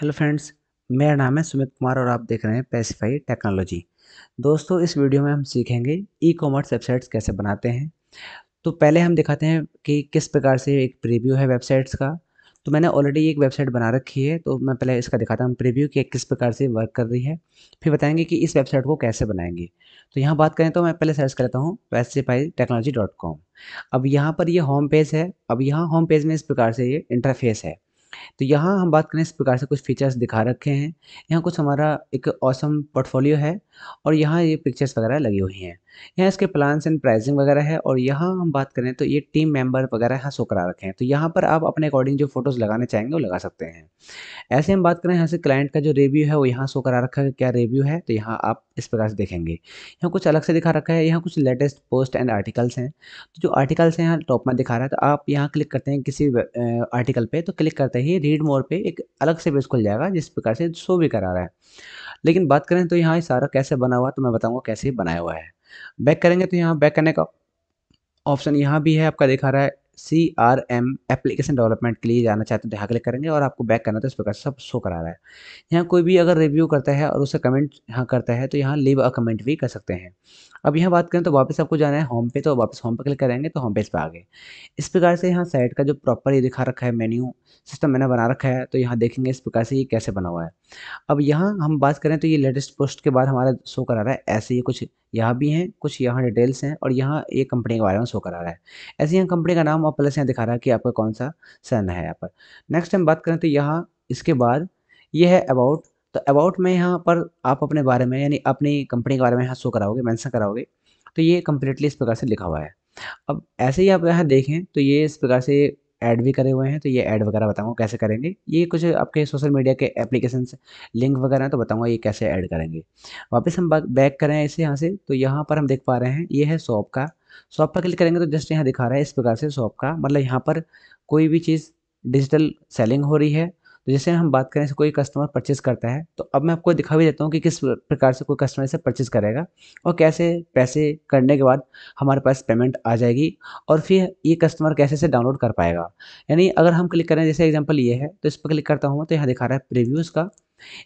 hello friends मेरा नाम है सुमित कुमार और आप देख रहे हैं पेसीफाई टेक्नोलॉजी दोस्तों इस वीडियो में हम सीखेंगे ई कॉमर्स वेबसाइट्स कैसे बनाते हैं तो पहले हम दिखाते हैं कि किस प्रकार से एक प्रीव्यू है वेबसाइट्स का तो मैंने ऑलरेडी एक वेबसाइट बना रखी है तो मैं पहले इसका दिखाता हूँ प्रीव्यू कि किस प्रकार से वर्क कर रही है फिर बताएंगे कि इस वेबसाइट को कैसे बनाएंगे तो यहाँ बात करें तो मैं पहले सर्च करता हूँ पेसीफाई टेक्नोलॉजी डॉट कॉम अब यहाँ पर ये यह होम पेज है अब यहाँ होम पेज में इस प्रकार से ये इंटरफेस है तो यहाँ हम बात करें इस प्रकार से कुछ फीचर्स दिखा रखे हैं यहाँ कुछ हमारा एक औसम पोर्टफोलियो है और यहाँ ये पिक्चर्स वगैरह लगी हुई हैं यहाँ इसके प्लान्स एंड प्राइसिंग वगैरह है और यहाँ हम बात करें तो ये टीम मेंबर वगैरह यहाँ शो करा रखे हैं तो यहाँ पर आप अपने अकॉर्डिंग जो फोटोज़ लगाने चाहेंगे वो लगा सकते हैं ऐसे हम बात करें यहाँ से क्लाइंट का जो रिव्यू है वो यहाँ शो करा रखा है क्या रिव्यू है तो यहाँ आप इस प्रकार से देखेंगे यहाँ कुछ अलग से दिखा रखा है यहाँ कुछ लेटेस्ट पोस्ट एंड आर्टिकल्स हैं तो जो आर्टिकल्स हैं यहाँ टॉप में दिखा रहा है तो आप यहाँ क्लिक करते हैं किसी आर्टिकल पर तो क्लिक करते ही रीड मोर पर एक अलग से पेज खुल जाएगा जिस प्रकार से शो भी करा रहा है लेकिन बात करें तो यहाँ सारा कैसे बना हुआ तो मैं बताऊँगा कैसे बनाया हुआ है बैक करेंगे तो यहाँ बैक करने का ऑप्शन यहाँ भी है आपका दिखा रहा है C R M application development के लिए जाना चाहते हैं तो यहाँ क्लिक करेंगे और आपको बैक करना तो इस प्रकार से सब शो करा रहा है यहाँ कोई भी अगर रिव्यू करता है और उसे कमेंट यहाँ करता है तो यहाँ लीव अ कमेंट भी कर सकते हैं अब यहाँ बात करें तो वापस आपको जाना है होम पे तो वापस होम पे क्लिक करेंगे तो होम पेज पर आ गए इस प्रकार से यहाँ साइट का जो प्रॉपर ये दिखा रखा है मेन्यू सिस्टम मैंने बना रखा है तो यहाँ देखेंगे इस प्रकार से ये कैसे बना हुआ है अब यहाँ हम बात करें तो ये लेटेस्ट पोस्ट के बाद हमारा शो करा रहा है ऐसे ही कुछ यहाँ भी हैं कुछ यहाँ डिटेल्स हैं और यहाँ ये कंपनी के बारे में शो करा रहा है ऐसे यहाँ कंपनी का नाम और प्लस यहाँ दिखा रहा है कि आपका कौन सा सन है यहाँ पर नेक्स्ट हम बात करें तो यहाँ इसके बाद ये है अबाउट तो अबाउट में यहाँ पर आप अपने बारे में यानी अपनी कंपनी के बारे में यहाँ शो कराओगे मैंसन कराओगे तो ये कम्प्लीटली इस प्रकार से लिखा हुआ है अब ऐसे ही आप यहाँ देखें तो ये इस प्रकार से ऐड भी करे हुए हैं तो ये ऐड वगैरह बताऊँगा कैसे करेंगे ये कुछ आपके सोशल मीडिया के एप्लीकेशन लिंक वगैरह हैं तो बताऊँगा ये कैसे ऐड करेंगे वापस हम बैक करें इसे यहाँ से तो यहाँ पर हम देख पा रहे हैं ये है शॉप का शॉप पर क्लिक करेंगे तो जस्ट यहाँ दिखा रहा है इस प्रकार से शॉप का मतलब यहाँ पर कोई भी चीज़ डिजिटल सेलिंग हो रही है तो जैसे हम बात करें कोई कस्टमर परचेज़ करता है तो अब मैं आपको दिखा भी देता हूँ कि किस प्रकार से कोई कस्टमर इसे परचेज़ करेगा और कैसे पैसे करने के बाद हमारे पास पेमेंट आ जाएगी और फिर ये कस्टमर कैसे इसे डाउनलोड कर पाएगा यानी अगर हम क्लिक करें जैसे एग्जाम्पल ये है तो इस पर क्लिक करता हूँ तो यहाँ दिखा रहा है प्रीव्यूज़ का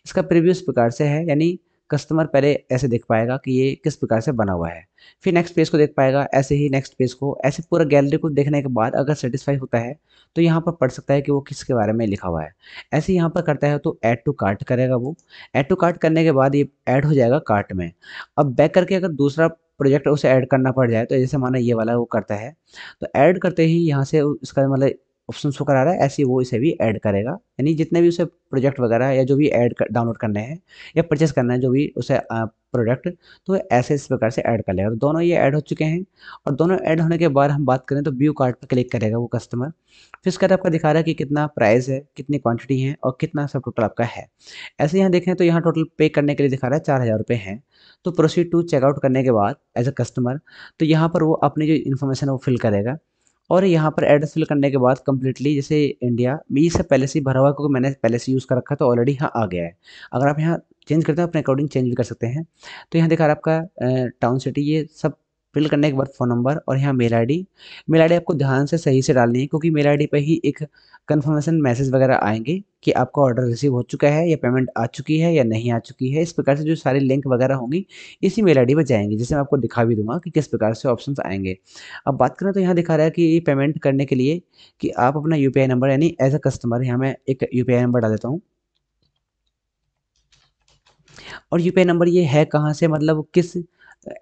इसका प्रीव्यू इस प्रकार से है यानी कस्टमर पहले ऐसे देख पाएगा कि ये किस प्रकार से बना हुआ है फिर नेक्स्ट पेज को देख पाएगा ऐसे ही नेक्स्ट पेज को ऐसे पूरा गैलरी को देखने के बाद अगर सेटिस्फाई होता है तो यहाँ पर पढ़ सकता है कि वो किसके बारे में लिखा हुआ है ऐसे यहाँ पर करता है तो ऐड टू कार्ट करेगा वो ऐड टू कार्ट करने के बाद ये ऐड हो जाएगा कार्ट में अब बैक करके अगर दूसरा प्रोजेक्ट उसे ऐड करना पड़ जाए तो जैसे माना ये वाला वो करता है तो ऐड करते ही यहाँ से उसका मतलब ऑप्शन शो करा रहा है ऐसे वो इसे भी ऐड करेगा यानी जितने भी उसे प्रोजेक्ट वगैरह या जो भी ऐड कर, डाउनलोड करने हैं या परचेस करना है जो भी उसे प्रोडक्ट तो ऐसे इस प्रकार से ऐड कर लेगा तो दोनों ये ऐड हो चुके हैं और दोनों ऐड होने के बाद हम बात करें तो व्यू कार्ड पर क्लिक करेगा वो कस्टमर फिर उसके बाद आपका दिखा रहा है कि कितना प्राइस है कितनी क्वान्टिटी है और कितना सब टोटल आपका है ऐसे यहाँ देखें तो यहाँ टोटल पे करने के लिए दिखा रहा है चार हज़ार रुपये हैं तो प्रोसीड टू चेकआउट करने के बाद एज अ कस्टमर तो यहाँ पर वो अपनी जो इन्फॉर्मेशन है वो फिल करेगा और यहाँ पर एड्रेस फिल करने के बाद कम्प्लीटली जैसे इंडिया मी से पहले से भरा हुआ क्योंकि मैंने पहले से यूज़ कर रखा तो ऑलरेडी यहाँ आ गया है अगर आप यहाँ चेंज करते हैं तो अपने अकॉर्डिंग चेंज भी कर सकते हैं तो यहाँ देखा आपका टाउन सिटी ये सब फिल करने के बाद फ़ोन नंबर और यहाँ मेल आईडी मेल आईडी आपको ध्यान से सही से डालनी है क्योंकि मेल आईडी पर ही एक कंफर्मेशन मैसेज वगैरह आएंगे कि आपका ऑर्डर रिसीव हो चुका है या पेमेंट आ चुकी है या नहीं आ चुकी है इस प्रकार से जो सारे लिंक वगैरह होंगी इसी मेल आईडी पर जाएंगे जिसे मैं आपको दिखा भी दूंगा कि किस प्रकार से ऑप्शंस आएंगे अब बात करें तो यहाँ दिखा रहा है कि पेमेंट करने के लिए कि आप अपना यू नंबर यानी एज अ कस्टमर यहाँ मैं एक यू नंबर डाल देता हूँ और यू नंबर ये है कहाँ से मतलब किस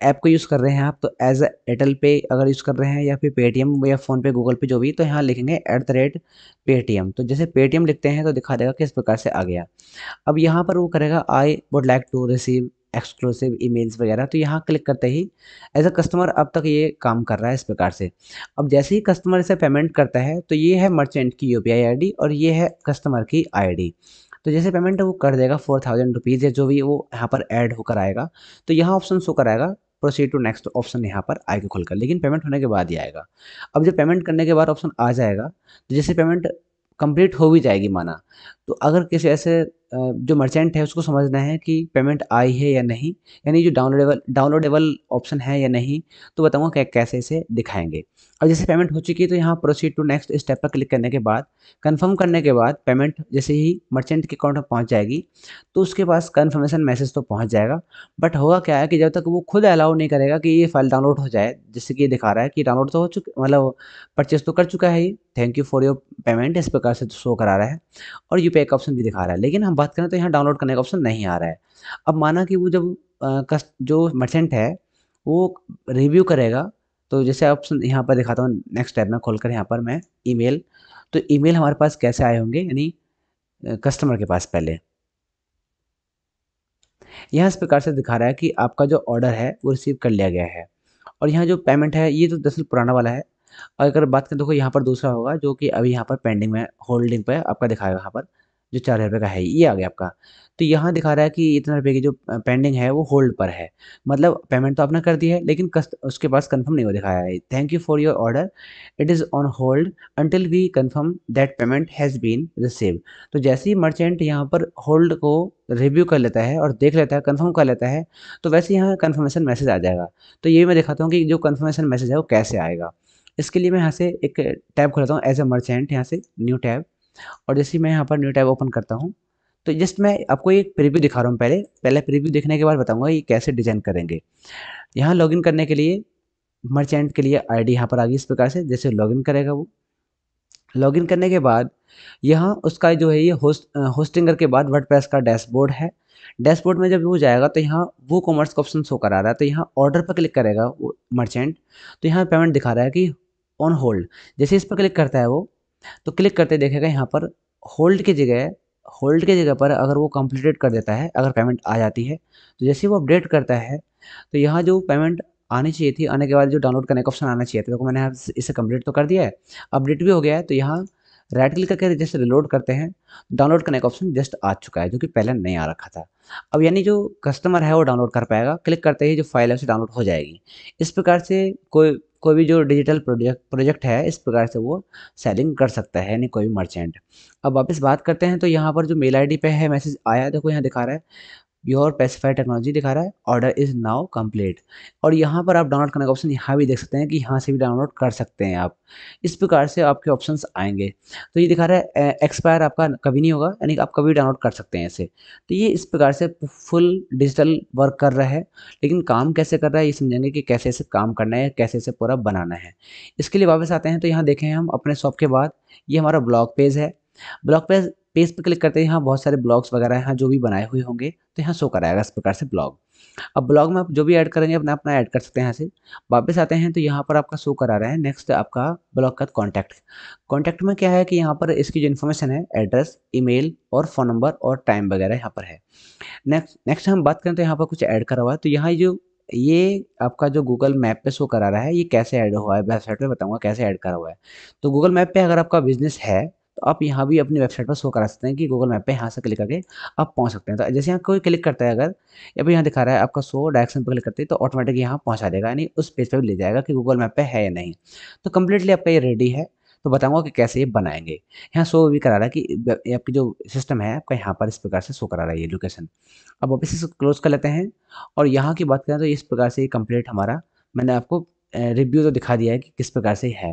ऐप को यूज़ कर रहे हैं आप तो एज अ एयरटेल पे अगर यूज़ कर रहे हैं या फिर पेटीएम या फ़ोनपे गूगल पे जो भी तो यहाँ लिखेंगे ऐट द रेट पेटीएम तो जैसे पेटीएम लिखते हैं तो दिखा देगा किस प्रकार से आ गया अब यहाँ पर वो करेगा I would like to receive exclusive emails वगैरह तो यहाँ क्लिक करते ही एज अ कस्टमर अब तक ये काम कर रहा है इस प्रकार से अब जैसे ही कस्टमर इसे पेमेंट करता है तो ये है मर्चेंट की यू पी और ये है कस्टमर की आई तो जैसे पेमेंट है वो कर देगा फोर थाउजेंड रुपीज़ या जो भी वो यहाँ पर ऐड होकर आएगा तो यहाँ ऑप्शन शो कराएगा प्रोसीड टू नेक्स्ट ऑप्शन यहाँ पर आएगा खुलकर लेकिन पेमेंट होने के बाद ही आएगा अब जब पेमेंट करने के बाद ऑप्शन आ जाएगा तो जैसे पेमेंट कंप्लीट हो भी जाएगी माना तो अगर किसी ऐसे जो मर्चेंट है उसको समझना है कि पेमेंट आई है या नहीं यानी जो डाउनलोडेबल डाउनलोडेबल ऑप्शन है या नहीं तो बताऊँगा क्या कैसे इसे दिखाएंगे और जैसे पेमेंट हो चुकी है तो यहाँ प्रोसीड टू नेक्स्ट स्टेप पर क्लिक करने के बाद कंफर्म करने के बाद पेमेंट जैसे ही मर्चेंट के अकाउंट में पहुँच जाएगी तो उसके पास कन्फर्मेशन मैसेज तो पहुँच जाएगा बट होगा क्या है कि जब तक वो खुद अलाउ नहीं करेगा कि ये फाइल डाउनलोड हो जाए जैसे कि ये दिखा रहा है कि डाउनलोड तो हो चुके मतलब परचेज तो कर चुका है ये thank you for your payment इस प्रकार से शो तो करा रहा है और यू पे का ऑप्शन भी दिखा रहा है लेकिन हम बात करें तो यहाँ डाउनलोड करने का ऑप्शन नहीं आ रहा है अब माना कि वो जब कस्ट जो मर्चेंट है वो रिव्यू करेगा तो जैसे ऑप्शन यहाँ पर दिखाता हूँ नेक्स्ट टैब में खोलकर यहाँ पर मैं ईमेल तो ईमेल हमारे पास कैसे आए होंगे यानी कस्टमर के पास पहले यहाँ इस प्रकार से दिखा रहा है कि आपका जो ऑर्डर है वो रिसीव कर लिया गया है और यहाँ जो पेमेंट है ये तो दरअसल पुराना वाला है और अगर बात करें देखो यहाँ पर दूसरा होगा जो कि अभी यहाँ पर पेंडिंग में होल्डिंग पर आपका दिखाएगा यहाँ पर जो चार हज़ार रुपये का है ये आ गया आपका तो यहाँ दिखा रहा है कि इतना रुपये की जो पेंडिंग है वो होल्ड पर है मतलब पेमेंट तो आपने कर दी है लेकिन कस्ट उसके पास कंफर्म नहीं हो दिखाया है thank you for your order it is on hold until we confirm that payment has been receive तो जैसे ही मर्चेंट यहाँ पर होल्ड को रिव्यू कर लेता है और देख लेता है कन्फर्म कर लेता है तो वैसे यहाँ कन्फर्मेशन मैसेज आ जाएगा तो ये मैं दिखाता हूँ कि जो कन्फर्मेशन मैसेज है वो कैसे आएगा इसके लिए मैं यहाँ से एक टैब खोलता हूँ एज ए मर्चेंट यहाँ से न्यू टैब और जैसे मैं यहाँ पर न्यू टैब ओपन करता हूँ तो जस्ट मैं आपको एक प्रीव्यू दिखा रहा हूँ पहले पहले प्रीव्यू देखने के बाद बताऊँगा ये कैसे डिज़ाइन करेंगे यहाँ लॉगिन करने के लिए मर्चेंट के लिए आईडी डी यहाँ पर आ गई इस प्रकार से जैसे लॉगिन करेगा वो लॉगिन करने के बाद यहाँ उसका जो है ये होस्ट होस्टिंग करके बाद वर्ड का डैशबोर्ड है डैशबोर्ड में जब वो जाएगा तो यहाँ वो कॉमर्स का ऑप्शन शो करा रहा है तो यहाँ ऑर्डर पर क्लिक करेगा वो मर्चेंट तो यहाँ पेमेंट दिखा रहा है कि ऑन होल्ड जैसे इस पर क्लिक करता है वो तो क्लिक करते देखेगा यहाँ पर होल्ड की जगह होल्ड की जगह पर अगर वो कंप्लीटेड कर देता है अगर पेमेंट आ जाती है तो जैसे वो अपडेट करता है तो यहाँ जो पेमेंट आनी चाहिए थी आने के बाद जो डाउनलोड करने का ऑप्शन आना चाहिए था तो मैंने इसे कंप्लीट तो कर दिया है अपडेट भी हो गया है तो यहाँ राइट क्लिक करके जैसे रिलोड करते हैं डाउनलोड करने का ऑप्शन जस्ट आ चुका है जो कि पहले नहीं आ रखा था अब यानी जो कस्टमर है वो डाउनलोड कर पाएगा क्लिक करते ही जो फाइल है उसे डाउनलोड हो जाएगी इस प्रकार से कोई कोई भी जो डिजिटल प्रोजेक्ट प्रोजेक्ट है इस प्रकार से वो सेलिंग कर सकता है यानी कोई भी मर्चेंट अब वापस बात करते हैं तो यहाँ पर जो मेल आईडी पे है मैसेज आया देखो यहाँ दिखा रहा है योर पेसिफाइड टेक्नोलॉजी दिखा रहा है ऑर्डर इज़ नाउ कंप्लीट और यहाँ पर आप डाउनलोड करने का ऑप्शन यहाँ भी देख सकते हैं कि यहाँ से भी डाउनलोड कर सकते हैं आप इस प्रकार से आपके ऑप्शन आएंगे तो ये दिखा रहा है एक्सपायर आपका कभी नहीं होगा यानी आप कभी डाउनलोड कर सकते हैं इसे तो ये इस प्रकार से फुल डिजिटल वर्क कर रहा है लेकिन काम कैसे कर रहा है ये समझेंगे कि कैसे इसे काम करना है कैसे इसे पूरा बनाना है इसके लिए वापस आते हैं तो यहाँ देखें हम अपने शॉप के बाद ये हमारा ब्लॉग पेज है ब्लॉग पेज पेज पे क्लिक करते हैं यहाँ बहुत सारे ब्लॉग्स वगैरह यहाँ जो भी बनाए हुए होंगे तो यहाँ शो कराएगा इस प्रकार से ब्लॉग अब ब्लॉग में आप जो भी ऐड करेंगे अपना अपना ऐड कर सकते हैं यहाँ से वापस आते हैं तो यहाँ पर आपका शो करा रहा है नेक्स्ट आपका ब्लॉग का कॉन्टैक्ट कॉन्टैक्ट में क्या है कि यहाँ पर इसकी जो इन्फॉर्मेशन है एड्रेस ईमेल और फ़ोन नंबर और टाइम वगैरह यहाँ पर है नेक्स्ट नेक्स्ट हम बात करें तो यहाँ पर कुछ ऐड करा हुआ है तो यहाँ जो ये आपका जो गूगल मैप पे शो करा रहा है ये कैसे ऐड हुआ है वेबसाइट पे बताऊंगा कैसे ऐड करा हुआ है तो गूगल मैप पे अगर आपका बिजनेस है तो आप यहाँ भी अपनी वेबसाइट पर शो करा सकते हैं कि गूगल मैप पे यहाँ से क्लिक करके आप पहुँच सकते हैं तो जैसे यहाँ कोई क्लिक करता है अगर या फिर यहाँ दिखा रहा है आपका शो डायरेक्शन पर क्लिक करते हैं तो ऑटोमेटिक यहाँ पहुँचा देगा यानी उस पेज पर भी ले जाएगा कि गूगल मैप पर है या नहीं तो कम्प्लीटली आपका ये रेडी है तो बताऊंगा कि कैसे ये बनाएंगे यहाँ शो भी करा रहा है कि आपकी जो सिस्टम है आपका यहाँ पर इस प्रकार से शो करा रहा है ये लोकेशन अब वापस इसे क्लोज कर लेते हैं और यहाँ की बात करें तो इस प्रकार से ये कंप्लीट हमारा मैंने आपको रिव्यू तो दिखा दिया है कि किस प्रकार से है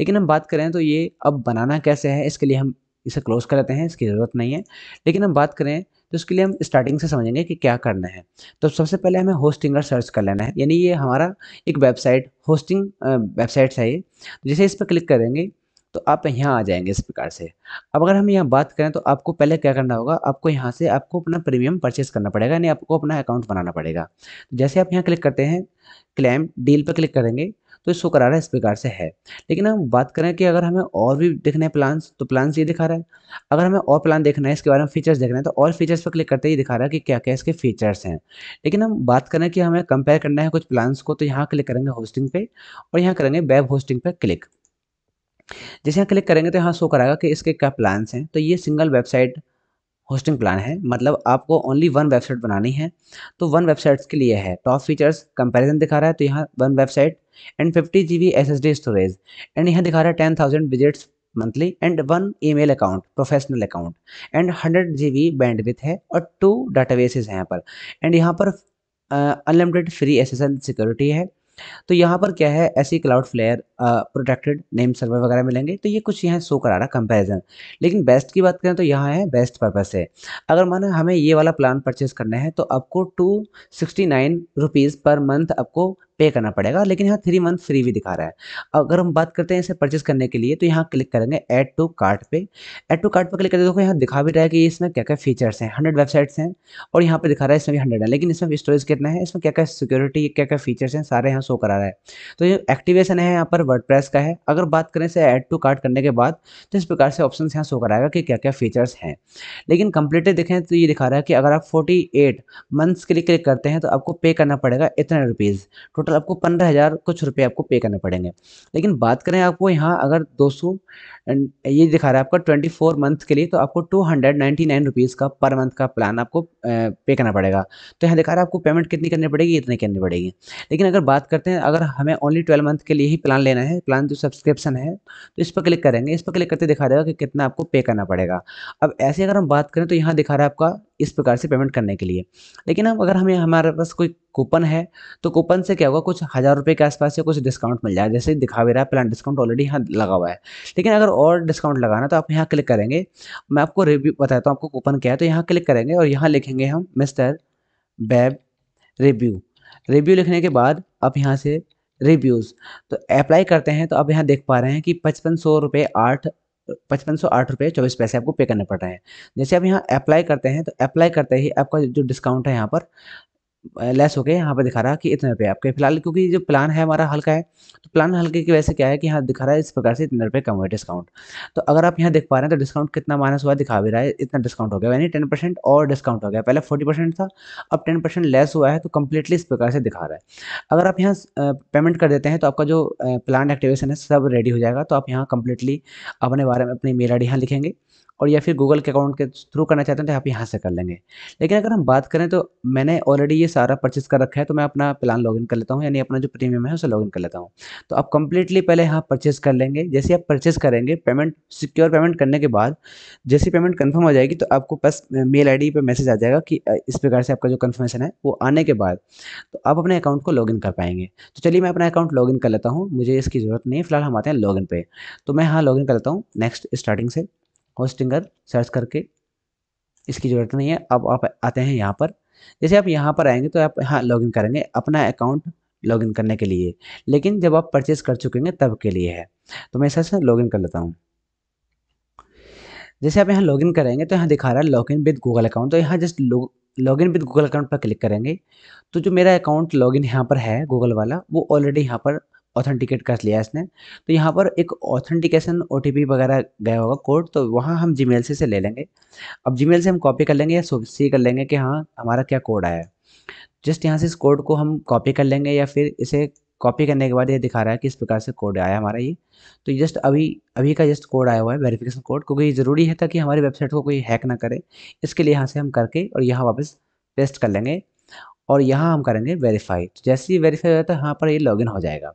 लेकिन हम बात करें तो ये अब बनाना कैसे है इसके लिए हम इसे क्लोज कर लेते हैं इसकी ज़रूरत नहीं है लेकिन हम बात करें तो इसके लिए हम स्टार्टिंग से समझेंगे कि क्या करना है तो सबसे पहले हमें होस्टिंगर सर्च कर लेना है यानी ये हमारा एक वेबसाइट होस्टिंग वेबसाइट्स है ये तो जैसे इस पर क्लिक करेंगे तो आप यहाँ आ जाएंगे इस प्रकार से अब अगर हम यहाँ बात करें तो आपको पहले क्या करना होगा आपको यहाँ से आपको अपना प्रीमियम परचेस करना पड़ेगा यानी आपको अपना अकाउंट बनाना पड़ेगा तो जैसे आप यहाँ क्लिक करते हैं क्लेम डील पर क्लिक करेंगे तो शो करा रहा है इस प्रकार से है लेकिन हम बात करें कि अगर हमें और भी देखने हैं प्लान्स तो प्लान्स ये दिखा रहा है अगर हमें और प्लान देखना है इसके बारे में फीचर्स देखना है तो और फीचर्स पर क्लिक करते ही दिखा रहा है कि क्या क्या इसके फीचर्स हैं लेकिन हम बात करें कि हमें कंपेयर करना है कुछ प्लान्स को तो यहाँ क्लिक करेंगे होस्टिंग पे और यहाँ करेंगे वेब होस्टिंग पर क्लिक जैसे यहाँ क्लिक करेंगे तो यहाँ शो कराएगा कि इसके क्या प्लान्स हैं तो ये सिंगल वेबसाइट होस्टिंग प्लान है मतलब आपको ओनली वन वेबसाइट बनानी है तो वन वेबसाइट्स के लिए है टॉप फीचर्स कंपैरिजन दिखा रहा है तो यहाँ one website and fifty G B S S D storage and यहाँ दिखा रहा है ten thousand visits monthly and one email account professional account and hundred G B bandwidth है और टू डाटाबेसेस हैं यहाँ पर एंड यहाँ पर unlimited free S S L security है तो यहाँ पर क्या है ऐसी Cloudflare protected name server वगैरह मिलेंगे तो ये कुछ यहाँ शो करा रहा कंपैरिजन लेकिन बेस्ट की बात करें तो यहाँ है बेस्ट पर्पस है अगर मानो हमें ये वाला प्लान परचेज करना है तो आपको two sixty nine rupees per month आपको पे करना पड़ेगा लेकिन यहाँ थ्री मंथ फ्री भी दिखा रहा है अगर हम बात करते हैं इसे परचेज करने के लिए तो यहाँ क्लिक करेंगे ऐड टू कार्ट पे ऐड टू कार्ट पर क्लिक करते देखो यहाँ दिखा भी रहा है कि इसमें क्या क्या फीचर्स हैं हंड्रेड वेबसाइट्स हैं और यहाँ पर दिखा रहा है इसमें भी हंड्रेड है लेकिन इसमें स्टोरेज कितना है इसमें क्या क्या सिक्योरिटी क्या क्या फीचर्स हैं सारे यहाँ शो करा रहा है तो ये एक्टिवेशन है यहाँ पर वर्ड का है अगर बात करें इसे ऐड टू कार्ट करने के बाद तो इस प्रकार से ऑप्शन यहाँ शो कराएगा कि क्या क्या फीचर्स हैं लेकिन कंप्लीटली देखें तो ये दिखा रहा है कि अगर आप फोर्टी मंथ्स के लिए क्लिक करते हैं तो आपको पे करना पड़ेगा इतने रुपीज़ टोटल टोटल मतलब आपको पंद्रह हज़ार कुछ रुपये आपको पे करने पड़ेंगे लेकिन बात करें आपको यहाँ अगर दो सौ एंड ये दिखा रहा है आपका ट्वेंटी फोर मंथ के लिए तो आपको two hundred ninety nine rupees का पर मंथ का प्लान आपको पे करना पड़ेगा तो यहाँ दिखा रहा है आपको पेमेंट कितनी करनी पड़ेगी इतनी करनी पड़ेगी लेकिन अगर बात करते हैं अगर हमें ओनली ट्वेल्व मंथ के लिए ही प्लान लेना है प्लान जो सब्सक्रिप्शन है तो इस पर क्लिक करेंगे इस पर क्लिक करते दिखा देगा कि कितना आपको पे करना पड़ेगा अब ऐसे अगर हम बात करें तो यहाँ दिखा रहा है आपका इस प्रकार से पेमेंट करने के लिए लेकिन हम अगर हमें हमारे पास कोई कूपन है तो कूपन से क्या होगा कुछ हज़ार रुपये के आसपास से कुछ डिस्काउंट मिल जाए जैसे दिखा भी रहा है प्लान डिस्काउंट ऑलरेडी यहाँ लगा हुआ है लेकिन अगर और डिस्काउंट लगाना तो आप यहाँ क्लिक करेंगे मैं आपको रिव्यू बताता हूँ आपको कूपन क्या है तो यहाँ क्लिक करेंगे और यहाँ लिखेंगे हम मिस्टर बैब रिव्यू रिव्यू लिखने के बाद आप यहाँ से रिव्यूज़ तो अप्लाई करते हैं तो आप यहाँ देख पा रहे हैं कि पचपन सौ रुपये आठ पचपन सौ आठ रुपये चौबीस पैसे आपको पे करने पड़ रहे हैं जैसे आप यहाँ अप्लाई करते हैं तो अप्लाई करते ही आपका जो डिस्काउंट है यहाँ पर लेस हो गए यहाँ पर दिखा रहा है कि इतने रुपये आपके फिलहाल क्योंकि जो प्लान है हमारा हल्का है तो प्लान हल्के की वजह से क्या है कि यहाँ दिखा रहा है इस प्रकार से इतने रुपये कम हुआ डिस्काउंट तो अगर आप यहाँ देख पा रहे हैं तो डिस्काउंट कितना माइनस हुआ दिखा भी रहा है इतना डिस्काउंट हो गया यानी टेन परसेंट और डिस्काउंट हो गया पहले फोर्टी परसेंट था अब टेन परसेंट लेस हुआ है तो कम्प्लीटली इस प्रकार से दिखा रहा है अगर आप यहाँ पेमेंट कर देते हैं तो आपका जो प्लान एक्टिवेशन है सब रेडी हो जाएगा तो आप यहाँ कम्प्लीटली अपने बारे में अपनी मेल आई यहाँ लिखेंगे और या फिर गूगल के अकाउंट के थ्रू करना चाहते हैं तो आप यहाँ से कर लेंगे लेकिन अगर हम बात करें तो मैंने ऑलरेडी ये सारा परचेस कर रखा है तो मैं अपना प्लान लॉगिन कर लेता हूँ यानी अपना जो प्रीमियम है उसे लॉगिन कर लेता हूँ तो आप कंप्लीटली पहले यहाँ परचेस कर लेंगे जैसे आप परचेस करेंगे पेमेंट सिक्योर पेमेंट करने के बाद जैसे पेमेंट कन्फर्म हो जाएगी तो आपको बस मेल आई पर मैसेज आ जाएगा कि इस प्रकार से आपका जो कन्फर्मेशन है वो आने के बाद तो आप अपने अकाउंट को लॉगिन कर पाएंगे तो चलिए मैं अपना अकाउंट लॉगिन कर लेता हूँ मुझे इसकी ज़रूरत नहीं फिलहाल हम आते हैं लॉगिन पे तो मैं यहाँ लॉगिन कर लेता हूँ नेक्स्ट स्टार्टिंग से होस्टिंगर सर्च करके इसकी ज़रूरत नहीं है अब आप आते हैं यहाँ पर जैसे आप यहाँ पर आएंगे तो आप यहाँ लॉगिन करेंगे अपना अकाउंट लॉगिन करने के लिए लेकिन जब आप परचेज़ कर चुकेंगे तब के लिए है तो मैं इस लॉगिन कर लेता हूँ जैसे आप यहाँ लॉगिन करेंगे तो यहाँ दिखा रहा है लॉगिन विद गूगल अकाउंट तो यहाँ just in with Google account पर क्लिक करेंगे तो जो मेरा अकाउंट लॉगिन यहाँ पर है गूगल वाला वो ऑलरेडी यहाँ पर ऑथेंटिकेट कर लिया इसने तो यहाँ पर एक ऑथेंटिकेशन ओ वगैरह गया होगा कोड तो वहाँ हम जी से, से ले लेंगे अब जी से हम कॉपी कर लेंगे या सी कर लेंगे कि हाँ हमारा क्या कोड आया है जस्ट यहाँ से इस कोड को हम कॉपी कर लेंगे या फिर इसे कॉपी करने के बाद ये दिखा रहा है कि इस प्रकार से कोड आया हमारा ये तो जस्ट अभी अभी का जस्ट कोड आया हुआ है वेरिफिकेशन कोड क्योंकि ये ज़रूरी है ताकि हमारी वेबसाइट को कोई हैक ना करे इसके लिए यहाँ से हम करके और यहाँ वापस पेस्ट कर लेंगे और यहाँ हम करेंगे वेरीफाई तो जैसे ही वेरीफाई हो जाता है यहाँ पर ये लॉगिन हो जाएगा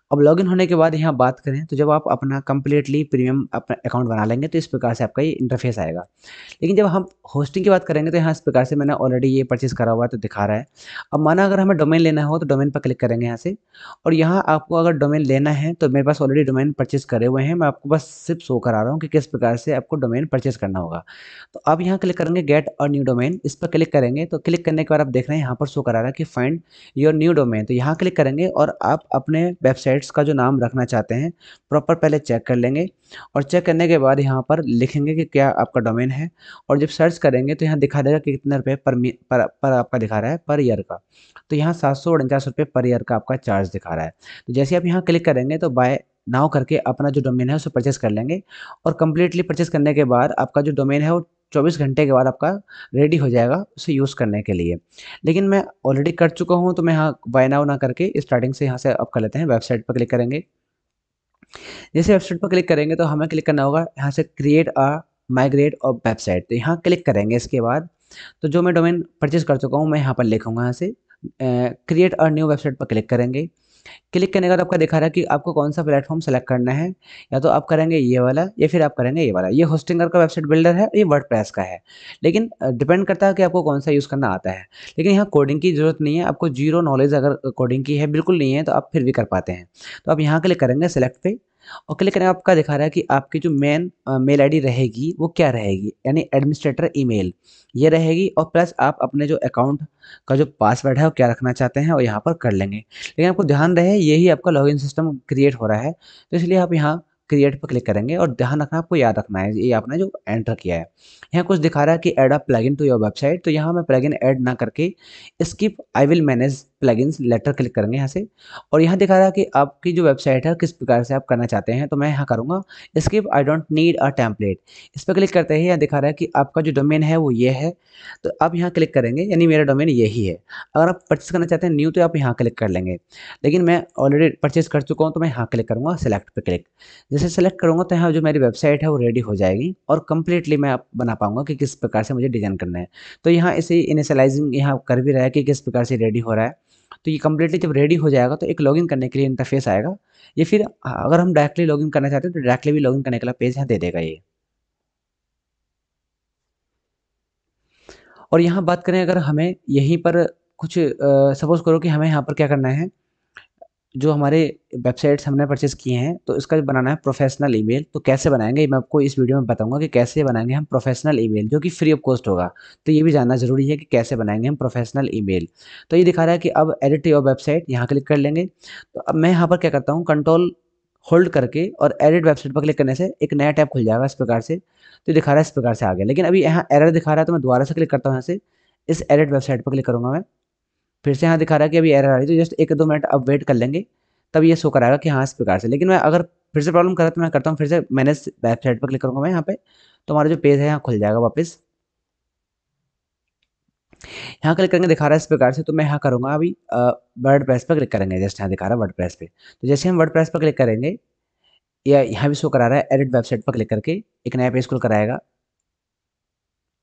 अब लॉगिन होने के बाद यहाँ बात करें तो जब आप अपना कम्प्लीटली प्रीमियम अपना अकाउंट बना लेंगे तो इस प्रकार से आपका ये इंटरफेस आएगा लेकिन जब हम होस्टिंग की बात करेंगे तो यहाँ इस प्रकार से मैंने ऑलरेडी ये परचेज़ करा हुआ है तो दिखा रहा है अब माना अगर हमें डोमेन लेना हो तो डोमेन पर क्लिक करेंगे यहाँ से और यहाँ आपको अगर डोमेन लेना है तो मेरे पास ऑलरेडी डोमेन परचेज़ करे हुए हैं मैं आपको बस सिर्फ शो करा रहा हूँ कि किस प्रकार से आपको डोमेन परचेज़ करना होगा तो आप यहाँ क्लिक करेंगे गेट और न्यू डोमेन इस पर क्लिक करेंगे तो क्लिक करने के बाद आप देख रहे हैं यहाँ पर शो करा रहा है कि फाइंड योर न्यू डोमेन तो यहाँ क्लिक करेंगे और आप अपने वेबसाइट वेबसाइट्स का जो नाम रखना चाहते हैं प्रॉपर पहले चेक कर लेंगे और चेक करने के बाद यहाँ पर लिखेंगे कि क्या आपका डोमेन है और जब सर्च करेंगे तो यहाँ दिखा देगा कि कितने रुपये पर, पर पर आपका दिखा रहा है पर ईयर का तो यहाँ सात सौ पर ईयर का आपका चार्ज दिखा रहा है तो जैसे आप यहाँ क्लिक करेंगे तो बाय नाव करके अपना जो डोमेन है उसे परचेस कर लेंगे और कम्प्लीटली परचेस करने के बाद आपका जो डोमेन है वो 24 घंटे के बाद आपका रेडी हो जाएगा उसे यूज़ करने के लिए लेकिन मैं ऑलरेडी कर चुका हूँ तो मैं यहाँ बाय नाउ ना करके स्टार्टिंग से यहाँ से आप कर लेते हैं वेबसाइट पर क्लिक करेंगे जैसे वेबसाइट पर क्लिक करेंगे तो हमें क्लिक करना होगा यहाँ से क्रिएट अ माइग्रेट और वेबसाइट तो यहाँ क्लिक करेंगे इसके बाद तो जो मैं डोमेन परचेज़ कर चुका हूँ मैं यहाँ पर लिखूँगा यहाँ से क्रिएट अ न्यू वेबसाइट पर क्लिक करेंगे क्लिक करने के बाद आपका दिखा रहा है कि आपको कौन सा प्लेटफॉर्म सेलेक्ट करना है या तो आप करेंगे ये वाला या फिर आप करेंगे ये वाला ये होस्टिंगर का वेबसाइट बिल्डर है ये वर्ड का है लेकिन डिपेंड करता है कि आपको कौन सा यूज़ करना आता है लेकिन यहाँ कोडिंग की ज़रूरत नहीं है आपको जीरो नॉलेज अगर कोडिंग की है बिल्कुल नहीं है तो आप फिर भी कर पाते हैं तो आप यहाँ क्लिक करेंगे सेलेक्ट पे और क्लिक करेंगे आपका दिखा रहा है कि आपकी जो मेन मेल आईडी रहेगी वो क्या रहेगी यानी एडमिनिस्ट्रेटर ईमेल ये रहेगी और प्लस आप अपने जो अकाउंट का जो पासवर्ड है वो क्या रखना चाहते हैं और यहाँ पर कर लेंगे लेकिन आपको ध्यान रहे यही आपका लॉगिन सिस्टम क्रिएट हो रहा है तो इसलिए आप यहाँ क्रिएट पर क्लिक करेंगे और ध्यान रखना आपको याद रखना है ये आपने जो एंटर किया है यहाँ कुछ दिखा रहा है कि add a plugin to your website तो यहाँ मैं प्लगइन ऐड ना करके skip I will manage plugins later click करेंगे यहाँ से और यहाँ दिखा रहा है कि आपकी जो वेबसाइट है किस प्रकार से आप करना चाहते हैं तो मैं यहाँ करूँगा skip I don't need a template इस पर क्लिक करते ही यहाँ दिखा रहा है कि आपका जो डोमेन है वो ये है तो आप यहाँ क्लिक करेंगे यानी मेरा डोमेन यही है अगर आप परचेस करना चाहते हैं न्यू तो आप यहाँ क्लिक कर लेंगे लेकिन मैं ऑलरेडी परचेस कर चुका हूँ तो मैं यहाँ क्लिक करूँगा सेलेक्ट पर क्लिक जैसे सेलेक्ट करूँगा तो यहाँ जो मेरी वेबसाइट है वो रेडी हो जाएगी और कम्प्लीटली मैं बना पाऊँगा कि किस प्रकार से मुझे डिज़ाइन करना है तो यहाँ इसे इनिशलाइजिंग यहाँ कर भी रहा है कि किस प्रकार से रेडी हो रहा है तो ये कम्प्लीटली जब रेडी हो जाएगा तो एक लॉगिन करने के लिए इंटरफेस आएगा या फिर हाँ, अगर हम डायरेक्टली लॉगिन करना चाहते हैं तो डायरेक्टली भी लॉगिन करने के लिए पेज यहाँ दे देगा ये और यहाँ बात करें अगर हमें यहीं पर कुछ सपोज करो कि हमें यहाँ पर क्या करना है जो हमारे वेबसाइट्स हमने परचेज़ किए हैं तो इसका जो बनाना है प्रोफेशनल ईमेल तो कैसे बनाएंगे मैं आपको इस वीडियो में बताऊंगा कि कैसे बनाएंगे हम प्रोफेशनल ईमेल जो कि फ्री ऑफ कॉस्ट होगा तो ये भी जानना ज़रूरी है कि कैसे बनाएंगे हम प्रोफेशनल ईमेल तो ये दिखा रहा है कि अब एडिट योर वेबसाइट यहाँ क्लिक कर लेंगे तो अब मैं यहाँ पर क्या करता हूँ कंट्रोल होल्ड करके और एडिट वेबसाइट पर क्लिक करने से एक नया टैब खुल जाएगा इस प्रकार से तो दिखा रहा है इस प्रकार से आ गया लेकिन अभी यहाँ एरर दिखा रहा है तो मैं दोबारा से क्लिक करता हूँ यहाँ से इस एडिट वेबसाइट पर क्लिक करूँगा मैं फिर से यहाँ दिखा रहा है कि अभी एरर आ रही है तो जस्ट एक दो मिनट अब वेट कर लेंगे तब ये शो कराएगा कि हाँ इस प्रकार से लेकिन मैं अगर फिर से प्रॉब्लम करा तो मैं करता हूँ फिर से मैनेज वेबसाइट पर क्लिक करूँगा मैं यहाँ पे तो हमारा जो पेज है यहाँ खुल जाएगा वापस यहाँ क्लिक करेंगे दिखा रहा है इस प्रकार से तो मैं यहाँ करूँगा अभी वर्ड प्रेस पर क्लिक करेंगे जस्ट यहाँ दिखा रहा है वर्ड प्रेस पर तो जैसे हम वर्ड प्रेस पर क्लिक करेंगे या यहाँ भी शो करा रहा है एडिट वेबसाइट पर क्लिक करके एक नया पेज खुल कराएगा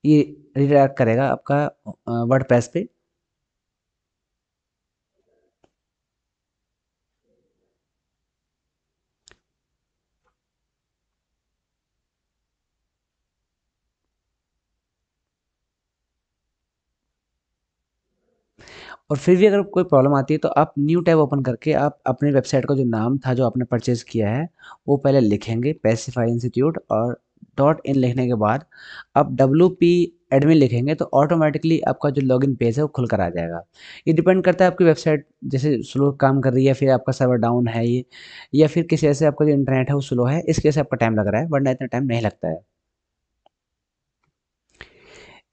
ये रिडायरेक्ट करेगा आपका वर्ड प्रेस पर और फिर भी अगर कोई प्रॉब्लम आती है तो आप न्यू टैब ओपन करके आप अपने वेबसाइट का जो नाम था जो आपने परचेज़ किया है वो पहले लिखेंगे पैसिफाई इंस्टीट्यूट और डॉट इन लिखने के बाद आप डब्ल्यू पी एडमिन लिखेंगे तो ऑटोमेटिकली आपका जो लॉगिन पेज है वो खुल कर आ जाएगा ये डिपेंड करता है आपकी वेबसाइट जैसे स्लो काम कर रही है फिर आपका सर्वर डाउन है ये या फिर किसी ऐसे आपका जो इंटरनेट है वो स्लो है इस से आपका टाइम लग रहा है वरना इतना टाइम नहीं लगता है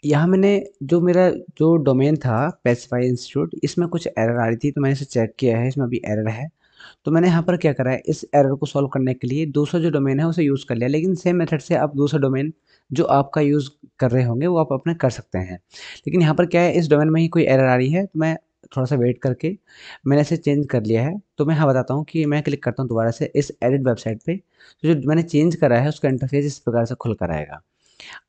यहाँ मैंने जो मेरा जो डोमेन था पेसिफाई इंस्टीट्यूट इसमें कुछ एरर आ रही थी तो मैंने इसे चेक किया है इसमें अभी एरर है तो मैंने यहाँ पर क्या करा है इस एरर को सॉल्व करने के लिए दूसरा जो डोमेन है उसे यूज़ कर लिया लेकिन सेम मेथड से आप दूसरा डोमेन जो आपका यूज़ कर रहे होंगे वो आप अपने कर सकते हैं लेकिन यहाँ पर क्या है इस डोमेन में ही कोई एरर आ रही है तो मैं थोड़ा सा वेट करके मैंने इसे चेंज कर लिया है तो मैं यहाँ बताता हूँ कि मैं क्लिक करता हूँ दोबारा से इस एडिट वेबसाइट पर तो जो मैंने चेंज करा है उसका इंटरफेस इस प्रकार से खुल कर आएगा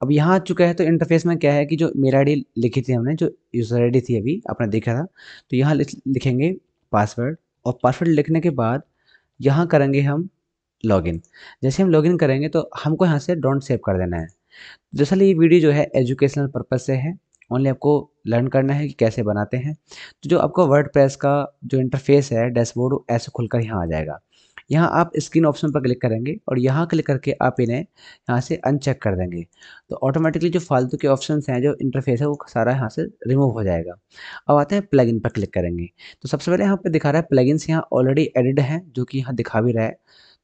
अब यहाँ आ चुका है तो इंटरफेस में क्या है कि जो मेरा आई लिखी थी हमने जो यूज़र आई थी अभी आपने देखा था तो यहाँ लिखेंगे पासवर्ड और पासवर्ड लिखने के बाद यहाँ करेंगे हम लॉगिन जैसे हम लॉगिन करेंगे तो हमको यहाँ से डोंट सेव कर देना है दरअसल ये वीडियो जो है एजुकेशनल पर्पज़ से है ओनली आपको लर्न करना है कि कैसे बनाते हैं तो जो आपका वर्ड प्रेस का जो इंटरफेस है डैशबोर्ड ऐसे खुलकर यहाँ आ जाएगा यहाँ आप स्क्रीन ऑप्शन पर क्लिक करेंगे और यहाँ क्लिक करके आप इन्हें यहाँ से अनचेक कर देंगे तो ऑटोमेटिकली जो फालतू के ऑप्शन हैं जो इंटरफेस है वो सारा यहाँ से रिमूव हो जाएगा अब आते हैं प्लगइन पर क्लिक करेंगे तो सबसे पहले यहाँ पर दिखा रहा है प्लगइन्स यहाँ ऑलरेडी एडिड हैं जो कि यहाँ दिखा भी रहा है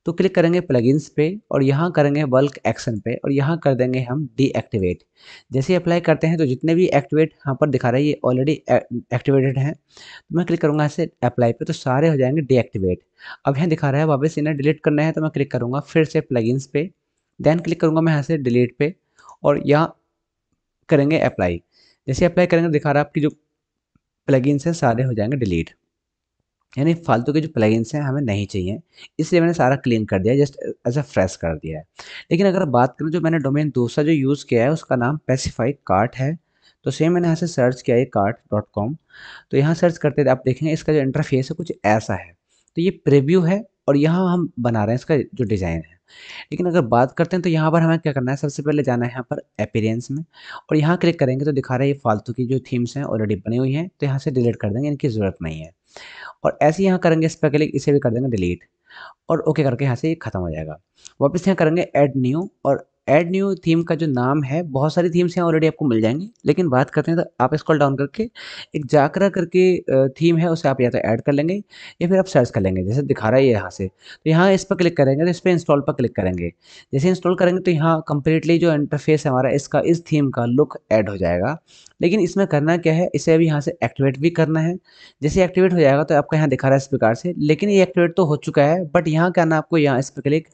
तो क्लिक करेंगे प्लगइन्स पे और यहाँ करेंगे बल्क एक्शन पे और यहाँ कर देंगे हम डीएक्टिवेट जैसे अप्लाई करते हैं तो जितने भी एक्टिवेट यहाँ पर दिखा रहा है ये ऑलरेडी एक्टिवेटेड हैं तो मैं क्लिक करूँगा ऐसे अप्लाई पे तो सारे हो जाएंगे डीएक्टिवेट अब यहाँ दिखा रहा है वापस इन्हें डिलीट करना है तो मैं क्लिक करूँगा फिर से प्लगइन्स पे देन क्लिक करूँगा मैं यहाँ से डिलीट पे और यहाँ करेंगे अप्लाई जैसे अप्लाई करेंगे तो दिखा रहा है आपकी जो प्लगइन्स हैं सारे हो जाएंगे डिलीट यानी फालतू के जो प्लगइन्स हैं हमें नहीं चाहिए इसलिए मैंने सारा क्लीन कर दिया जस्ट एज ए फ्रेश कर दिया है लेकिन अगर बात करूँ जो मैंने डोमेन दूसरा जो यूज़ किया है उसका नाम पैसिफाई कार्ट है तो सेम मैंने यहाँ से सर्च किया है कार्ट डॉट कॉम तो यहाँ सर्च करते आप देखेंगे इसका जो इंटरफेस है कुछ ऐसा है तो ये प्रिव्यू है और यहाँ हम बना रहे हैं इसका जो डिज़ाइन है लेकिन अगर बात करते हैं तो यहाँ पर हमें क्या करना है सबसे पहले जाना है यहाँ पर अपीरेंस में और यहाँ क्लिक करेंगे तो दिखा रहे हैं ये फालतू की जो थीम्स हैं ऑलरेडी बनी हुई हैं तो यहाँ से डिलीट कर देंगे इनकी ज़रूरत नहीं है और ऐसे यहाँ करेंगे इस पर क्लिक इसे भी कर देंगे डिलीट और ओके करके यहाँ से ख़त्म हो जाएगा वापस यहाँ करेंगे ऐड न्यू और एड न्यू थीम का जो नाम है बहुत सारी थीम्स यहाँ ऑलरेडी आपको मिल जाएंगी लेकिन बात करते हैं तो आप इसको डाउन करके एक जाकरा करके थीम है उसे आप या तो ऐड कर लेंगे या फिर आप सर्च कर लेंगे जैसे दिखा रहा है ये यहाँ से तो यहाँ इस पर क्लिक करेंगे तो इस पर इंस्टॉल पर क्लिक करेंगे जैसे इंस्टॉल करेंगे तो यहाँ कम्प्लीटली जो इंटरफेस है हमारा इसका इस थीम का लुक ऐड हो जाएगा लेकिन इसमें करना क्या है इसे अभी यहाँ से एक्टिवेट भी करना है जैसे एक्टिवेट हो जाएगा तो आपका यहाँ दिखा रहा है इस प्रकार से लेकिन ये एक्टिवेट तो हो चुका है बट यहाँ करना आपको यहाँ इस पर क्लिक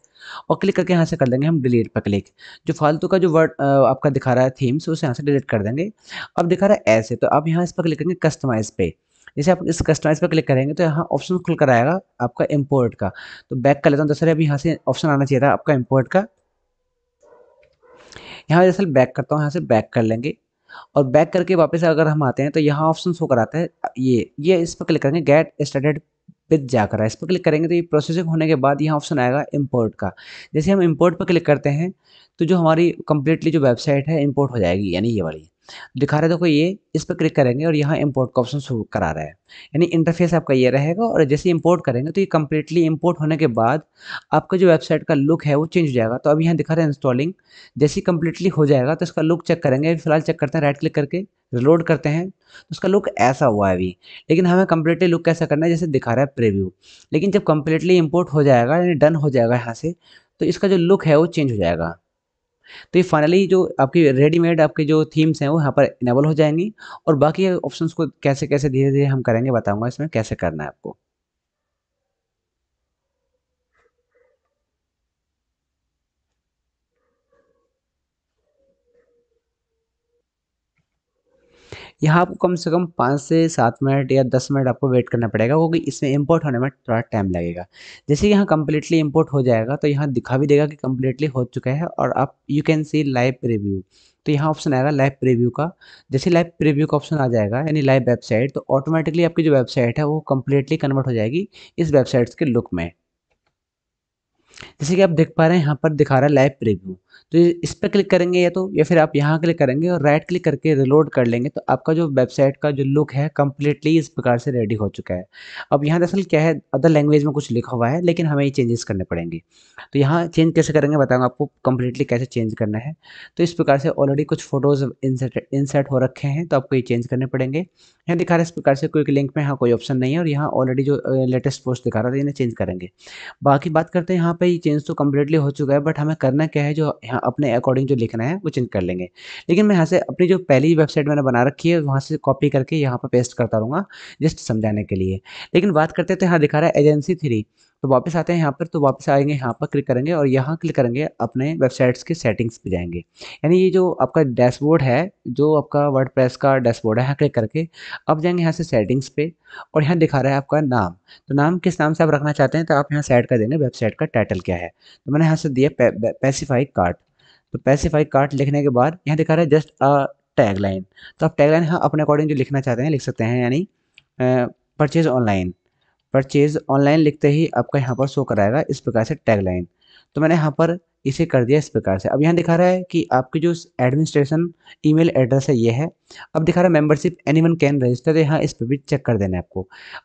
और क्लिक करके यहाँ से कर देंगे हम डिलीट पर क्लिक जो फालतू का जो वर्ड आपका दिखा रहा है थीम्स उसे यहाँ से डिलीट कर देंगे अब दिखा रहा है ऐसे तो आप यहाँ इस पर क्लिक करेंगे कस्टमाइज़ पे जैसे आप इस कस्टमाइज पर क्लिक करेंगे तो यहाँ ऑप्शन खुल कर आएगा आपका इम्पोर्ट का तो बैक कर लेता हूँ दरअसल तो अभी यहाँ से ऑप्शन आना चाहिए था आपका इम्पोर्ट का यहाँ दरअसल बैक करता हूँ यहाँ से बैक कर लेंगे और बैक करके वापस अगर हम आते हैं तो यहाँ ऑप्शन शो कराता है ये ये इस पर क्लिक करेंगे गेट स्टार्टेड पर जाकर है इस पर क्लिक करेंगे तो ये प्रोसेसिंग होने के बाद यहाँ ऑप्शन आएगा इम्पोर्ट का जैसे हम इम्पोर्ट पर क्लिक करते हैं तो जो हमारी कंप्लीटली जो वेबसाइट है इम्पोर्ट हो जाएगी यानी ये वाली दिखा रहे देखो ये इस पर क्लिक करेंगे और यहाँ इम्पोर्ट का ऑप्शन शुरू करा रहा है यानी इंटरफेस आपका ये रहेगा और जैसे इम्पोर्ट करेंगे तो ये कम्प्लीटली इम्पोर्ट होने के बाद आपका जो वेबसाइट का लुक है वो चेंज हो जाएगा तो अब यहाँ दिखा रहे हैं इंस्टॉलिंग जैसे कम्प्लीटली हो जाएगा तो इसका लुक चेक करेंगे फिलहाल चेक करते हैं राइट क्लिक करके रिलोड करते हैं तो उसका लुक ऐसा हुआ है अभी लेकिन हमें कम्प्लीटली लुक कैसा करना है जैसे दिखा रहा है प्रीव्यू लेकिन जब कम्प्लीटली इम्पोर्ट हो जाएगा यानी डन हो जाएगा यहाँ से तो इसका जो लुक है वो चेंज हो जाएगा तो ये फाइनली जो आपकी रेडीमेड आपके जो थीम्स हैं वो यहाँ पर इनेबल हो जाएंगी और बाकी ऑप्शंस को कैसे कैसे धीरे धीरे हम करेंगे बताऊँगा इसमें कैसे करना है आपको यहाँ आपको कम से कम पाँच से सात मिनट या दस मिनट आपको वेट करना पड़ेगा क्योंकि इसमें इम्पोर्ट होने में थोड़ा टाइम लगेगा जैसे यहाँ कम्प्लीटली इम्पोर्ट हो जाएगा तो यहाँ दिखा भी देगा कि कम्प्लीटली हो चुका है और आप you can see live review तो यहाँ ऑप्शन आएगा लाइव प्रीव्यू का जैसे लाइव प्रीव्यू का ऑप्शन आ जाएगा यानी लाइव वेबसाइट तो ऑटोमेटिकली आपकी जो वेबसाइट है वो कम्प्लीटली कन्वर्ट हो जाएगी इस वेबसाइट्स के लुक में जैसे कि आप देख पा रहे हैं यहाँ पर दिखा रहा है लाइव प्रीव्यू तो इस पर क्लिक करेंगे या तो या फिर आप यहाँ क्लिक करेंगे और राइट क्लिक करके रिलोड कर लेंगे तो आपका जो वेबसाइट का जो लुक है कम्प्लीटली इस प्रकार से रेडी हो चुका है अब यहाँ दरअसल क्या है अदर लैंग्वेज में कुछ लिखा हुआ है लेकिन हमें ये चेंजेस करने पड़ेंगे तो यहाँ चेंज कैसे करेंगे बताऊँगा आपको कम्प्लीटली कैसे चेंज करना है तो इस प्रकार से ऑलरेडी कुछ फ़ोटोज़ इंसर्ट इंसर्ट हो रखे हैं तो आपको ये चेंज करने पड़ेंगे यहाँ दिखा रहा है इस प्रकार से क्विक लिंक में यहाँ कोई ऑप्शन नहीं है और यहाँ ऑलरेडी जो लेटेस्ट पोस्ट दिखा रहा था इन्हें चेंज करेंगे बाकी बात करते हैं यहाँ पर ये चेंज तो कम्प्लीटली हो चुका है बट हमें करना क्या है जो यहाँ अपने अकॉर्डिंग जो लिखना है वो चेंज कर लेंगे लेकिन मैं यहाँ से अपनी जो पहली वेबसाइट मैंने बना रखी है वहाँ से कॉपी करके यहाँ पर पेस्ट करता रहूँगा जस्ट समझाने के लिए लेकिन बात करते तो यहाँ दिखा रहा है एजेंसी थ्री तो वापस आते हैं यहाँ पर तो वापस आएंगे यहाँ पर क्लिक करेंगे और यहाँ क्लिक करेंगे अपने वेबसाइट्स के सेटिंग्स पे जाएंगे यानी ये जो आपका डैशबोर्ड है जो आपका वर्ड का डैशबोर्ड है यहाँ क्लिक करके अब जाएंगे यहाँ से सेटिंग्स पे और यहाँ दिखा रहा है आपका नाम तो नाम किस नाम से आप रखना चाहते हैं तो आप यहाँ सेट कर देंगे वेबसाइट का टाइटल क्या है तो मैंने यहाँ से दिया पे, पे, पैसिफाई तो पैसिफाई कार्ड लिखने के बाद यहाँ दिखा रहा है जस्ट अ लाइन तो आप टैगलाइन हाँ अपने अकॉर्डिंग जो लिखना चाहते हैं लिख सकते हैं यानी परचेज ऑनलाइन परचेज ऑनलाइन लिखते ही आपका यहाँ पर शो कराएगा इस प्रकार से टैग लाइन तो मैंने यहाँ पर इसे कर दिया इस प्रकार से अब यहाँ दिखा रहा है कि आपकी जो एडमिनिस्ट्रेशन ईमेल एड्रेस है ये है अब दिखा रहा है membership anyone can register तो यहाँ इस पर भी चेक कर देना है आपको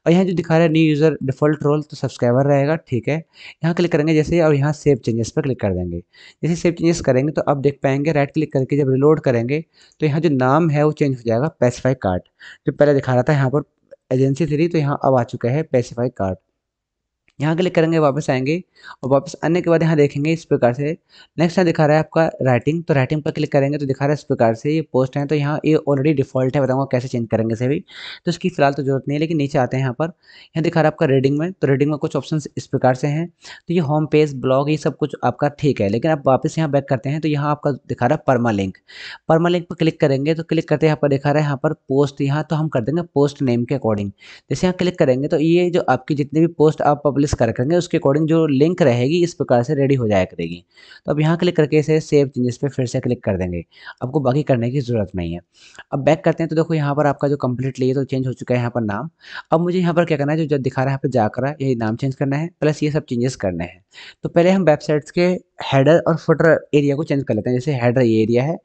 और यहाँ जो दिखा रहा है न्यू यूज़र डिफॉल्ट रोल तो सब्सक्राइबर रहेगा ठीक है यहाँ क्लिक करेंगे जैसे और यहाँ सेव चेंजेस पर क्लिक कर देंगे जैसे सेव चेंजेस करेंगे तो आप देख पाएंगे राइट क्लिक करके जब रिलोड करेंगे तो यहाँ जो नाम है वो चेंज हो जाएगा पेसीफाई कार्ड जो पहले दिखा रहा था यहाँ पर एजेंसी थ्री तो यहाँ अब आ चुका है पैसिफाई कार्ड यहाँ क्लिक करेंगे वापस आएंगे और वापस आने के बाद यहाँ देखेंगे इस प्रकार से नेक्स्ट यहाँ दिखा रहा है आपका राइटिंग तो राइटिंग पर क्लिक करेंगे तो दिखा रहा है इस प्रकार से ये पोस्ट है तो यहाँ ये ऑलरेडी डिफॉल्ट है बताऊँगा कैसे चेंज करेंगे इसे भी तो इसकी फिलहाल तो जरूरत नहीं है लेकिन नीचे आते हैं यहाँ पर यहाँ दिखा रहा है आपका रीडिंग में तो रीडिंग में कुछ ऑप्शन इस प्रकार से हैं तो ये होम पेज ब्लॉग ये सब कुछ आपका ठीक है लेकिन आप वापस यहाँ बैक करते हैं तो यहाँ आपका दिखा रहा है परमा लिंक परमा लिंक पर क्लिक करेंगे तो क्लिक करते यहाँ पर दिखा रहा है यहाँ पर पोस्ट यहाँ तो हम कर देंगे पोस्ट नेम के अकॉर्डिंग जैसे यहाँ क्लिक करेंगे तो ये जो आपकी जितनी भी पोस्ट आप पब्लिश कर करेंगे उसके अकॉर्डिंग जो लिंक रहेगी इस प्रकार से रेडी हो जाया करेगी तो अब यहाँ क्लिक करके इसे सेव चेंजेस पे फिर से क्लिक कर देंगे आपको बाकी करने की ज़रूरत नहीं है अब बैक करते हैं तो देखो यहाँ पर आपका जो कम्प्लीटली है तो चेंज हो चुका है यहाँ पर नाम अब मुझे यहाँ पर क्या करना है जो, जब दिखा रहा है यहाँ पर जाकर यही नाम चेंज करना है प्लस ये सब चेंजेस करने हैं तो पहले हम वेबसाइट्स के हेडर और फुटर एरिया को चेंज कर लेते हैं जैसे हेडर ये एरिया है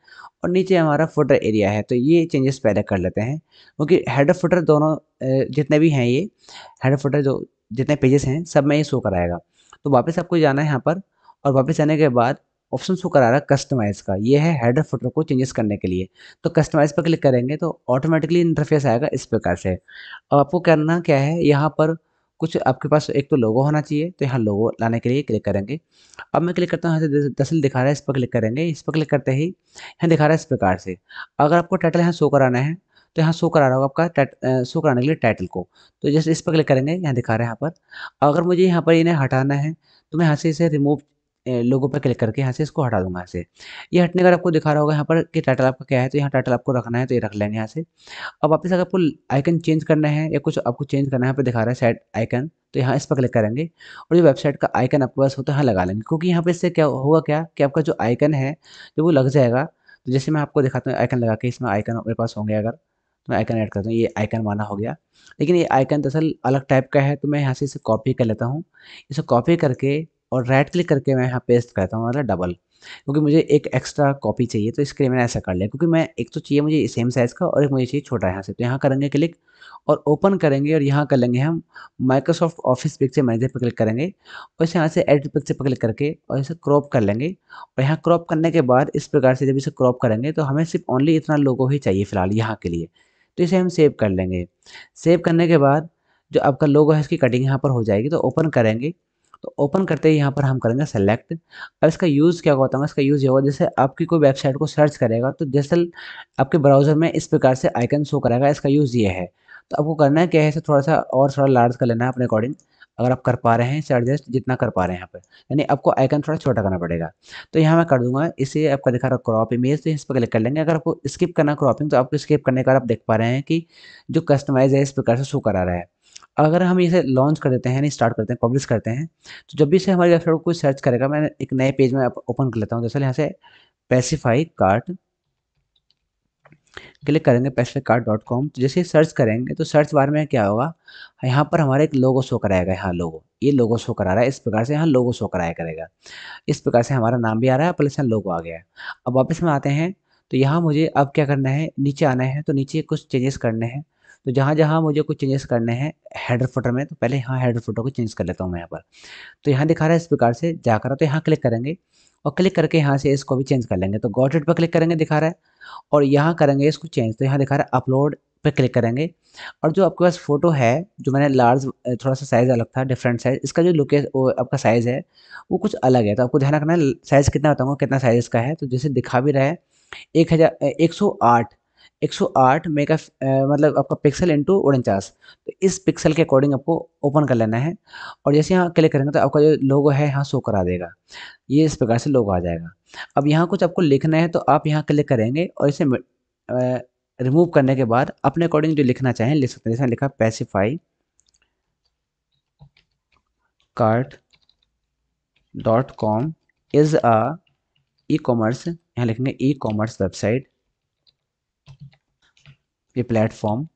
और नीचे हमारा फुटर एरिया है तो ये चेंजेस पहले कर लेते हैं क्योंकि हेडर फुटर दोनों जितने भी हैं ये हेड फोटर जो जितने पेजेस हैं सब में ये शो कराएगा तो वापस आपको जाना है यहाँ पर और वापस आने के बाद ऑप्शन शो करा रहा है कस्टमाइज़ का ये है हेडर फोटो को चेंजेस करने के लिए तो कस्टमाइज़ पर क्लिक करेंगे तो ऑटोमेटिकली इंटरफेस आएगा इस प्रकार से अब आपको करना क्या है यहाँ पर कुछ आपके पास एक तो लोगो होना चाहिए तो यहाँ लोगो लाने के लिए क्लिक करेंगे अब मैं क्लिक करता हूँ यहाँ से दरअसल दिखा रहा है इस पर क्लिक करेंगे इस पर क्लिक करते ही यहाँ दिखा रहा है इस प्रकार से अगर आपको टाइटल यहाँ शो कराना है तो यहाँ शो करा रहा होगा आपका शो कराने के लिए टाइटल को तो जैसे इस पर क्लिक करेंगे यहाँ दिखा रहे हैं यहाँ पर अगर मुझे यहाँ पर इन्हें हटाना है तो मैं यहाँ से इसे रिमूव लोगों पर क्लिक करके यहाँ से इसको हटा दूंगा यहाँ से ये हटने का आपको दिखा रहा होगा यहाँ पर कि टाइटल आपका क्या है तो यहाँ टाइटल आपको रखना है तो ये रख लेंगे यहाँ से अब वापस अगर आपको आइकन चेंज करना है या कुछ आपको चेंज करना है यहाँ पर दिखा रहा है साइड आइकन तो यहाँ इस पर क्लिक करेंगे और जो वेबसाइट का आइकन आपके पास होता तो है लगा लेंगे क्योंकि यहाँ पर इससे क्या होगा क्या कि आपका जो आइकन है जब वो लग जाएगा तो जैसे मैं आपको दिखाता हूँ आइकन लगा के इसमें आइकन मेरे पास होंगे अगर मैं आइकन ऐड करता हूँ ये आइकन माना हो गया लेकिन ये आइकन दरअसल अलग टाइप का है तो मैं यहाँ से इसे कॉपी कर लेता हूँ इसे कॉपी करके और राइट क्लिक करके मैं यहाँ पेस्ट करता हूँ मतलब डबल क्योंकि मुझे एक एक्स्ट्रा कॉपी चाहिए तो इसके लिए मैंने ऐसा कर लिया क्योंकि मैं एक तो चाहिए मुझे सेम साइज़ का और एक मुझे चाहिए छोटा यहाँ से तो यहाँ करेंगे क्लिक और ओपन करेंगे और यहाँ कर लेंगे हम माइक्रोसॉफ्ट ऑफिस पिक्चर मैनेजर पर क्लिक करेंगे और इसे यहाँ से एडिट पिक्चर पर क्लिक करके और इसे क्रॉप कर लेंगे और यहाँ क्रॉप करने के बाद इस प्रकार से जब इसे क्रॉप करेंगे तो हमें सिर्फ ओनली इतना लोगो ही चाहिए फिलहाल यहाँ के लिए तो इसे हम सेव कर लेंगे सेव करने के बाद जो आपका लोगो है इसकी कटिंग यहाँ पर हो जाएगी तो ओपन करेंगे तो ओपन करते ही यहाँ पर हम करेंगे सेलेक्ट अब इसका यूज़ क्या होता है इसका यूज़ ये होगा जैसे आपकी कोई वेबसाइट को सर्च करेगा तो दरअसल आपके ब्राउज़र में इस प्रकार से आइकन शो करेगा इसका यूज़ ये है तो आपको करना है क्या है इसे थोड़ा सा और थोड़ा लार्ज कर लेना है अपने अकॉर्डिंग अगर आप कर पा रहे हैं इसे एडजस्ट जितना कर पा रहे हैं यहाँ पर यानी आपको आइकन थोड़ा छोटा करना पड़ेगा तो यहाँ मैं कर दूंगा इसे आपका दिखा रहा क्रॉप इमेज तो इस पर क्लिक कर लेंगे अगर आपको स्किप करना क्रॉपिंग तो आपको स्किप करने का आप देख पा रहे हैं कि जो कस्टमाइज है इस प्रकार से शो करा रहा है अगर हम इसे लॉन्च कर देते हैं यानी स्टार्ट करते हैं पब्लिश करते हैं तो जब भी इसे हमारी वेबसाइट को कोई सर्च करेगा मैं एक नए पेज में ओपन कर लेता हूँ जैसे यहाँ से पैसिफाई कार्ट क्लिक करेंगे पैसे कार्ड डॉट कॉम जैसे सर्च करेंगे तो सर्च बार में क्या होगा यहाँ पर हमारा एक लोगो शो कराएगा यहाँ लोगो ये लोगो शो करा रहा है इस प्रकार से यहाँ लोगो शो कराया करेगा इस प्रकार से हमारा नाम भी आ रहा है प्लस यहाँ लोगो आ गया है अब वापस में आते हैं तो यहाँ मुझे अब क्या करना है नीचे आना है तो नीचे कुछ चेंजेस करने हैं तो जहाँ जहाँ मुझे कुछ चेंजेस करने हैं हेडर फोटो में तो पहले यहाँ हेडर फोटो को चेंज कर लेता हूँ मैं यहाँ पर तो यहाँ दिखा रहा है इस प्रकार से जाकर तो यहाँ क्लिक करेंगे और क्लिक करके यहाँ से इसको भी चेंज कर लेंगे तो गॉड पर क्लिक करेंगे दिखा रहा है और यहाँ करेंगे इसको चेंज तो यहाँ दिखा रहा है अपलोड पे क्लिक करेंगे और जो आपके पास फ़ोटो है जो मैंने लार्ज थोड़ा सा साइज़ अलग था डिफरेंट साइज़ इसका जो लुके आपका साइज़ है वो कुछ अलग है तो आपको ध्यान रखना है साइज़ कितना बताऊँगा कितना साइज़ इसका है तो जैसे दिखा भी रहा है एक हज़ार एक सौ आठ 108 मेगा मतलब आपका पिक्सल इंटू उनचास तो इस पिक्सल के अकॉर्डिंग आपको ओपन कर लेना है और जैसे यहाँ क्लिक करेंगे तो आपका जो लोगो है यहाँ शो करा देगा ये इस प्रकार से लोगो आ जाएगा अब यहाँ कुछ आपको लिखना है तो आप यहाँ क्लिक करेंगे और इसे रिमूव करने के बाद अपने अकॉर्डिंग जो लिखना चाहें लिख सकते हैं जैसे लिखा Pacify cart dot com is a ecommerce यहाँ लिखेंगे ecommerce website a platform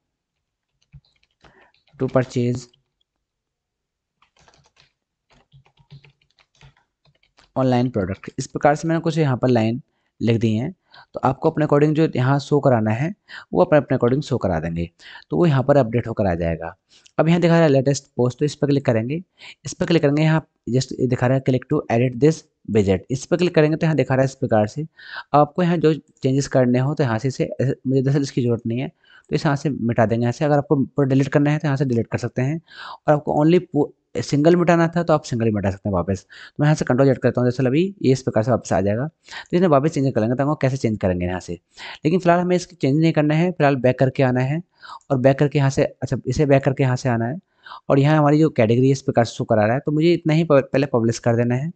to purchase online product इस प्रकार से मैंने कुछ यहाँ पर लाइन लिख दी हैं तो आपको अपने अकॉर्डिंग जो यहाँ शो कराना है वो अपने अपने अकॉर्डिंग शो करा देंगे तो वो यहाँ पर अपडेट होकर आ जाएगा अब यहाँ दिखा रहा है लेटेस्ट पोस्ट तो इस पर क्लिक करेंगे इस पर क्लिक करेंगे यहाँ जस्ट दिखा रहा है क्लिक टू एडिट दिस विजेट इस पर क्लिक करेंगे तो यहाँ दिखा रहा है इस प्रकार से आपको यहाँ जो चेंजेस करने हो तो यहाँ से इसे मुझे दरअसल इसकी जरूरत नहीं है तो इस यहाँ से मिटा देंगे यहाँ से अगर आपको पूरा डिलीट करना है तो यहाँ से डिलीट कर सकते हैं और आपको ओनली सिंगल मिटाना था तो आप सिंगल ही मिटा सकते हैं वापस तो मैं यहाँ से कंट्रोल जेट करता हूँ जैसे अभी ये इस प्रकार से वापस आ जाएगा तो इसमें वापस चेंज कर लेंगे तो हम कैसे चेंज करेंगे यहाँ से लेकिन फिलहाल हमें इसकी चेंज नहीं करना है फिलहाल बैक करके आना है और बैक करके यहाँ से अच्छा इसे बैक करके यहाँ से आना है और यहाँ हमारी जो कैटेगरी इस प्रकार से शो करा रहा है तो मुझे इतना ही पहले पब्लिश कर देना है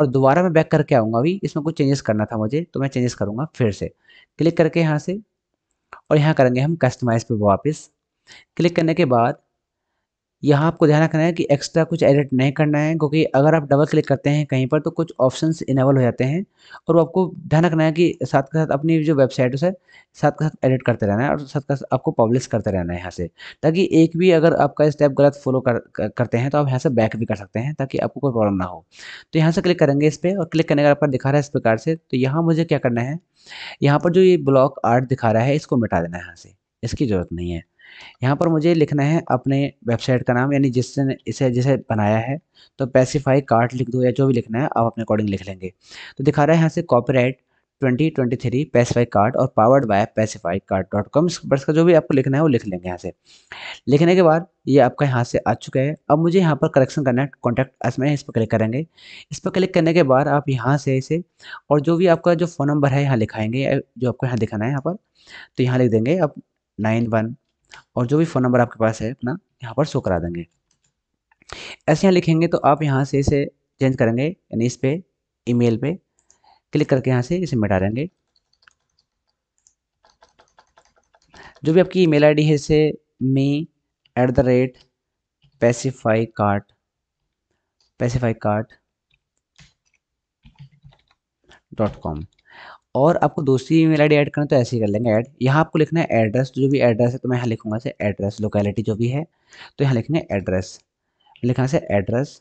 और दोबारा मैं बैक करके आऊँगा अभी इसमें कुछ चेंजेस करना था मुझे तो मैं चेंजेस करूँगा फिर से क्लिक करके यहाँ से और यहाँ करेंगे हम कस्टमाइज़ पे वापस क्लिक करने के बाद यहाँ आपको ध्यान रखना है कि एक्स्ट्रा कुछ एडिट नहीं करना है क्योंकि अगर आप डबल क्लिक करते हैं कहीं पर तो कुछ ऑप्शंस इनेबल हो जाते हैं और आपको ध्यान रखना है कि साथ के साथ अपनी जो वेबसाइट है साथ के साथ एडिट करते रहना है और साथ के साथ आपको पब्लिश करते रहना है यहाँ से ताकि एक भी अगर आपका स्टेप गलत फॉलो कर, करते हैं तो आप यहाँ से बैक भी कर सकते हैं ताकि आपको कोई प्रॉब्लम ना हो तो यहाँ से क्लिक करेंगे इस पर और क्लिक करने का आपका दिखा रहा है इस प्रकार से तो यहाँ मुझे क्या करना है यहाँ पर जो ये ब्लॉक आर्ट दिखा रहा है इसको मिटा देना है यहाँ से इसकी ज़रूरत नहीं है यहाँ पर मुझे लिखना है अपने वेबसाइट का नाम यानी जिसने इसे जिसे बनाया है तो पैसिफाई कार्ड लिख दो या जो भी लिखना है आप अपने अकॉर्डिंग लिख लेंगे तो दिखा रहा है यहाँ से कॉपीराइट 2023 पैसिफाई कार्ड और powered by Pacify card dot com बस का जो भी आपको लिखना है वो लिख लेंगे यहाँ से लिखने के बाद ये आपका यहाँ से आ चुका है अब मुझे यहाँ पर करेक्शन करना है कॉन्टैक्ट में इस पर क्लिक करेंगे इस पर क्लिक करने के बाद आप यहाँ से इसे और जो भी आपका जो फ़ोन नंबर है यहाँ लिखाएंगे जो आपको यहाँ दिखाना है यहाँ पर तो यहाँ लिख देंगे आप नाइन वन और जो भी फ़ोन नंबर आपके पास है अपना यहाँ पर शो करा देंगे ऐसे यहाँ लिखेंगे तो आप यहाँ से इसे चेंज करेंगे यानी इस पर ईमेल पे क्लिक करके यहाँ से इसे मिटा देंगे जो भी आपकी ईमेल आईडी है इसे me at the rate Pacify cart Pacify cart dot com और आपको दूसरी ईमेल आईडी ऐड करना तो ऐसे ही कर लेंगे ऐड यहाँ आपको लिखना है एड्रेस जो भी एड्रेस है तो मैं यहाँ लिखूंगा से एड्रेस लोकेलिटी जो भी है तो यहाँ लिखेंगे एड्रेस लिखा से एड्रेस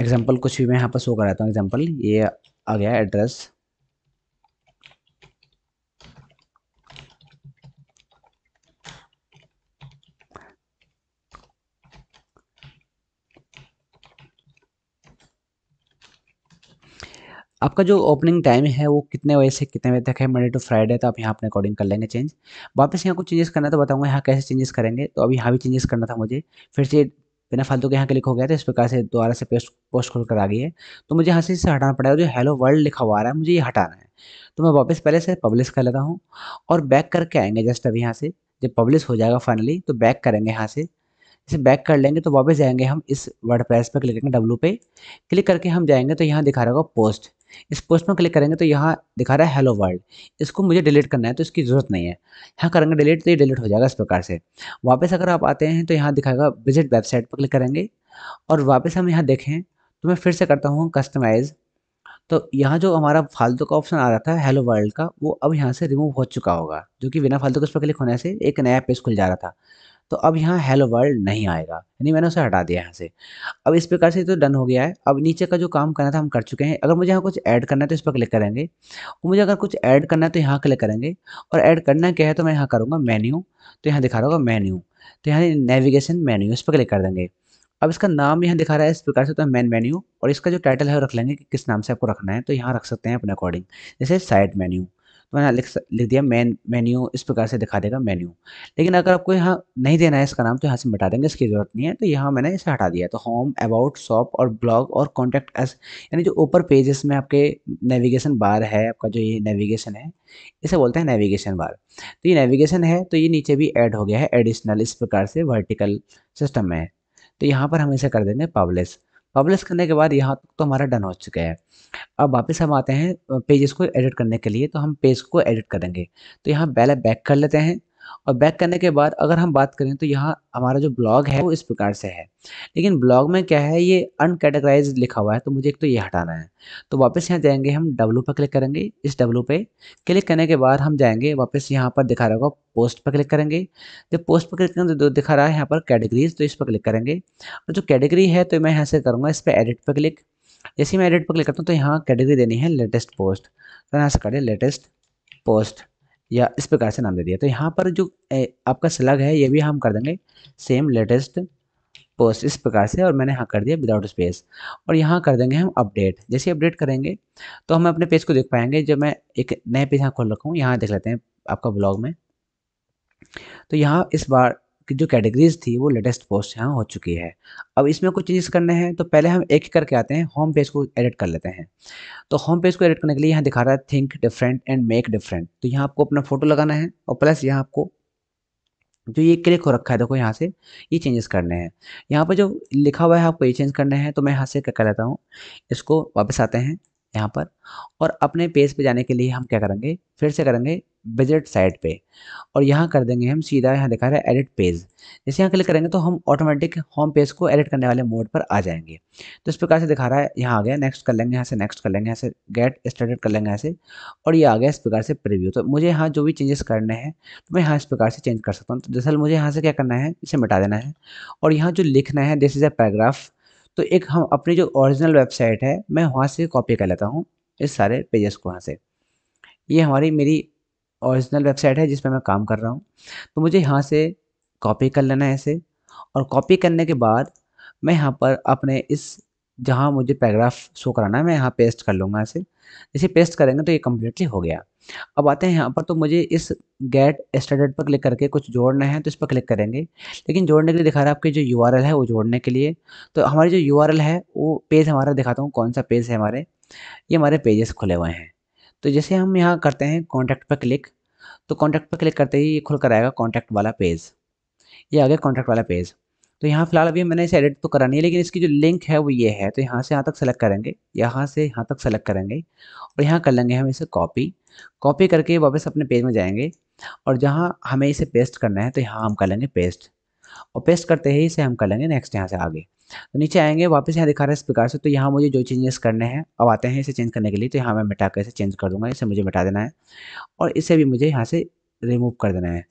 एग्जाम्पल कुछ भी मैं यहाँ पर शो कराता हूँ एग्जाम्पल ये आ गया एड्रेस आपका जो ओपनिंग टाइम है वो कितने बजे से कितने बजे तक है मंडे टू फ्राइडे तो आप यहाँ अपने अकॉर्डिंग कर लेंगे चेंज वापस यहाँ कुछ चेंजेस करना तो बताऊँगा यहाँ कैसे चेंजेस करेंगे तो अभी यहाँ भी चेंजेस करना था मुझे फिर से बिना फालतू के यहाँ क्लिक हो गया था तो इस प्रकार से दोबारा से पेस्ट पोस्ट खोल कर आ गई है तो मुझे यहाँ से इसे हटाना पड़ेगा जो हेलो वर्ल्ड लिखा हुआ आ रहा है मुझे ये हटाना है तो मैं वापस पहले से पब्लिश कर लेता हूँ और बैक करके आएंगे जस्ट अभी यहाँ से जब पब्लिश हो जाएगा फाइनली तो बैक करेंगे यहाँ से इसे बैक कर लेंगे तो वापस जाएंगे हम इस वर्ड प्रेस पर क्लिक करेंगे डब्लू पे क्लिक करके हम जाएंगे तो यहाँ दिखा रहेगा पोस्ट इस पोस्ट में क्लिक करेंगे तो यहाँ दिखा रहा है हेलो वर्ल्ड इसको मुझे डिलीट करना है तो इसकी ज़रूरत नहीं है यहाँ करेंगे डिलीट तो ये डिलीट हो जाएगा इस प्रकार से वापस अगर आप आते हैं तो यहाँ दिखाएगा विजिट वेबसाइट पर क्लिक करेंगे और वापस हम यहाँ देखें तो मैं फिर से करता हूँ कस्टमाइज़ तो यहाँ जो हमारा फालतू का ऑप्शन आ रहा था हेलो वर्ल्ड का वो अब यहाँ से रिमूव हो चुका होगा जो कि बिना फालतू के उस पर क्लिक होने से एक नया पेज खुल जा रहा था तो अब यहाँ हेलो वर्ल्ड नहीं आएगा यानी मैंने उसे हटा दिया यहाँ से अब इस प्रकार से तो डन हो गया है अब नीचे का जो काम करना था हम कर चुके हैं अगर मुझे यहाँ कुछ ऐड करना है तो इस पर क्लिक करेंगे और मुझे अगर कुछ ऐड करना है तो यहाँ क्लिक करेंगे और ऐड करना क्या है तो मैं यहाँ करूँगा मेन्यू तो यहाँ दिखा रहा होगा मेन्यू तो यहाँ नेविगेशन मेन्यू इस पर क्लिक कर देंगे अब इसका नाम यहाँ दिखा रहा है इस प्रकार से तो मेन मेन्यू और इसका जो टाइटल है रख लेंगे कि किस नाम से आपको रखना है तो यहाँ रख सकते हैं अपने अकॉर्डिंग जैसे साइड मेन्यू तो मैंने लिख लिख दिया मैन मेन्यू इस प्रकार से दिखा देगा मेन्यू लेकिन अगर आपको यहाँ नहीं देना है इसका नाम तो यहाँ से मिटा देंगे इसकी ज़रूरत नहीं है तो यहाँ मैंने इसे हटा दिया तो होम अबाउट शॉप और ब्लॉग और कॉन्टैक्ट एस यानी जो ऊपर पेजेस में आपके नेविगेशन बार है आपका जो ये नेविगेशन है इसे बोलते हैं नेविगेशन बार तो ये नेविगेशन है तो ये नीचे भी ऐड हो गया है एडिशनल इस प्रकार से वर्टिकल सिस्टम में तो यहाँ पर हम इसे कर देंगे पब्लिश पब्लिश करने के बाद यहाँ तक तो हमारा डन हो चुका है अब वापस हम आते हैं पेजेस को एडिट करने के लिए तो हम पेज को एडिट करेंगे तो यहाँ पहले बैक कर लेते हैं और बैक करने के बाद अगर हम बात करें तो यहाँ हमारा जो ब्लॉग है वो इस प्रकार से है लेकिन ब्लॉग में क्या है ये अनकेटेगराइज लिखा हुआ है तो मुझे एक तो ये हटाना है तो वापस यहाँ जाएंगे हम डब्लू पर क्लिक करेंगे इस डब्लू पे क्लिक करने के बाद हम जाएंगे वापस यहाँ पर दिखा रहा होगा पोस्ट पर क्लिक करेंगे जब पोस्ट पर क्लिक करेंगे तो दिखा रहा है यहाँ पर कैटेगरीज तो इस पर क्लिक करेंगे और जो कैटेगरी है तो मैं यहाँ से करूँगा इस पर एडिट पर क्लिक जैसे मैं एडिट पर क्लिक करता हूँ तो यहाँ कैटेगरी देनी है लेटेस्ट पोस्ट तो यहाँ से करें लेटेस्ट पोस्ट या इस प्रकार से नाम दे दिया तो यहाँ पर जो आपका स्लग है ये भी हम कर देंगे सेम लेटेस्ट पोस्ट इस प्रकार से और मैंने यहाँ कर दिया विदाउट स्पेस और यहाँ कर देंगे हम अपडेट जैसे अपडेट करेंगे तो हम अपने पेज को देख पाएंगे जब मैं एक नए पेज यहाँ खोल रखा हूँ यहाँ देख लेते हैं आपका ब्लॉग में तो यहाँ इस बार कि जो कैटेगरीज थी वो लेटेस्ट पोस्ट यहाँ हो चुकी है अब इसमें कुछ चीज़ करने हैं तो पहले हम एक करके आते हैं होम पेज को एडिट कर लेते हैं तो होम पेज को एडिट करने के लिए यहाँ दिखा रहा है think different and make different तो यहाँ आपको अपना फोटो लगाना है और प्लस यहाँ आपको जो ये क्लिक हो रखा है देखो यहाँ से ये चेंजेस करने हैं यहाँ पर जो लिखा हुआ है आपको ये चेंज करने हैं तो मैं यहाँ से क्या कर लेता हूँ इसको वापस आते हैं यहाँ पर और अपने पेज पे जाने के लिए हम क्या करेंगे फिर से करेंगे बजट साइट पे और यहाँ कर देंगे हम सीधा यहाँ दिखा रहा है एडिट पेज जैसे यहाँ क्लिक करेंगे तो हम ऑटोमेटिक होम पेज को एडिट करने वाले मोड पर आ जाएंगे तो इस प्रकार से दिखा रहा है यहाँ आ गया नेक्स्ट कर लेंगे यहाँ से नेक्स्ट कर लेंगे यहाँ से गेट स्टार्टेड कर लेंगे यहाँ से और ये आ गया इस प्रकार से प्रिव्यू तो मुझे यहाँ जो भी चेंजेस करने हैं तो मैं यहाँ इस प्रकार से चेंज कर सकता हूँ तो दरअसल मुझे यहाँ से क्या करना है इसे मिटा देना है और यहाँ जो लिखना है दिस इज़ अ पैराग्राफ तो एक हम अपनी जो ओरिजिनल वेबसाइट है मैं वहाँ से कॉपी कर लेता हूँ इस सारे पेजेस को वहाँ से ये हमारी मेरी ओरिजिनल वेबसाइट है पर मैं काम कर रहा हूँ तो मुझे यहाँ से कॉपी कर लेना है ऐसे और कॉपी करने के बाद मैं यहाँ पर अपने इस जहाँ मुझे पैराग्राफ शो कराना है मैं यहाँ पेस्ट कर लूँगा ऐसे जैसे पेस्ट करेंगे तो ये कम्प्लीटली हो गया अब आते हैं यहाँ पर तो मुझे इस गेट स्टैंडर्ड पर क्लिक करके कुछ जोड़ना है तो इस पर क्लिक करेंगे लेकिन जोड़ने के लिए दिखा रहा है आपके जो यू है वो जोड़ने के लिए तो हमारी जो यू है वो पेज हमारा दिखाता हूँ कौन सा पेज है हमारे ये हमारे पेजेस खुले हुए हैं तो जैसे हम यहाँ करते हैं कॉन्टैक्ट पर क्लिक तो कॉन्टैक्ट पर क्लिक करते ही ये खुल कर आएगा कॉन्टैक्ट वाला पेज ये आ गया कॉन्टैक्ट वाला पेज तो यहाँ फिलहाल अभी मैंने इसे एडिट तो करा नहीं है लेकिन इसकी जो लिंक है वो ये है तो यहाँ से यहाँ तक सेलेक्ट करेंगे यहाँ से यहाँ तक सेलेक्ट करेंगे और यहाँ कर लेंगे हम इसे कॉपी कॉपी करके वापस अपने पेज में जाएंगे और जहाँ हमें इसे पेस्ट करना है तो यहाँ हम कर लेंगे पेस्ट और पेस्ट करते ही इसे हम कर लेंगे नेक्स्ट यहाँ से आगे तो नीचे आएंगे वापस यहाँ दिखा रहे हैं इस प्रकार से तो यहाँ मुझे जो चेंजेस करने हैं अब आते हैं इसे चेंज करने के लिए तो यहाँ मैं मिटा कर इसे चेंज कर दूंगा इसे मुझे मिटा देना है और इसे भी मुझे यहाँ से रिमूव कर देना है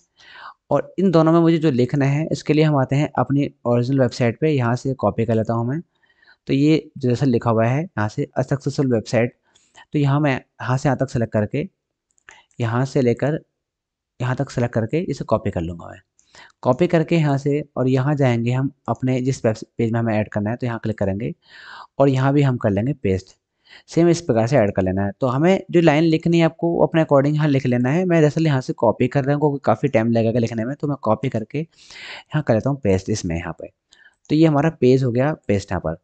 और इन दोनों में मुझे जो लिखना है इसके लिए हम आते हैं अपनी ओरिजिनल वेबसाइट पर यहाँ से कॉपी कर लेता हूँ मैं तो ये जैसा लिखा हुआ है यहाँ से असक्सेसफुल वेबसाइट तो यहाँ मैं यहाँ से यहाँ तक सेलेक्ट करके यहाँ से लेकर यहाँ तक सेलेक्ट करके इसे कॉपी कर लूँगा मैं कॉपी करके यहाँ से और यहाँ जाएंगे हम अपने जिस पेज में हमें ऐड करना है तो यहाँ क्लिक करेंगे और यहाँ भी हम कर लेंगे पेस्ट सेम इस प्रकार से ऐड कर लेना है तो हमें जो लाइन लिखनी है आपको अपने अकॉर्डिंग यहाँ लिख लेना है मैं दरअसल यहाँ से कॉपी कर रहा हूँ क्योंकि काफ़ी टाइम लगेगा लिखने में तो मैं कॉपी करके यहाँ कर लेता हूँ पेस्ट इसमें यहाँ पर तो ये हमारा पेज हो गया पेस्ट यहाँ पर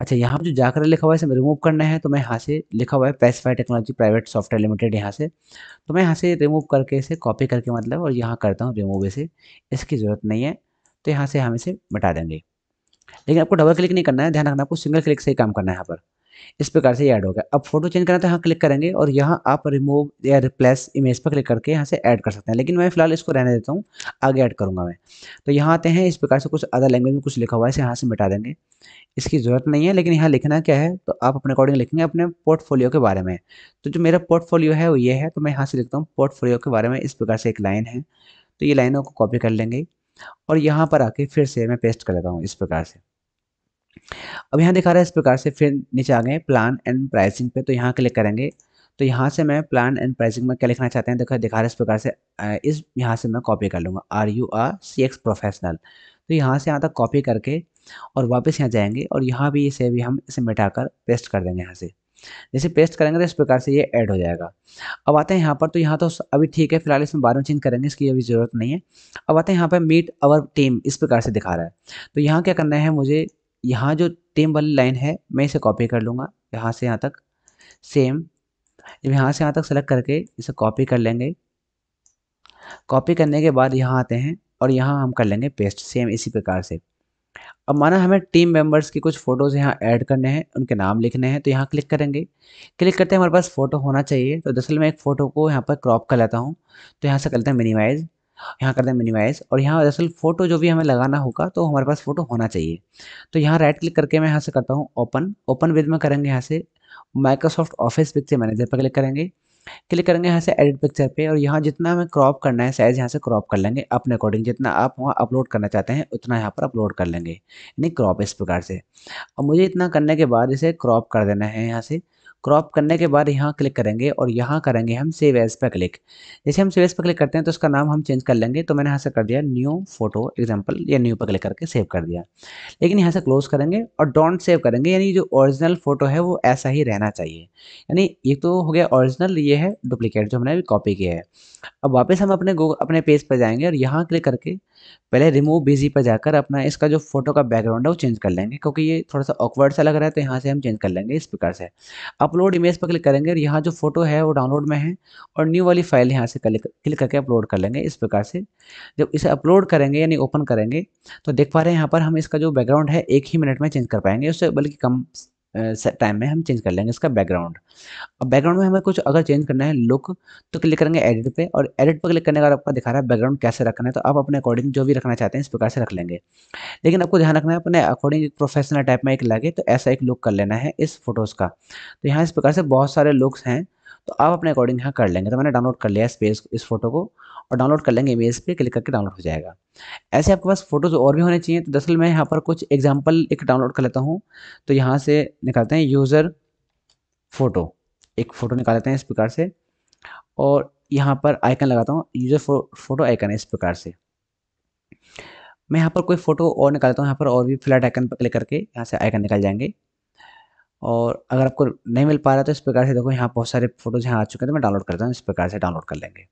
अच्छा यहाँ पर जो जाकर लिखा हुआ है इसे रिमूव करना है तो मैं यहाँ से लिखा हुआ है Pacify technology private software limited यहाँ से तो मैं यहाँ से रिमूव करके इसे कॉपी करके मतलब और यहाँ करता हूँ रिमूव इसे इसकी ज़रूरत नहीं है तो यहाँ से हम इसे मिटा देंगे लेकिन आपको डबल क्लिक नहीं करना है ध्यान रखना आपको सिंगल क्लिक से ही काम करना है यहाँ पर इस प्रकार से ऐड हो गया अब फोटो चेंज करना तो यहाँ क्लिक करेंगे और यहाँ आप रिमूव या रिप्लेस इमेज पर क्लिक करके यहाँ से ऐड कर सकते हैं लेकिन मैं फिलहाल इसको रहने देता हूँ आगे ऐड करूँगा मैं तो यहाँ आते हैं इस प्रकार से कुछ अदर लैंग्वेज में कुछ लिखा हुआ है इसे यहाँ से मिटा देंगे इसकी ज़रूरत नहीं है लेकिन यहाँ लिखना क्या है तो आप अपने अकॉर्डिंग लिखेंगे अपने पोर्टफोलियो के बारे में तो जो मेरा पोर्टफोलियो है वो ये है तो मैं यहाँ से लिखता हूँ पोर्टफोलियो के बारे में इस प्रकार से एक लाइन है तो ये लाइनों को कॉपी कर लेंगे और यहाँ पर आके फिर से मैं पेस्ट कर लेता हूँ इस प्रकार से अब यहाँ दिखा रहा है इस प्रकार से फिर नीचे आ गए प्लान एंड प्राइसिंग पे तो यहाँ क्लिक करेंगे तो यहाँ से मैं प्लान एंड प्राइसिंग में क्या लिखना चाहते हैं देखो दिखा रहा है इस प्रकार से इस यहाँ से मैं कॉपी कर लूँगा R U R C X professional तो यहाँ से यहाँ तक कॉपी करके और वापस यहाँ जाएंगे और यहाँ भी इसे भी हम इसे मिटा कर पेस्ट कर देंगे यहाँ से जैसे पेस्ट करेंगे तो इस प्रकार से ये ऐड हो जाएगा अब आते हैं यहाँ पर तो यहाँ तो अभी ठीक है फिलहाल इसमें बारह चेंज करेंगे इसकी अभी ज़रूरत नहीं है अब आते हैं यहाँ पर मीट आवर टीम इस प्रकार से दिखा रहा है तो यहाँ क्या करना है मुझे यहाँ जो टेम वाली लाइन है मैं इसे कॉपी कर लूँगा यहाँ से यहाँ तक सेम जब यहाँ से यहाँ तक सेलेक्ट करके इसे कॉपी कर लेंगे कॉपी करने के बाद यहाँ आते हैं और यहाँ हम कर लेंगे पेस्ट सेम इसी प्रकार से अब माना हमें टीम मेंबर्स की कुछ फ़ोटोज़ यहाँ ऐड करने हैं उनके नाम लिखने हैं तो यहाँ क्लिक करेंगे क्लिक करते हैं हमारे पास फ़ोटो होना चाहिए तो दरअसल मैं एक फ़ोटो को यहाँ पर क्रॉप कर लेता हूँ तो यहाँ से कर लेते हैं मिनिमाइज़ यहाँ कर दें मिनिमाइज और यहाँ दरअसल फोटो जो भी हमें लगाना होगा तो हमारे पास फोटो होना चाहिए तो यहाँ राइट क्लिक करके मैं यहाँ से करता हूँ ओपन ओपन विद में करेंगे यहाँ से माइक्रोसॉफ्ट ऑफिस पिक्चर मैनेजर पर क्लिक करेंगे क्लिक करेंगे यहाँ से एडिट पिक्चर पे और यहाँ जितना हमें क्रॉप करना है साइज़ यहाँ से क्रॉप कर लेंगे अपने अकॉर्डिंग जितना आप वहाँ अपलोड करना चाहते हैं उतना यहाँ पर अपलोड कर लेंगे यानी क्रॉप इस प्रकार से और मुझे इतना करने के बाद इसे क्रॉप कर देना है यहाँ से क्रॉप करने के बाद यहाँ क्लिक करेंगे और यहाँ करेंगे हम सेव एज पर क्लिक जैसे हम सेव एज पर क्लिक करते हैं तो उसका नाम हम चेंज कर लेंगे तो मैंने यहाँ से कर दिया न्यू फोटो एग्जाम्पल या न्यू पर क्लिक करके सेव कर दिया लेकिन यहाँ से क्लोज करेंगे और डोंट सेव करेंगे यानी जो ओरिजिनल फोटो है वो ऐसा ही रहना चाहिए यानी ये तो हो गया ऑरिजिनल ये है डुप्लीकेट जो हमने अभी कॉपी किया है अब वापस हम अपने अपने पेज पर जाएंगे और यहाँ क्लिक करके पहले रिमूव बिजी पर जाकर अपना इसका जो फोटो का बैकग्राउंड है वो चेंज कर लेंगे क्योंकि ये थोड़ा सा ऑकवर्ड सा लग रहा है तो यहाँ से हम चेंज कर लेंगे इस प्रकार से अपलोड इमेज पर क्लिक करेंगे यहाँ जो फोटो है वो डाउनलोड में है और न्यू वाली फाइल यहाँ से क्लिक करके अपलोड कर लेंगे इस प्रकार से जब इसे अपलोड करेंगे यानी ओपन करेंगे तो देख पा रहे हैं यहाँ पर हम इसका जो बैकग्राउंड है एक ही मिनट में चेंज कर पाएंगे उससे बल्कि कम टाइम में हम चेंज कर लेंगे इसका बैकग्राउंड अब बैकग्राउंड में हमें कुछ अगर चेंज करना है लुक तो क्लिक करेंगे एडिट पे और एडिट पर क्लिक करने का आपका दिखा रहा है बैकग्राउंड कैसे रखना है तो आप अपने अकॉर्डिंग जो भी रखना चाहते हैं इस प्रकार से रख लेंगे लेकिन आपको ध्यान रखना है अपने अकॉर्डिंग एक प्रोफेशनल टाइप में एक लगे तो ऐसा एक लुक कर लेना है इस फोटोज़ का तो यहाँ इस प्रकार से बहुत सारे लुक्स हैं तो आप अपने अकॉर्डिंग यहाँ कर लेंगे तो मैंने डाउनलोड कर लिया स्पेस इस, इस फोटो को और डाउनलोड कर लेंगे इमेज पे क्लिक करके डाउनलोड हो जाएगा ऐसे आपके पास फोटोज़ और भी होने चाहिए तो दरअसल मैं यहाँ पर कुछ एग्जाम्पल एक डाउनलोड कर लेता हूँ तो यहाँ से निकालते हैं यूज़र फ़ोटो एक फ़ोटो निकाल लेते हैं इस प्रकार से और यहाँ पर आइकन लगाता हूँ यूज़र फ़ोटो आइकन है इस प्रकार से मैं यहाँ पर कोई फ़ोटो और निकालता हूँ यहाँ पर और भी फ्लैट आइकन पर क्लिक करके यहाँ से आइकन निकाल जाएंगे और अगर आपको नहीं मिल पा रहा तो इस प्रकार से देखो यहाँ बहुत सारे फोटोज यहाँ आ चुके हैं तो मैं डाउनलोड करता हूँ इस प्रकार से डाउनलोड कर लेंगे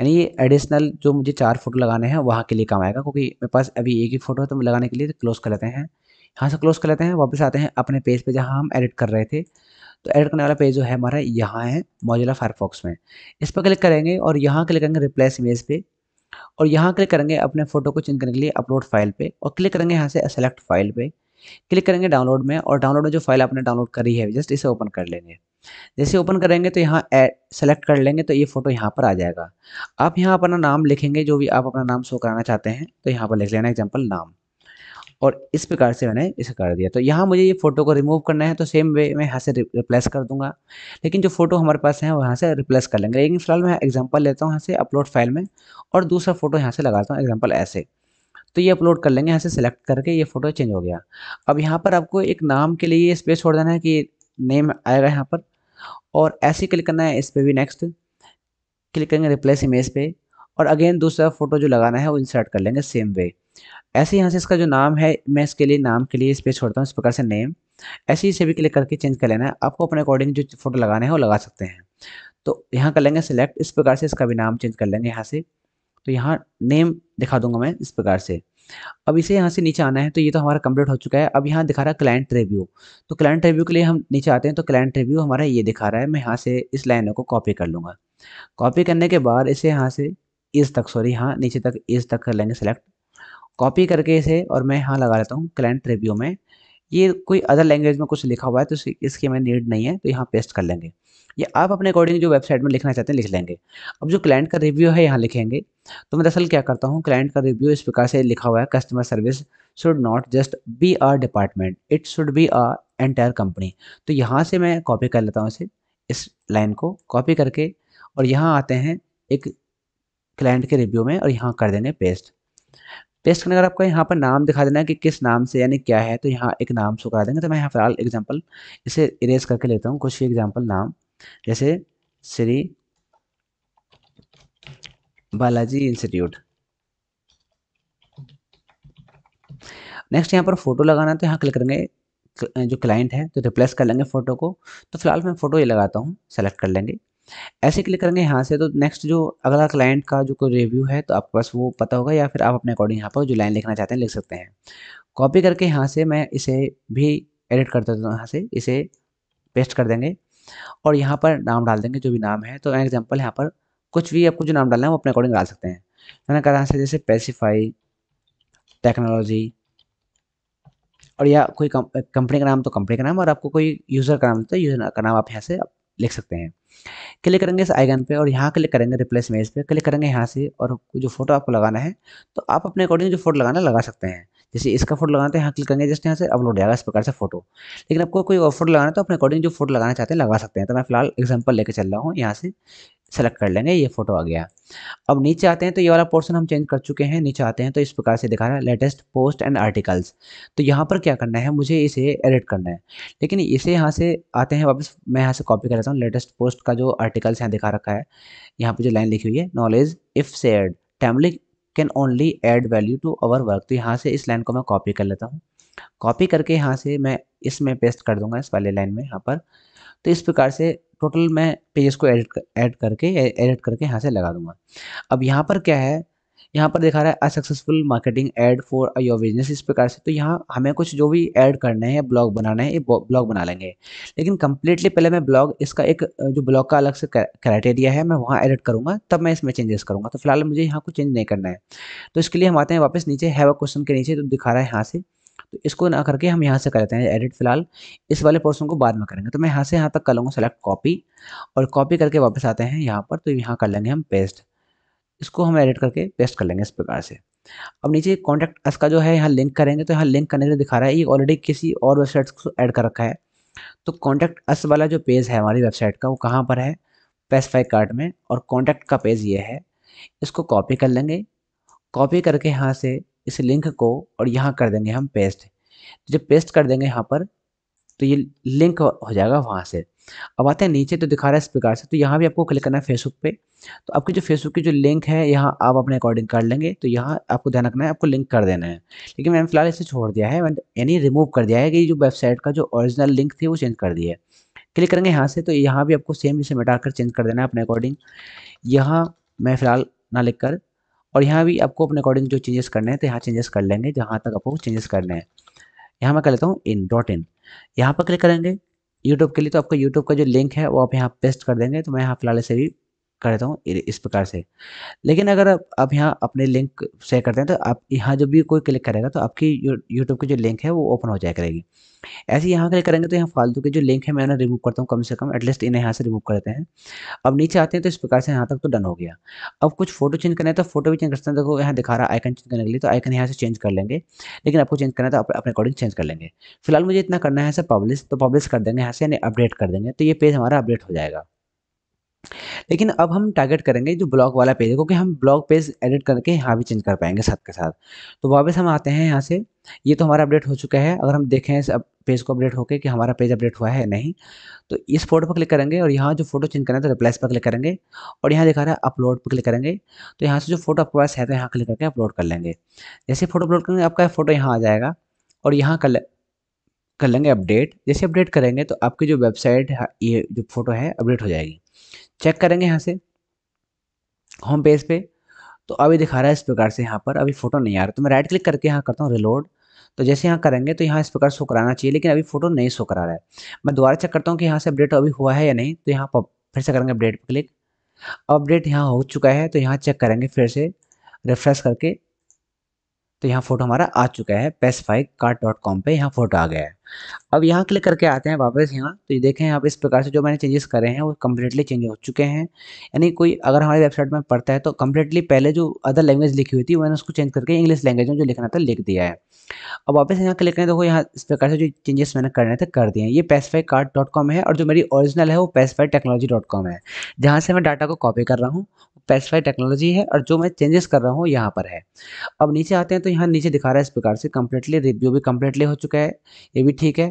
यानी ये एडिशनल जो मुझे चार फोटो लगाने हैं वहाँ के लिए काम आएगा क्योंकि मेरे पास अभी एक ही फोटो है तो मैं लगाने के लिए क्लोज कर लेते हैं यहाँ से क्लोज कर लेते हैं वापस आते हैं अपने पेज पे जहाँ हम एडिट कर रहे थे तो एडिट करने वाला पेज जो है हमारा यहाँ है मोजिला फायरफॉक्स में इस पर क्लिक करेंगे और यहाँ क्लिक करेंगे रिप्लेस इमेज पे और यहाँ क्लिक करेंगे अपने फोटो को चेंज करने के लिए अपलोड फाइल पे और क्लिक करेंगे यहाँ से सेलेक्ट फाइल पे क्लिक करेंगे डाउनलोड में और डाउनलोड में जो फाइल आपने डाउनलोड करी है जस्ट इसे ओपन कर लेंगे जैसे ओपन करेंगे तो यहाँ सेलेक्ट कर लेंगे तो ये फ़ोटो यहाँ पर आ जाएगा आप यहाँ अपना नाम लिखेंगे जो भी आप अपना नाम शो कराना चाहते हैं तो यहाँ पर लिख लेना एग्जाम्पल नाम और इस प्रकार से मैंने इसे कर दिया तो यहाँ मुझे ये फ़ोटो को रिमूव करना है तो सेम वे मैं यहाँ से रिप्लेस कर दूंगा लेकिन जो फ़ोटो हमारे पास है वहाँ से रिप्लेस कर लेंगे लेकिन फिलहाल मैं एग्जाम्पल लेता हूँ यहाँ से अपलोड फाइल में और दूसरा फ़ोटो यहाँ से लगाता हूँ एग्जाम्पल ऐसे तो ये अपलोड कर लेंगे यहाँ से सेलेक्ट करके ये फ़ोटो चेंज हो गया अब यहाँ पर आपको एक नाम के लिए स्पेस छोड़ देना है कि नेम आएगा यहाँ पर और ऐसे क्लिक करना है इस पर भी नेक्स्ट क्लिक करेंगे रिप्लेस इमेज पे और अगेन दूसरा फ़ोटो जो लगाना है वो इंसर्ट कर लेंगे सेम वे ऐसे यहाँ से इसका जो नाम है मैं इसके लिए नाम के लिए इस पर छोड़ता हूँ इस प्रकार से नेम ऐसे ही से भी क्लिक करके चेंज कर लेना है आपको अपने अकॉर्डिंग जो फ़ोटो लगाना है वो लगा सकते हैं तो यहाँ कर लेंगे सिलेक्ट इस प्रकार से इसका भी नाम चेंज कर लेंगे यहाँ से तो यहाँ नेम दिखा दूंगा मैं इस प्रकार से अब इसे यहाँ से नीचे आना है तो ये तो हमारा कंप्लीट हो चुका है अब यहाँ दिखा रहा है क्लाइंट रिव्यू तो क्लाइंट रिव्यू के लिए हम नीचे आते हैं तो क्लाइंट रिव्यू हमारा ये दिखा रहा है मैं यहाँ से इस लाइन को कॉपी कर लूँगा कॉपी करने के बाद इसे यहाँ से इस तक सॉरी यहाँ नीचे तक इस तक कर लेंगे सेलेक्ट कॉपी करके इसे और मैं यहाँ लगा लेता हूँ क्लाइंट रिव्यू में ये कोई अदर लैंग्वेज में कुछ लिखा हुआ है तो इसकी हमें नीड नहीं है तो यहाँ पेस्ट कर लेंगे ये आप अपने अकॉर्डिंग जो वेबसाइट में लिखना चाहते हैं लिख लेंगे अब जो क्लाइंट का रिव्यू है यहाँ लिखेंगे तो मैं दरअसल क्या करता हूँ क्लाइंट का रिव्यू इस प्रकार से लिखा हुआ है customer service should not just be are department it should be are entire company तो यहाँ से मैं कॉपी कर लेता हूँ इसे इस लाइन को कॉपी करके और यहाँ आते हैं एक क्लाइंट के रिव्यू में और यहाँ कर देंगे पेस्ट पेस्ट करने अगर आपको यहाँ पर नाम दिखा देना है कि किस नाम से यानी क्या है तो यहाँ एक नाम शो करा देंगे तो मैं यहाँ फिलहाल एग्जाम्पल इसे इरेज करके लेता हूँ कुछ ही एग्जाम्पल नाम जैसे श्री बालाजी इंस्टीट्यूट नेक्स्ट यहाँ पर फोटो लगाना तो यहाँ क्लिक करेंगे जो क्लाइंट है तो रिप्लेस कर लेंगे फ़ोटो को तो फिलहाल मैं फ़ोटो ये लगाता हूँ सेलेक्ट कर लेंगे ऐसे क्लिक करेंगे यहाँ से तो नेक्स्ट जो अगला क्लाइंट का जो कोई रिव्यू है तो आपके पास वो पता होगा या फिर आप अपने अकॉर्डिंग यहाँ पर जो लाइन लिखना चाहते हैं लिख सकते हैं कॉपी करके यहाँ से मैं इसे भी एडिट कर देता हूँ यहाँ से इसे पेस्ट कर देंगे और यहाँ पर नाम डाल देंगे जो भी नाम है तो एग्जाम्पल यहाँ पर कुछ भी आपको जो नाम डालना है वो अपने अकॉर्डिंग डाल सकते हैं मैंने कहा से जैसे पेसीफाई टेक्नोलॉजी और या कोई कंपनी का नाम तो कंपनी का नाम और आपको कोई यूज़र का नाम तो यूज़र का नाम आप यहाँ से लिख सकते हैं क्लिक करेंगे इस आइकन पे और यहाँ क्लिक करेंगे रिप्लेस मेज पे क्लिक करेंगे यहाँ से और जो फोटो आपको लगाना है तो आप अपने अकॉर्डिंग जो फोटो लगाना लगा सकते हैं जैसे इसका फोटो लगाना है तो यहाँ क्लिक करेंगे जस्ट यहाँ से अपलोड जाएगा इस प्रकार से फोटो लेकिन आपको कोई और फोटो लगाना है तो अपने अकॉर्डिंग जो फोटो लगाना चाहते हैं लगा सकते हैं तो मैं फिलहाल एग्जाम्पल लेकर चल रहा हूँ यहाँ से सेलेक्ट कर लेंगे ये फोटो आ गया अब नीचे आते हैं तो ये वाला पोर्सन हम चेंज कर चुके हैं नीचे आते हैं तो इस प्रकार से दिखा रहा है लेटेस्ट पोस्ट एंड आर्टिकल्स तो यहाँ पर क्या करना है मुझे इसे एडिट करना है लेकिन इसे यहाँ से आते हैं वापस मैं यहाँ से कॉपी कर लेता हूँ लेटेस्ट पोस्ट का जो आर्टिकल्स यहाँ दिखा रखा है यहाँ पर जो लाइन लिखी हुई है नॉलेज इफ़ सेड टैमलिक can only add value to our work तो यहाँ से इस लाइन को मैं कॉपी कर लेता हूँ कॉपी करके यहाँ से मैं इसमें पेस्ट कर दूंगा इस वाले लाइन में यहाँ पर तो इस प्रकार से टोटल मैं पेजेस को एडिट एड करके एडिट करके यहाँ से लगा दूंगा अब यहाँ पर क्या है यहाँ पर दिखा रहा है a successful marketing ad for your business इस प्रकार से तो यहाँ हमें कुछ जो भी ऐड करने हैं ब्लॉग बनाना है ये ब्लॉग बना लेंगे लेकिन कम्प्लीटली पहले मैं ब्लॉग इसका एक जो ब्लॉग का अलग से क्राइटेरिया है मैं वहाँ एडिट करूँगा तब मैं इसमें चेंजेस करूँगा तो फिलहाल मुझे यहाँ कुछ चेंज नहीं करना है तो इसके लिए हम आते हैं वापस नीचे हैव क्वेश्चन के नीचे तो दिखा रहा है यहाँ से तो इसको ना करके हम यहाँ से कर लेते हैं एडिट फिलहाल इस वाले पोर्सन को बाद में करेंगे तो मैं यहाँ से यहाँ तक कर लूँगा सेलेक्ट कॉपी और कॉपी करके वापस आते हैं यहाँ पर तो यहाँ कर लेंगे हम पेस्ट इसको हम एडिट करके पेस्ट कर लेंगे इस प्रकार से अब नीचे कॉन्टैक्ट अस का जो है यहाँ लिंक करेंगे तो यहाँ लिंक करने के लिए दिखा रहा है ये ऑलरेडी किसी और वेबसाइट को ऐड कर रखा है तो कॉन्टैक्ट अस वाला जो पेज है हमारी वेबसाइट का वो कहाँ पर है पेसिफाई कार्ड में और कॉन्टैक्ट का पेज ये है इसको कॉपी कर लेंगे कॉपी करके यहाँ से इस लिंक को और यहाँ कर देंगे हम पेस्ट जब पेस्ट कर देंगे यहाँ पर तो ये लिंक हो जाएगा वहाँ से अब आते हैं नीचे तो दिखा रहा है इस प्रकार से तो यहाँ भी आपको क्लिक करना है फेसबुक पे तो आपकी जो फेसबुक की जो लिंक है यहाँ आप अपने अकॉर्डिंग कर लेंगे तो यहाँ आपको ध्यान रखना है आपको लिंक कर देना है लेकिन मैंने फिलहाल इसे छोड़ दिया है यानी रिमूव कर दिया है कि जो वेबसाइट का जो ओरिजिनल लिंक थी वो चेंज कर दिया है क्लिक करेंगे यहाँ से तो यहाँ भी आपको सेम इसे मिटा कर चेंज कर देना है अपने अकॉर्डिंग यहाँ मैं फिलहाल ना लिख कर और यहाँ भी आपको अपने अकॉर्डिंग जो चेंजेस करने हैं तो यहाँ चेंजेस कर लेंगे जहाँ तक आपको चेंजेस करने हैं यहाँ मैं कर लेता हूँ इन डॉट इन यहाँ पर क्लिक करेंगे यूट्यूब के लिए तो आपका यूट्यूब का जो लिंक है वो आप यहाँ पेस्ट कर देंगे तो मैं यहाँ फिलहाल से भी कर देता हूँ इस प्रकार से लेकिन अगर आप यहाँ अपने लिंक शेयर करते हैं तो आप यहाँ जब भी कोई क्लिक करेगा तो आपकी यूट्यूब की जो लिंक है वो ओपन हो जाए करेगी ऐसे यहाँ क्लिक करेंगे तो यहाँ फालतू के जो लिंक है मैं उन्हें रिमूव करता हूँ कम से कम एटलीस्ट इन्हें यहाँ से रिमूव करते हैं अब नीचे आते हैं तो इस प्रकार से यहाँ तक तो डन हो गया अब कुछ फोटो चेंज करना है तो फोटो भी चेंज करते हैं देखो तो यहाँ दिखा रहा है आइकन चेंज करने के लिए तो आइकन यहाँ से चेंज कर लेंगे लेकिन आपको चेंज करना है तो आप अपने अकॉर्डिंग चेंज कर लेंगे फिलहाल मुझे इतना करना है सर पब्लिश तो पब्लिश कर देंगे यहाँ से यानी अपडेट कर देंगे तो ये पेज हमारा अपडेट हो जाएगा लेकिन अब हम टारगेट करेंगे जो ब्लॉग वाला पेज है क्योंकि हम ब्लॉग पेज एडिट करके यहाँ भी चेंज कर पाएंगे साथ के साथ तो वापस हम आते हैं यहाँ से ये तो हमारा अपडेट हो चुका है अगर हम देखें इस पेज को अपडेट होकर कि हमारा पेज अपडेट हुआ है नहीं तो इस फोटो पर क्लिक करेंगे और यहाँ जो फोटो चेंज करना है तो रिप्लाइस पर क्लिक करेंगे और यहाँ दिखा रहा है अपलोड पर क्लिक करेंगे तो यहाँ से जो फोटो आपके पास है तो यहाँ क्लिक करके अपलोड कर लेंगे जैसे फोटो अपलोड करेंगे आपका फोटो यहाँ आ जाएगा और यहाँ कर कर लेंगे अपडेट जैसे अपडेट करेंगे तो आपकी जो वेबसाइट ये जो फोटो है अपडेट हो जाएगी चेक करेंगे यहाँ से होम पेज पे तो अभी दिखा रहा है इस प्रकार से यहाँ पर अभी फोटो नहीं आ रहा तो मैं राइट क्लिक करके यहाँ करता हूँ रिलोड तो जैसे यहाँ करेंगे तो यहाँ इस प्रकार शो कराना चाहिए लेकिन अभी फोटो नहीं शो करा रहा है मैं दोबारा चेक करता हूँ कि यहाँ से अपडेट अभी हुआ है या नहीं तो यहाँ पर फिर से करेंगे अपडेट पर क्लिक अपडेट यहाँ हो चुका है तो यहाँ चेक करेंगे फिर से रिफ्रेश करके तो यहाँ फ़ोटो हमारा आ चुका है पेसफाई कार्ड डॉट कॉम पर यहाँ फ़ोटो आ गया है अब यहाँ क्लिक करके आते हैं वापस यहाँ तो ये देखें आप इस प्रकार से जो मैंने चेंजेस करे हैं वो कम्प्लीटली चेंज हो चुके हैं यानी कोई अगर हमारी वेबसाइट में पढ़ता है तो कम्प्लीटली पहले जो अदर लैंग्वेज लिखी हुई थी मैंने उसको चेंज करके इंग्लिश लैंग्वेज में जो लिखना था लिख दिया है अब वापस यहाँ क्लिक करें देखो यहाँ इस प्रकार से जो चेंजेस मैंने करने थे कर दिए हैं ये पेसफाई कार्ड डॉट कॉम है और जो मेरी ओरिजिनल है वो पेसफाई टेक्नोलॉजी डॉट कॉम है जहाँ से मैं डाटा को कॉपी कर रहा हूँ स्पेसिफाइड टेक्नोलॉजी है और जो मैं चेंजेस कर रहा हूँ यहाँ पर है अब नीचे आते हैं तो यहाँ नीचे दिखा रहा है इस प्रकार से कम्प्लीटली रिव्यू भी कम्प्लीटली हो चुका है ये भी ठीक है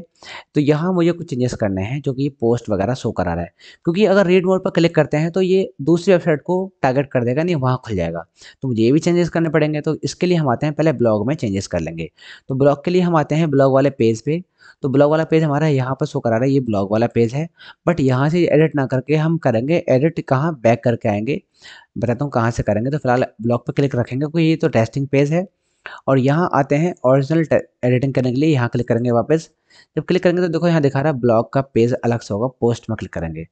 तो यहाँ मुझे कुछ चेंजेस करने हैं जो कि पोस्ट वगैरह शो करा रहा है क्योंकि अगर रीड मोड पर क्लिक करते हैं तो ये दूसरी वेबसाइट को टारगेट कर देगा नहीं वहाँ खुल जाएगा तो मुझे ये भी चेंजेस करने पड़ेंगे तो इसके लिए हम आते हैं पहले ब्लॉग में चेंजेस कर लेंगे तो ब्लॉग के लिए हम आते हैं ब्लॉग वाले पेज पर पे, तो ब्लॉग वाला पेज हमारा यहाँ पर शो करा रहा है ये ब्लॉग वाला पेज है बट यहाँ से एडिट ना करके हम करेंगे एडिट कहाँ बैक करके आएंगे बताता हूँ कहाँ से करेंगे तो फिलहाल ब्लॉग पर क्लिक रखेंगे क्योंकि ये तो टेस्टिंग पेज है और यहाँ आते हैं ओरिजिनल एडिटिंग करने के लिए यहाँ क्लिक करेंगे वापस जब क्लिक करेंगे तो देखो यहाँ दिखा रहा है ब्लॉग का पेज अलग से होगा पोस्ट में क्लिक करेंगे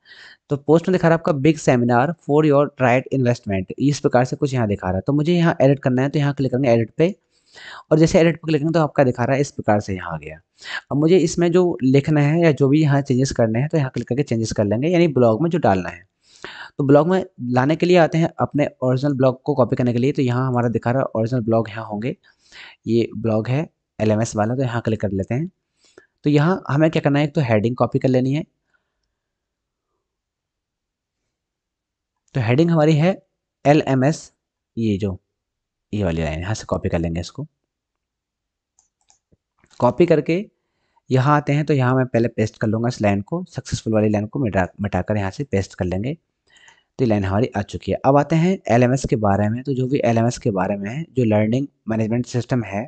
तो पोस्ट में दिखा रहा है आपका big seminar for your right investment इस प्रकार से कुछ यहाँ दिखा रहा है तो मुझे यहाँ एडिट करना है तो यहाँ क्लिक करेंगे एडिट पर और जैसे एडिट पर लिखेंगे तो आपका दिखा रहा है इस प्रकार से यहाँ आ गया अब मुझे इसमें जो लिखना है या जो भी यहाँ चेंजेस करने हैं तो यहाँ क्लिक करके चेंजेस कर लेंगे यानी ब्लॉग में जो डालना है तो ब्लॉग में लाने के लिए आते हैं अपने ओरिजिनल ब्लॉग को कॉपी करने के लिए तो यहाँ हमारा दिखा रहा है ओरिजिनल ब्लॉग यहाँ होंगे ये ब्लॉग है एल वाला तो यहाँ क्लिक कर लेते हैं तो यहाँ हमें क्या करना है एक तो हेडिंग कॉपी कर लेनी है तो हेडिंग हमारी है एल एम एस ये जो ये वाली लाइन यहाँ से कॉपी कर लेंगे इसको कॉपी करके यहाँ आते हैं तो यहाँ मैं पहले पेस्ट कर लूँगा इस लाइन को सक्सेसफुल वाली लाइन को मिटा मिटा कर यहाँ से पेस्ट कर लेंगे तो ये लाइन हमारी आ चुकी है अब आते हैं एलएमएस के बारे में तो जो भी एलएमएस के बारे में है जो लर्निंग मैनेजमेंट सिस्टम है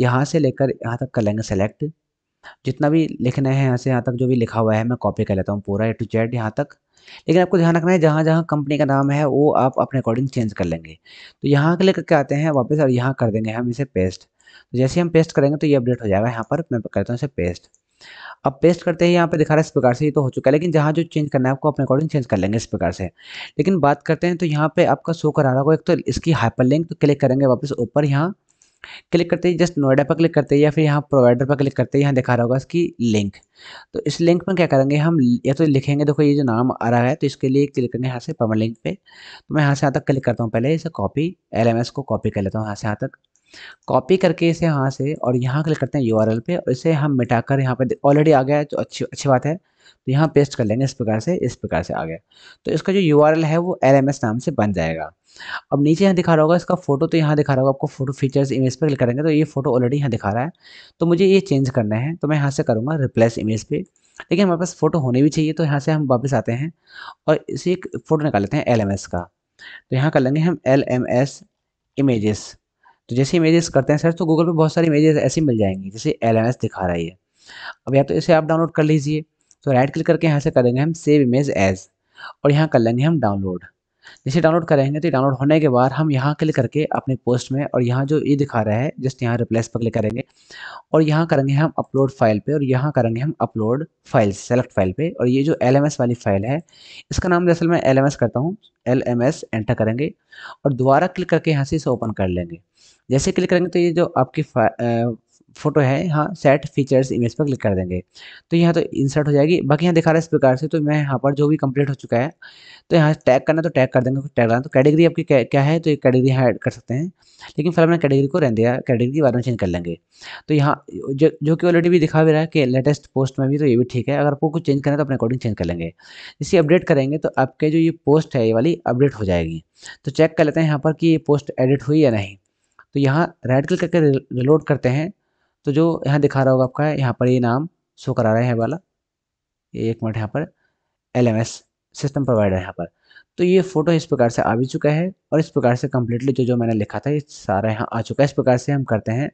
यहाँ से लेकर यहाँ तक कर लेंगे सेलेक्ट जितना भी लिखना है यहाँ से यहाँ तक जो भी लिखा हुआ है मैं कॉपी कर लेता हूँ पूरा ए टू जेड यहाँ तक लेकिन आपको ध्यान रखना है जहाँ जहाँ कंपनी का नाम है वो आप अपने अकॉर्डिंग चेंज कर लेंगे तो यहाँ के लेकर के आते हैं वापस और यहाँ कर देंगे हम इसे पेस्ट तो जैसे हम पेस्ट करेंगे तो ये अपडेट हो जाएगा यहाँ पर मैं करता हूँ इसे पेस्ट अब पेस्ट करते हैं यहाँ पर दिखा रहा है इस प्रकार से ये तो हो चुका है लेकिन जहाँ जो चेंज करना है आपको अपने अकॉर्डिंग चेंज कर लेंगे इस प्रकार से लेकिन बात करते हैं तो यहाँ पर आपका शो करा रहा होगा एक तो इसकी हाइपर लिंक क्लिक करेंगे वापस ऊपर यहाँ क्लिक करते ही जस्ट नोएडा पर क्लिक करते हैं या फिर यहाँ प्रोवाइडर पर क्लिक करते हैं यहाँ दिखा रहा होगा इसकी लिंक तो इस लिंक पर क्या करेंगे हम या तो लिखेंगे देखो ये जो नाम आ रहा है तो इसके लिए क्लिक करेंगे यहाँ से पवन लिंक पे तो मैं यहाँ से यहाँ तक क्लिक करता हूँ पहले इसे कॉपी एल को कॉपी कर लेता हूँ यहाँ से यहाँ तक कॉपी करके इसे यहाँ से और यहाँ क्लिक करते हैं यू पे और इसे हम मिटा कर यहाँ पर ऑलरेडी आ गया है तो अच्छी अच्छी बात है तो यहाँ पेस्ट कर लेंगे इस प्रकार से इस प्रकार से आ गया तो इसका जो यू है वो एल नाम से बन जाएगा अब नीचे यहाँ दिखा रहा होगा इसका फोटो तो यहाँ दिखा रहा होगा आपको फोटो फीचर्स इमेज पर क्लिक करेंगे तो ये फोटो ऑलरेडी यहाँ दिखा रहा है तो मुझे ये चेंज करना है तो मैं यहाँ से करूँगा रिप्लेस इमेज पर लेकिन हमारे पास फोटो होने भी चाहिए तो यहाँ से हम वापस आते हैं और इसे एक फ़ोटो निकाल लेते हैं एल का तो यहाँ कर लेंगे हम एल एम एस इमेजेस तो जैसे इमेजेस करते हैं सर तो गूगल पे बहुत सारी इमेजेस ऐसी मिल जाएंगी जैसे एल दिखा रहा है अब या तो इसे आप डाउनलोड कर लीजिए तो राइट क्लिक करके यहाँ से करेंगे हम सेव इमेज एज और यहाँ कर लेंगे हम डाउनलोड जैसे डाउनलोड करेंगे तो डाउनलोड होने के बाद हम यहाँ क्लिक करके अपने पोस्ट में और यहाँ जो ये दिखा रहा है जस्ट यहाँ रिप्लेस पर क्लिक करेंगे और यहाँ करेंगे हम अपलोड फाइल पे और यहाँ करेंगे हम अपलोड फाइल सेलेक्ट फाइल पे और ये जो एल वाली फाइल है इसका नाम दरअसल मैं एल करता हूँ एल एंटर करेंगे और दोबारा क्लिक करके यहाँ से इसे ओपन कर लेंगे जैसे क्लिक करेंगे तो ये जो आपकी फोटो है यहाँ सेट फीचर्स इमेज पर क्लिक कर देंगे तो यहाँ तो इंसर्ट हो जाएगी बाकी यहाँ दिखा रहा है इस प्रकार से तो मैं यहाँ पर जो भी कंप्लीट हो चुका है तो यहाँ टैग करना तो टैग कर देंगे टैग करना तो कैटेगरी आपकी क्या है तो ये कैटेगरी यहाँ ऐड कर सकते हैं लेकिन फिर मैंने कैटेगरी को रहने दिया कैटेगरी के बारे में चेंज कर लेंगे तो यहाँ जो जो कि ऑलरेडी भी दिखा भी रहा है कि लेटेस्ट पोस्ट में भी तो ये भी ठीक है अगर आपको कुछ चेंज करना है तो अपने अकॉर्डिंग चेंज कर लेंगे इसी अपडेट करेंगे तो आपके जो ये पोस्ट है ये वाली अपडेट हो जाएगी तो चेक कर लेते हैं यहाँ पर कि ये पोस्ट एडिट हुई या नहीं तो यहाँ राइट क्लिक करके रिलोड करते हैं तो जो यहाँ दिखा रहा होगा आपका यहाँ पर ये नाम शो करा रहा है वाला ये एक मिनट यहाँ पर एल सिस्टम प्रोवाइडर यहाँ पर तो ये फोटो इस प्रकार से आ भी चुका है और इस प्रकार से कम्प्लीटली जो जो मैंने लिखा था ये सारा यहाँ आ चुका है इस प्रकार से हम करते हैं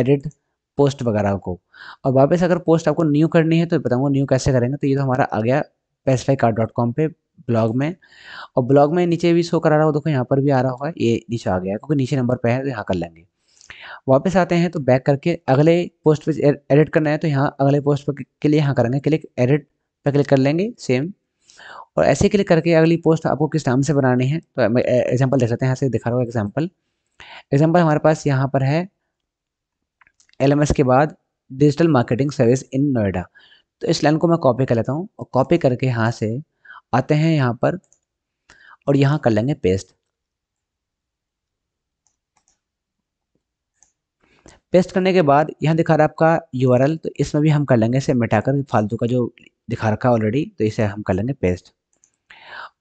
एडिट पोस्ट वगैरह को और वापस अगर पोस्ट आपको न्यू करनी है तो बताऊँगा न्यू कैसे करेंगे तो ये तो हमारा आ गया पेसिफाई कार्ड डॉट कॉम पर ब्लॉग में और ब्लॉग में नीचे भी शो करा रहा हो देखो यहाँ पर भी आ रहा होगा ये नीचे आ गया क्योंकि नीचे नंबर पर है तो यहाँ कर लेंगे वापस आते हैं तो बैक करके अगले पोस्ट पर एडिट करना है तो यहाँ अगले पोस्ट पर के लिए यहाँ करेंगे क्लिक एडिट पर क्लिक कर लेंगे सेम और ऐसे क्लिक करके अगली पोस्ट आपको किस नाम से बनानी है तो एग्जाम्पल देख सकते हैं यहाँ से दिखा रहा हूँ एग्जाम्पल एग्जाम्पल हमारे पास यहाँ पर है एल के बाद digital marketing service in Noida तो इस लाइन को मैं कॉपी कर लेता हूँ और कॉपी करके यहाँ से आते हैं यहाँ पर और यहाँ कर लेंगे पेस्ट पेस्ट करने के बाद यहाँ दिखा रहा है आपका यू तो इसमें भी हम कर लेंगे इसे मिटाकर फालतू का जो दिखा रखा है ऑलरेडी तो इसे हम कर लेंगे पेस्ट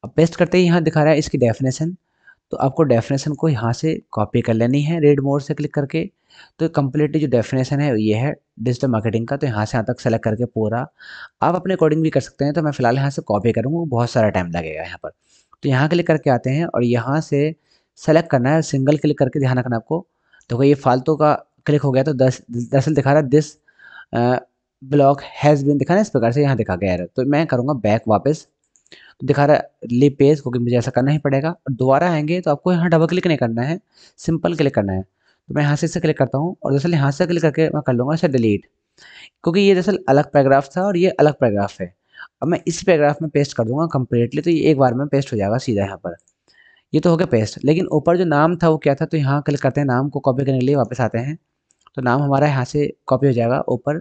और पेस्ट करते ही यहाँ दिखा रहा है इसकी डेफिनेशन तो आपको डेफिनेशन को यहाँ से कॉपी कर लेनी है रेड मोड से क्लिक करके तो कम्प्लीटली जो डेफिनेशन है ये है डिजिटल मार्केटिंग का तो यहाँ से यहाँ तक सेलेक्ट करके पूरा आप अपने अकॉर्डिंग भी कर सकते हैं तो मैं फ़िलहाल यहाँ से कॉपी करूँगा बहुत सारा टाइम लगेगा यहाँ पर तो यहाँ क्लिक करके आते हैं और यहाँ से सेलेक्ट करना है सिंगल क्लिक करके ध्यान रखना आपको तो ये फालतू का क्लिक हो गया तो दस दरअसल दिखा रहा है दिस ब्लॉक हैज़ बिन दिखा ना इस प्रकार से यहाँ दिखा गया है तो मैं करूँगा बैक वापस तो दिखा रहा है ली पेज क्योंकि मुझे ऐसा करना ही पड़ेगा और दोबारा आएंगे तो आपको यहाँ डबल क्लिक नहीं करना है सिंपल क्लिक करना है तो मैं यहाँ से इसे क्लिक करता हूँ और दरअसल यहाँ से क्लिक करके मैं कर लूँगा इसे डिलीट क्योंकि ये दरअसल अलग पैराग्राफ था और ये अलग पैराग्राफ है अब मैं इस पैराग्राफ में पेस्ट कर दूंगा कम्प्लीटली तो ये एक बार में पेस्ट हो जाएगा सीधा यहाँ पर ये तो हो गया पेस्ट लेकिन ऊपर जो नाम था वो क्या था तो यहाँ क्लिक करते हैं नाम को कॉपी करने के लिए वापस आते हैं तो नाम हमारा यहाँ से कॉपी हो जाएगा ऊपर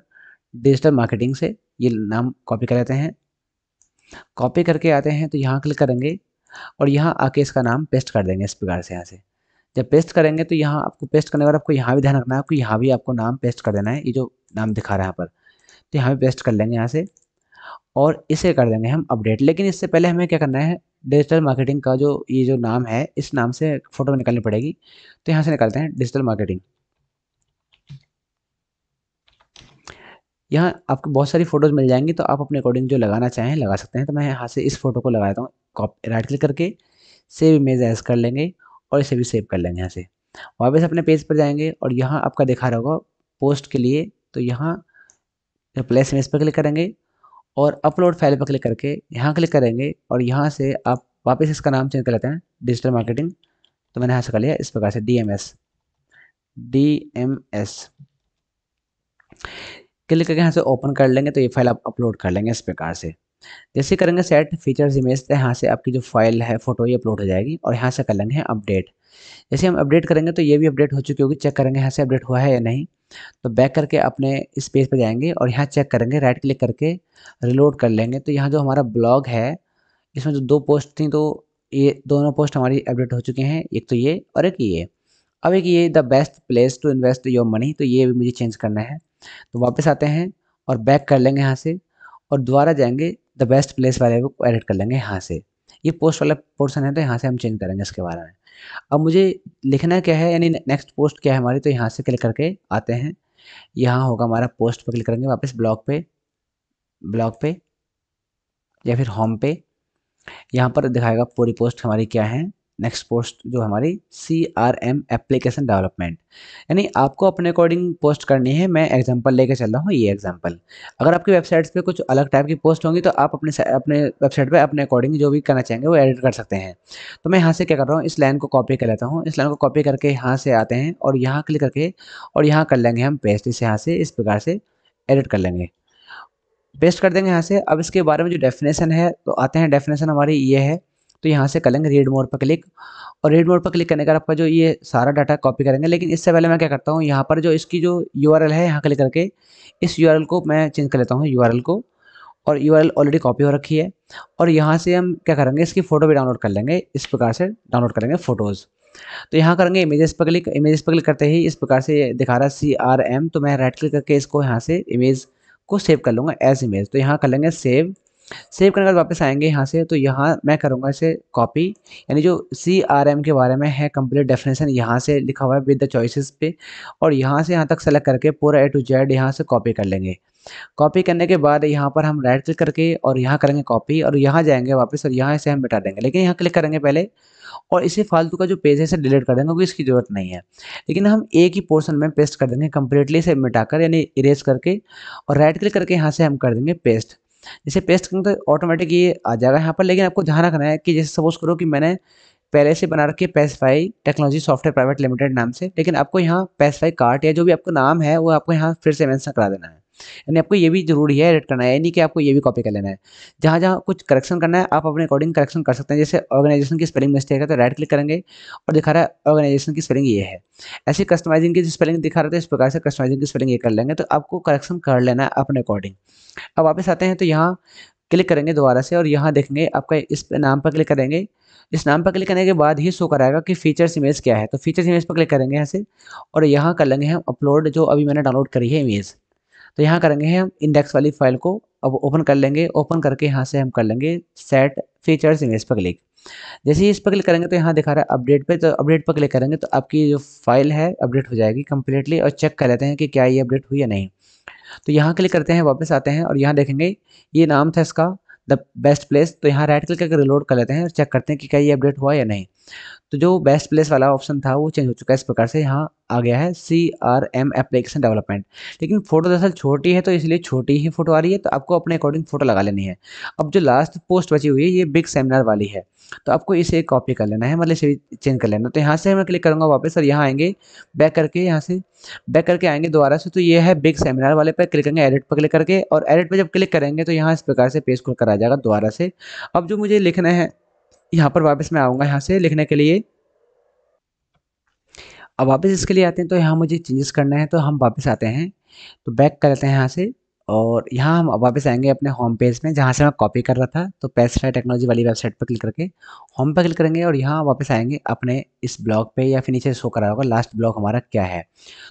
डिजिटल मार्केटिंग से ये नाम कॉपी कर लेते हैं कॉपी करके आते हैं तो यहाँ क्लिक करेंगे और यहाँ आके इसका नाम पेस्ट कर देंगे इस प्रकार से यहाँ से जब पेस्ट करेंगे तो यहाँ आपको पेस्ट करने के बाद आपको यहाँ भी ध्यान रखना है कि यहाँ भी आपको नाम पेस्ट कर देना है ये जो नाम दिखा रहा है यहाँ पर तो यहाँ भी पेस्ट कर लेंगे यहाँ से और इसे कर देंगे हम अपडेट लेकिन इससे पहले हमें क्या करना है डिजिटल मार्केटिंग का जो ये जो नाम है इस नाम से फ़ोटो निकालनी पड़ेगी तो यहाँ से निकालते हैं डिजिटल मार्केटिंग यहाँ आपको बहुत सारी फ़ोटोज़ मिल जाएंगी तो आप अपने अकॉर्डिंग जो लगाना चाहें लगा सकते हैं तो मैं यहाँ से इस फोटो को लगाता हूँ कॉपी राइट क्लिक करके सेव इमेज एज कर लेंगे और इसे भी सेव कर लेंगे यहाँ से वापस अपने पेज पर जाएंगे और यहाँ आपका दिखा रहा होगा पोस्ट के लिए तो यहाँ रिप्लेस इमेज पर क्लिक करेंगे और अपलोड फाइल पर क्लिक करके यहाँ क्लिक करेंगे और यहाँ से आप वापस इसका नाम चेंज कर लेते हैं डिजिटल मार्केटिंग तो मैंने यहाँ से कर लिया इस प्रकार से D M S D M S click करके यहाँ से ओपन कर लेंगे तो ये फाइल आप अपलोड कर लेंगे इस प्रकार से जैसे करेंगे सेट फीचर्स इमेज तो यहाँ से आपकी जो फाइल है फोटो ये अपलोड हो जाएगी और यहाँ से कर लेंगे अपडेट जैसे हम अपडेट करेंगे तो ये भी अपडेट हो चुकी होगी चेक करेंगे यहाँ से अपडेट हुआ है या नहीं तो बैक करके अपने इस पेज पर जाएंगे और यहाँ चेक करेंगे राइट क्लिक करके रिलोड कर लेंगे तो यहाँ जो हमारा ब्लॉग है इसमें जो दो पोस्ट थी तो ये दोनों पोस्ट हमारी अपडेट हो चुके हैं एक तो ये और एक ये अब एक ये the best place to invest your money तो ये भी मुझे चेंज करना है तो वापस आते हैं और बैक कर लेंगे यहाँ से और दोबारा जाएंगे द बेस्ट प्लेस वाले को एडिट कर लेंगे यहाँ से ये पोस्ट वाला पोर्सन है तो यहाँ से हम चेंज करेंगे इसके बारे में अब मुझे लिखना क्या है यानी नेक्स्ट पोस्ट क्या है हमारी तो यहाँ से क्लिक करके आते हैं यहाँ होगा हमारा पोस्ट पर क्लिक करेंगे वापस ब्लॉग पे ब्लॉग पे या फिर होम पे यहाँ पर दिखाएगा पूरी पोस्ट हमारी क्या है नेक्स्ट पोस्ट जो हमारी C R M application development यानी आपको अपने अकॉर्डिंग पोस्ट करनी है मैं एग्जांपल लेके चल रहा हूँ ये एग्जांपल अगर आपकी वेबसाइट्स पे कुछ अलग टाइप की पोस्ट होंगी तो आप अपने अपने वेबसाइट पे अपने अकॉर्डिंग जो भी करना चाहेंगे वो एडिट कर सकते हैं तो मैं यहाँ से क्या कर रहा हूँ इस लाइन को कॉपी कर लेता हूँ इस लाइन को कॉपी करके यहाँ से आते हैं और यहाँ क्लिक करके और यहाँ कर लेंगे हम पेस्ट इसे यहाँ से इस प्रकार से एडिट कर लेंगे पेस्ट कर देंगे यहाँ से अब इसके बारे में जो डेफिनेशन है तो आते हैं डेफिनेशन हमारी ये है तो यहाँ से करेंगे रेड मोड पर क्लिक और रेड मोड पर क्लिक करने का आपका जो ये सारा डाटा कॉपी करेंगे लेकिन इससे पहले मैं क्या करता हूँ यहाँ पर जो इसकी जो यू है यहाँ क्लिक करके इस यू को मैं चेंज कर लेता हूँ यू को और यू ऑलरेडी कॉपी हो रखी है और यहाँ से हम क्या करेंगे इसकी फ़ोटो भी डाउनलोड कर लेंगे इस प्रकार से डाउनलोड करेंगे फ़ोटोज़ तो यहाँ करेंगे इमेजेस पर क्लिक इमेजेस पर क्लिक करते ही इस प्रकार से दिखा रहा है सी आर एम तो मैं राइट क्लिक करके इसको यहाँ से इमेज को सेव कर लूँगा एज इमेज तो यहाँ कर लेंगे सेव सेव करने के बाद वापस आएंगे यहाँ से तो यहाँ मैं करूँगा इसे कॉपी यानी जो सी आर एम के बारे में है कंप्लीट डेफिनेशन यहाँ से लिखा हुआ है विद द चॉइसेस पे और यहाँ से यहाँ तक सेलेक्ट करके पूरा ए टू जेड यहाँ से कॉपी कर लेंगे कॉपी करने के बाद यहाँ पर हम राइट क्लिक करके और यहाँ करेंगे कॉपी और यहाँ जाएंगे वापस और यहाँ इसे हम मिटा देंगे लेकिन यहाँ क्लिक करेंगे पहले और इसे फालतू का जो पेज है इसे डिलीट कर देंगे क्योंकि इसकी ज़रूरत नहीं है लेकिन हम एक ही पोर्शन में पेस्ट कर देंगे कंप्लीटली इसे मिटाकर यानी इरेज करके और राइट क्लिक करके यहाँ से हम कर देंगे पेस्ट जैसे पेस्ट करेंगे तो ऑटोमेटिक ये आ जाएगा यहाँ पर लेकिन आपको ध्यान रखना है कि जैसे सपोज करो कि मैंने पहले से बना रखी है pacify technology software private limited नाम से लेकिन आपको यहाँ पेसफाई कार्ट या जो भी आपका नाम है वो आपको यहाँ फिर से मैंसन करा देना है यानी आपको ये भी जरूरी है एडिट करना है यानी कि आपको ये भी कॉपी कर लेना है जहाँ जहाँ कुछ करेक्शन करना है आप अपने अकॉर्डिंग करेक्शन कर सकते हैं जैसे ऑर्गेनाइजेशन की स्पेलिंग मिस्टेक है तो राइट क्लिक करेंगे और दिखा रहा है ऑर्गेनाइजेशन की स्पेलिंग ये है ऐसे कस्टमाइजिंग की स्पेलिंग दिखा रहा था इस प्रकार से कस्टमाइजिंग की स्पेलिंग ये कर लेंगे तो आपको करेक्शन कर लेना है अपने अकॉर्डिंग अब वापस आते हैं तो यहाँ क्लिक करेंगे दोबारा से और यहाँ देखेंगे आपका इस नाम पर क्लिक करेंगे इस नाम पर क्लिक करने के बाद ही शो कराएगा कि फीचर्स इमेज क्या है तो फीचर्स इमेज पर क्लिक करेंगे यहाँ से और यहाँ कर लेंगे हम अपलोड जो अभी मैंने डाउनलोड करी है इमेज़ तो यहाँ करेंगे हम इंडेक्स वाली फाइल को अब ओपन कर लेंगे ओपन करके यहाँ से हम कर लेंगे सेट फीचर्स इमेज पर क्लिक जैसे ही इस पर क्लिक करेंगे तो यहाँ दिखा रहा है अपडेट पे तो अपडेट पर क्लिक करेंगे तो आपकी जो फाइल है अपडेट हो जाएगी कम्प्लीटली और चेक कर लेते हैं कि क्या ये अपडेट हुई या नहीं तो यहाँ क्लिक करते हैं वापस आते हैं और यहाँ देखेंगे ये नाम था इसका द बेस्ट प्लेस तो यहाँ राइट क्लिक करके रिलोड कर लेते हैं और चेक करते हैं कि क्या ये अपडेट हुआ या नहीं तो जो बेस्ट प्लेस वाला ऑप्शन था वो चेंज हो चुका है इस प्रकार से यहाँ आ गया है C R M application development लेकिन फोटो दरअसल छोटी है तो इसलिए छोटी ही फोटो आ रही है तो आपको अपने अकॉर्डिंग फोटो लगा लेनी है अब जो लास्ट पोस्ट बची हुई है ये बिग सेमिनार वाली है तो आपको इसे कॉपी कर लेना है मतलब इसे चेंज कर लेना तो यहाँ से मैं क्लिक करूँगा वापस और यहाँ आएंगे बैक करके यहाँ से बैक करके आएंगे दोबारा से तो ये है बिग सेमिनार वाले पर क्लिक करेंगे एडिट पर क्लिक करके और एडिट पर जब क्लिक करेंगे तो यहाँ इस प्रकार से पेज खुल कर आ जाएगा दोबारा से अब जो मुझे लिखना है यहाँ पर वापस मैं आऊँगा यहाँ से लिखने के लिए अब वापस इसके लिए आते हैं तो यहाँ मुझे चेंजेस करना है तो हम वापस आते हैं तो बैक कर लेते हैं यहाँ से और यहाँ हम वापस आएंगे अपने होम पेज में जहाँ से मैं कॉपी कर रहा था तो पेस्टफ्राई टेक्नोलॉजी वाली वेबसाइट पर क्लिक करके होम पर क्लिक करेंगे और यहाँ वापस आएंगे अपने इस ब्लॉग पे या फिर नीचे शो करा होगा लास्ट ब्लॉग हमारा क्या है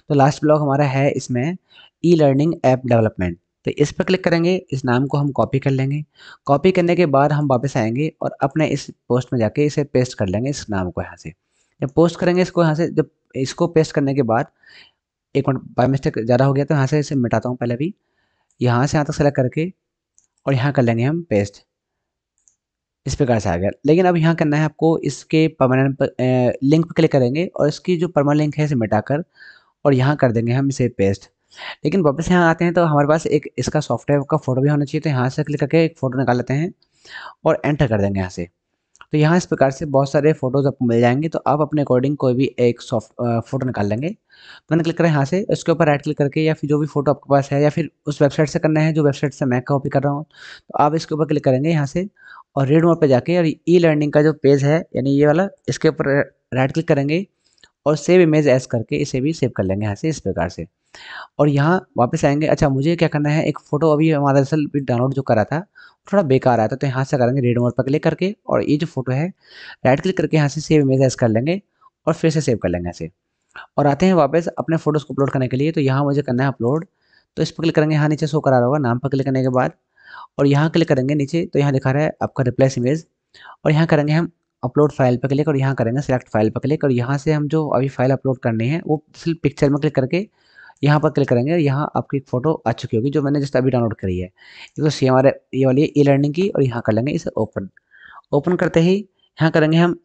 तो लास्ट ब्लॉग हमारा है इसमें ई लर्निंग ऐप डेवलपमेंट तो इस पर क्लिक करेंगे इस नाम को हम कॉपी कर लेंगे कॉपी करने के बाद हम वापस आएंगे और अपने इस पोस्ट में जाके इसे पेस्ट कर लेंगे इस नाम को यहाँ से जब पोस्ट करेंगे इसको यहाँ से जब इसको पेस्ट करने के बाद एक मिनट बाई मिस्टेक ज़्यादा हो गया तो यहाँ से इसे मिटाता हूँ पहले भी यहाँ से यहाँ तक सेलेक्ट करके और यहाँ कर लेंगे हम पेस्ट इस प्रकार से आ गया लेकिन अब यहाँ करना है आपको इसके परमानेंट पर, लिंक पर क्लिक करेंगे और इसकी जो परमानेंट लिंक है इसे मिटाकर और यहाँ कर देंगे हम इसे पेस्ट लेकिन वापस यहाँ आते हैं तो हमारे पास एक इसका सॉफ्टवेयर का फ़ोटो भी होना चाहिए तो यहाँ से क्लिक करके एक फ़ोटो निकाल लेते हैं और एंटर कर देंगे यहाँ से तो यहाँ इस प्रकार से बहुत सारे फ़ोटोज़ आपको मिल जाएंगे तो आप अपने अकॉर्डिंग कोई भी एक सॉफ्ट फ़ोटो निकाल लेंगे तो मैंने क्लिक करा यहाँ से इसके ऊपर राइट क्लिक करके या फिर जो भी फ़ोटो आपके पास है या फिर उस वेबसाइट से करना है जो वेबसाइट से मैं कॉपी कर रहा हूँ तो आप इसके ऊपर क्लिक करेंगे यहाँ से और रेड मोड पर जाके और ई लर्निंग का जो पेज है यानी ये वाला इसके ऊपर राइट क्लिक करेंगे और सेव इमेज एस करके इसे भी सेव कर लेंगे यहाँ से इस प्रकार से और यहाँ वापस आएंगे अच्छा मुझे क्या करना है एक फ़ोटो अभी हमारा दरअसल डाउनलोड जो करा था थोड़ा बेकार आया था तो यहाँ से करेंगे रेड मोड पर क्लिक करके और ये जो फोटो है राइट क्लिक करके यहाँ से सेव इमेज एस कर लेंगे और फिर से सेव कर लेंगे ऐसे और आते हैं वापस अपने फ़ोटोज़ को अपलोड करने के लिए तो यहाँ मुझे करना है अपलोड तो इस पर क्लिक करेंगे यहाँ नीचे शो करा रहा होगा नाम पर क्लिक करने के बाद और यहाँ क्लिक करेंगे नीचे तो यहाँ दिखा रहा है आपका रिप्लेस इमेज और यहाँ करेंगे हम अपलोड फाइल पर क्लिक और यहाँ करेंगे सिलेक्ट फाइल पर क्लिक और यहाँ से हम जो अभी फाइल अपलोड करनी है वो सिर्फ पिक्चर में क्लिक करके यहाँ पर क्लिक करेंगे यहाँ आपकी फ़ोटो आ चुकी होगी जो मैंने जस्ट अभी डाउनलोड करी है तो सी हमारे ये वाली है ई लर्निंग की और यहाँ कर लेंगे इसे ओपन ओपन करते ही यहाँ करेंगे हम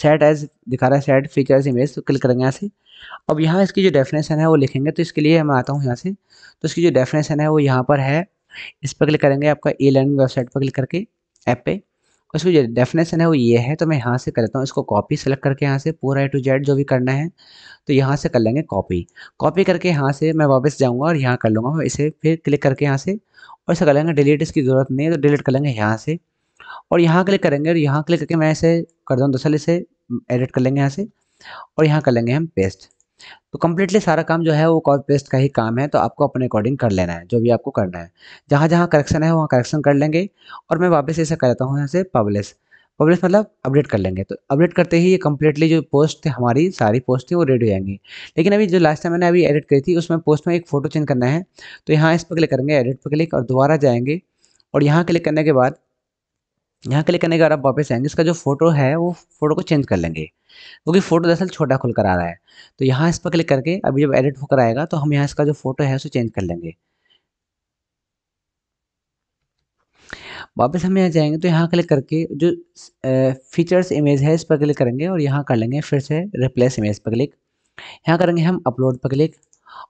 सेट एज दिखा रहा है सेट फीचर इमेज तो क्लिक करेंगे यहाँ से अब यहाँ इसकी जो डेफिनेशन है वो लिखेंगे तो इसके लिए मैं आता हूँ यहाँ से तो इसकी जो डेफिनेशन है वो यहाँ पर है इस पर क्लिक करेंगे आपका ई लर्निंग वेबसाइट पर क्लिक करके ऐप पर उसकी जो डेफिनेशन है वो ये है तो मैं यहाँ से कर लेता हूँ इसको कॉपी सेलेक्ट करके यहाँ से पूरा ए टू जेड जो भी करना है तो यहाँ से कर लेंगे कॉपी कॉपी करके यहाँ से मैं वापस जाऊँगा और यहाँ कर लूँगा मैं इसे फिर क्लिक करके यहाँ से और इसे कर लेंगे डिलीट इसकी ज़रूरत नहीं है तो डिलीट कर लेंगे यहाँ से और यहाँ क्लिक करेंगे और यहाँ क्लिक करके मैं इसे कर दूँ दरअसल इसे एडिट कर लेंगे यहाँ से और यहाँ कर लेंगे हम पेस्ट तो कम्प्लीटली सारा काम जो है वो कॉपी पेस्ट का ही काम है तो आपको अपने अकॉर्डिंग कर लेना है जो भी आपको करना है जहाँ जहाँ करेक्शन है वहाँ करेक्शन कर लेंगे और मैं वापस ऐसा कर लेता हूँ यहाँ से पब्लिस पब्लिस मतलब अपडेट कर लेंगे तो अपडेट करते ही ये कम्प्लीटली जो पोस्ट थे हमारी सारी पोस्ट थी वो रेडी हो जाएंगी लेकिन अभी जो लास्ट टाइम मैंने अभी एडिट करी थी उसमें पोस्ट में एक फ़ोटो चेंज करना है तो यहाँ इस पर क्लिक करेंगे एडिट पर क्लिक और दोबारा जाएंगे और यहाँ क्लिक करने के बाद यहाँ क्लिक करने के बाद आप वापस आएंगे इसका जो फोटो है वो फोटो को चेंज कर लेंगे क्योंकि तो फोटो दरअसल छोटा खुल कर आ रहा है तो यहाँ इस पर क्लिक करके अभी जब एडिट होकर आएगा तो हम यहाँ इसका जो फोटो है उसे चेंज कर लेंगे वापस हम यहाँ जाएंगे तो यहाँ क्लिक करके जो फीचर्स इमेज है इस पर क्लिक करेंगे और यहाँ कर लेंगे फिर से रिप्लेस इमेज पर क्लिक यहाँ करेंगे हम अपलोड पर क्लिक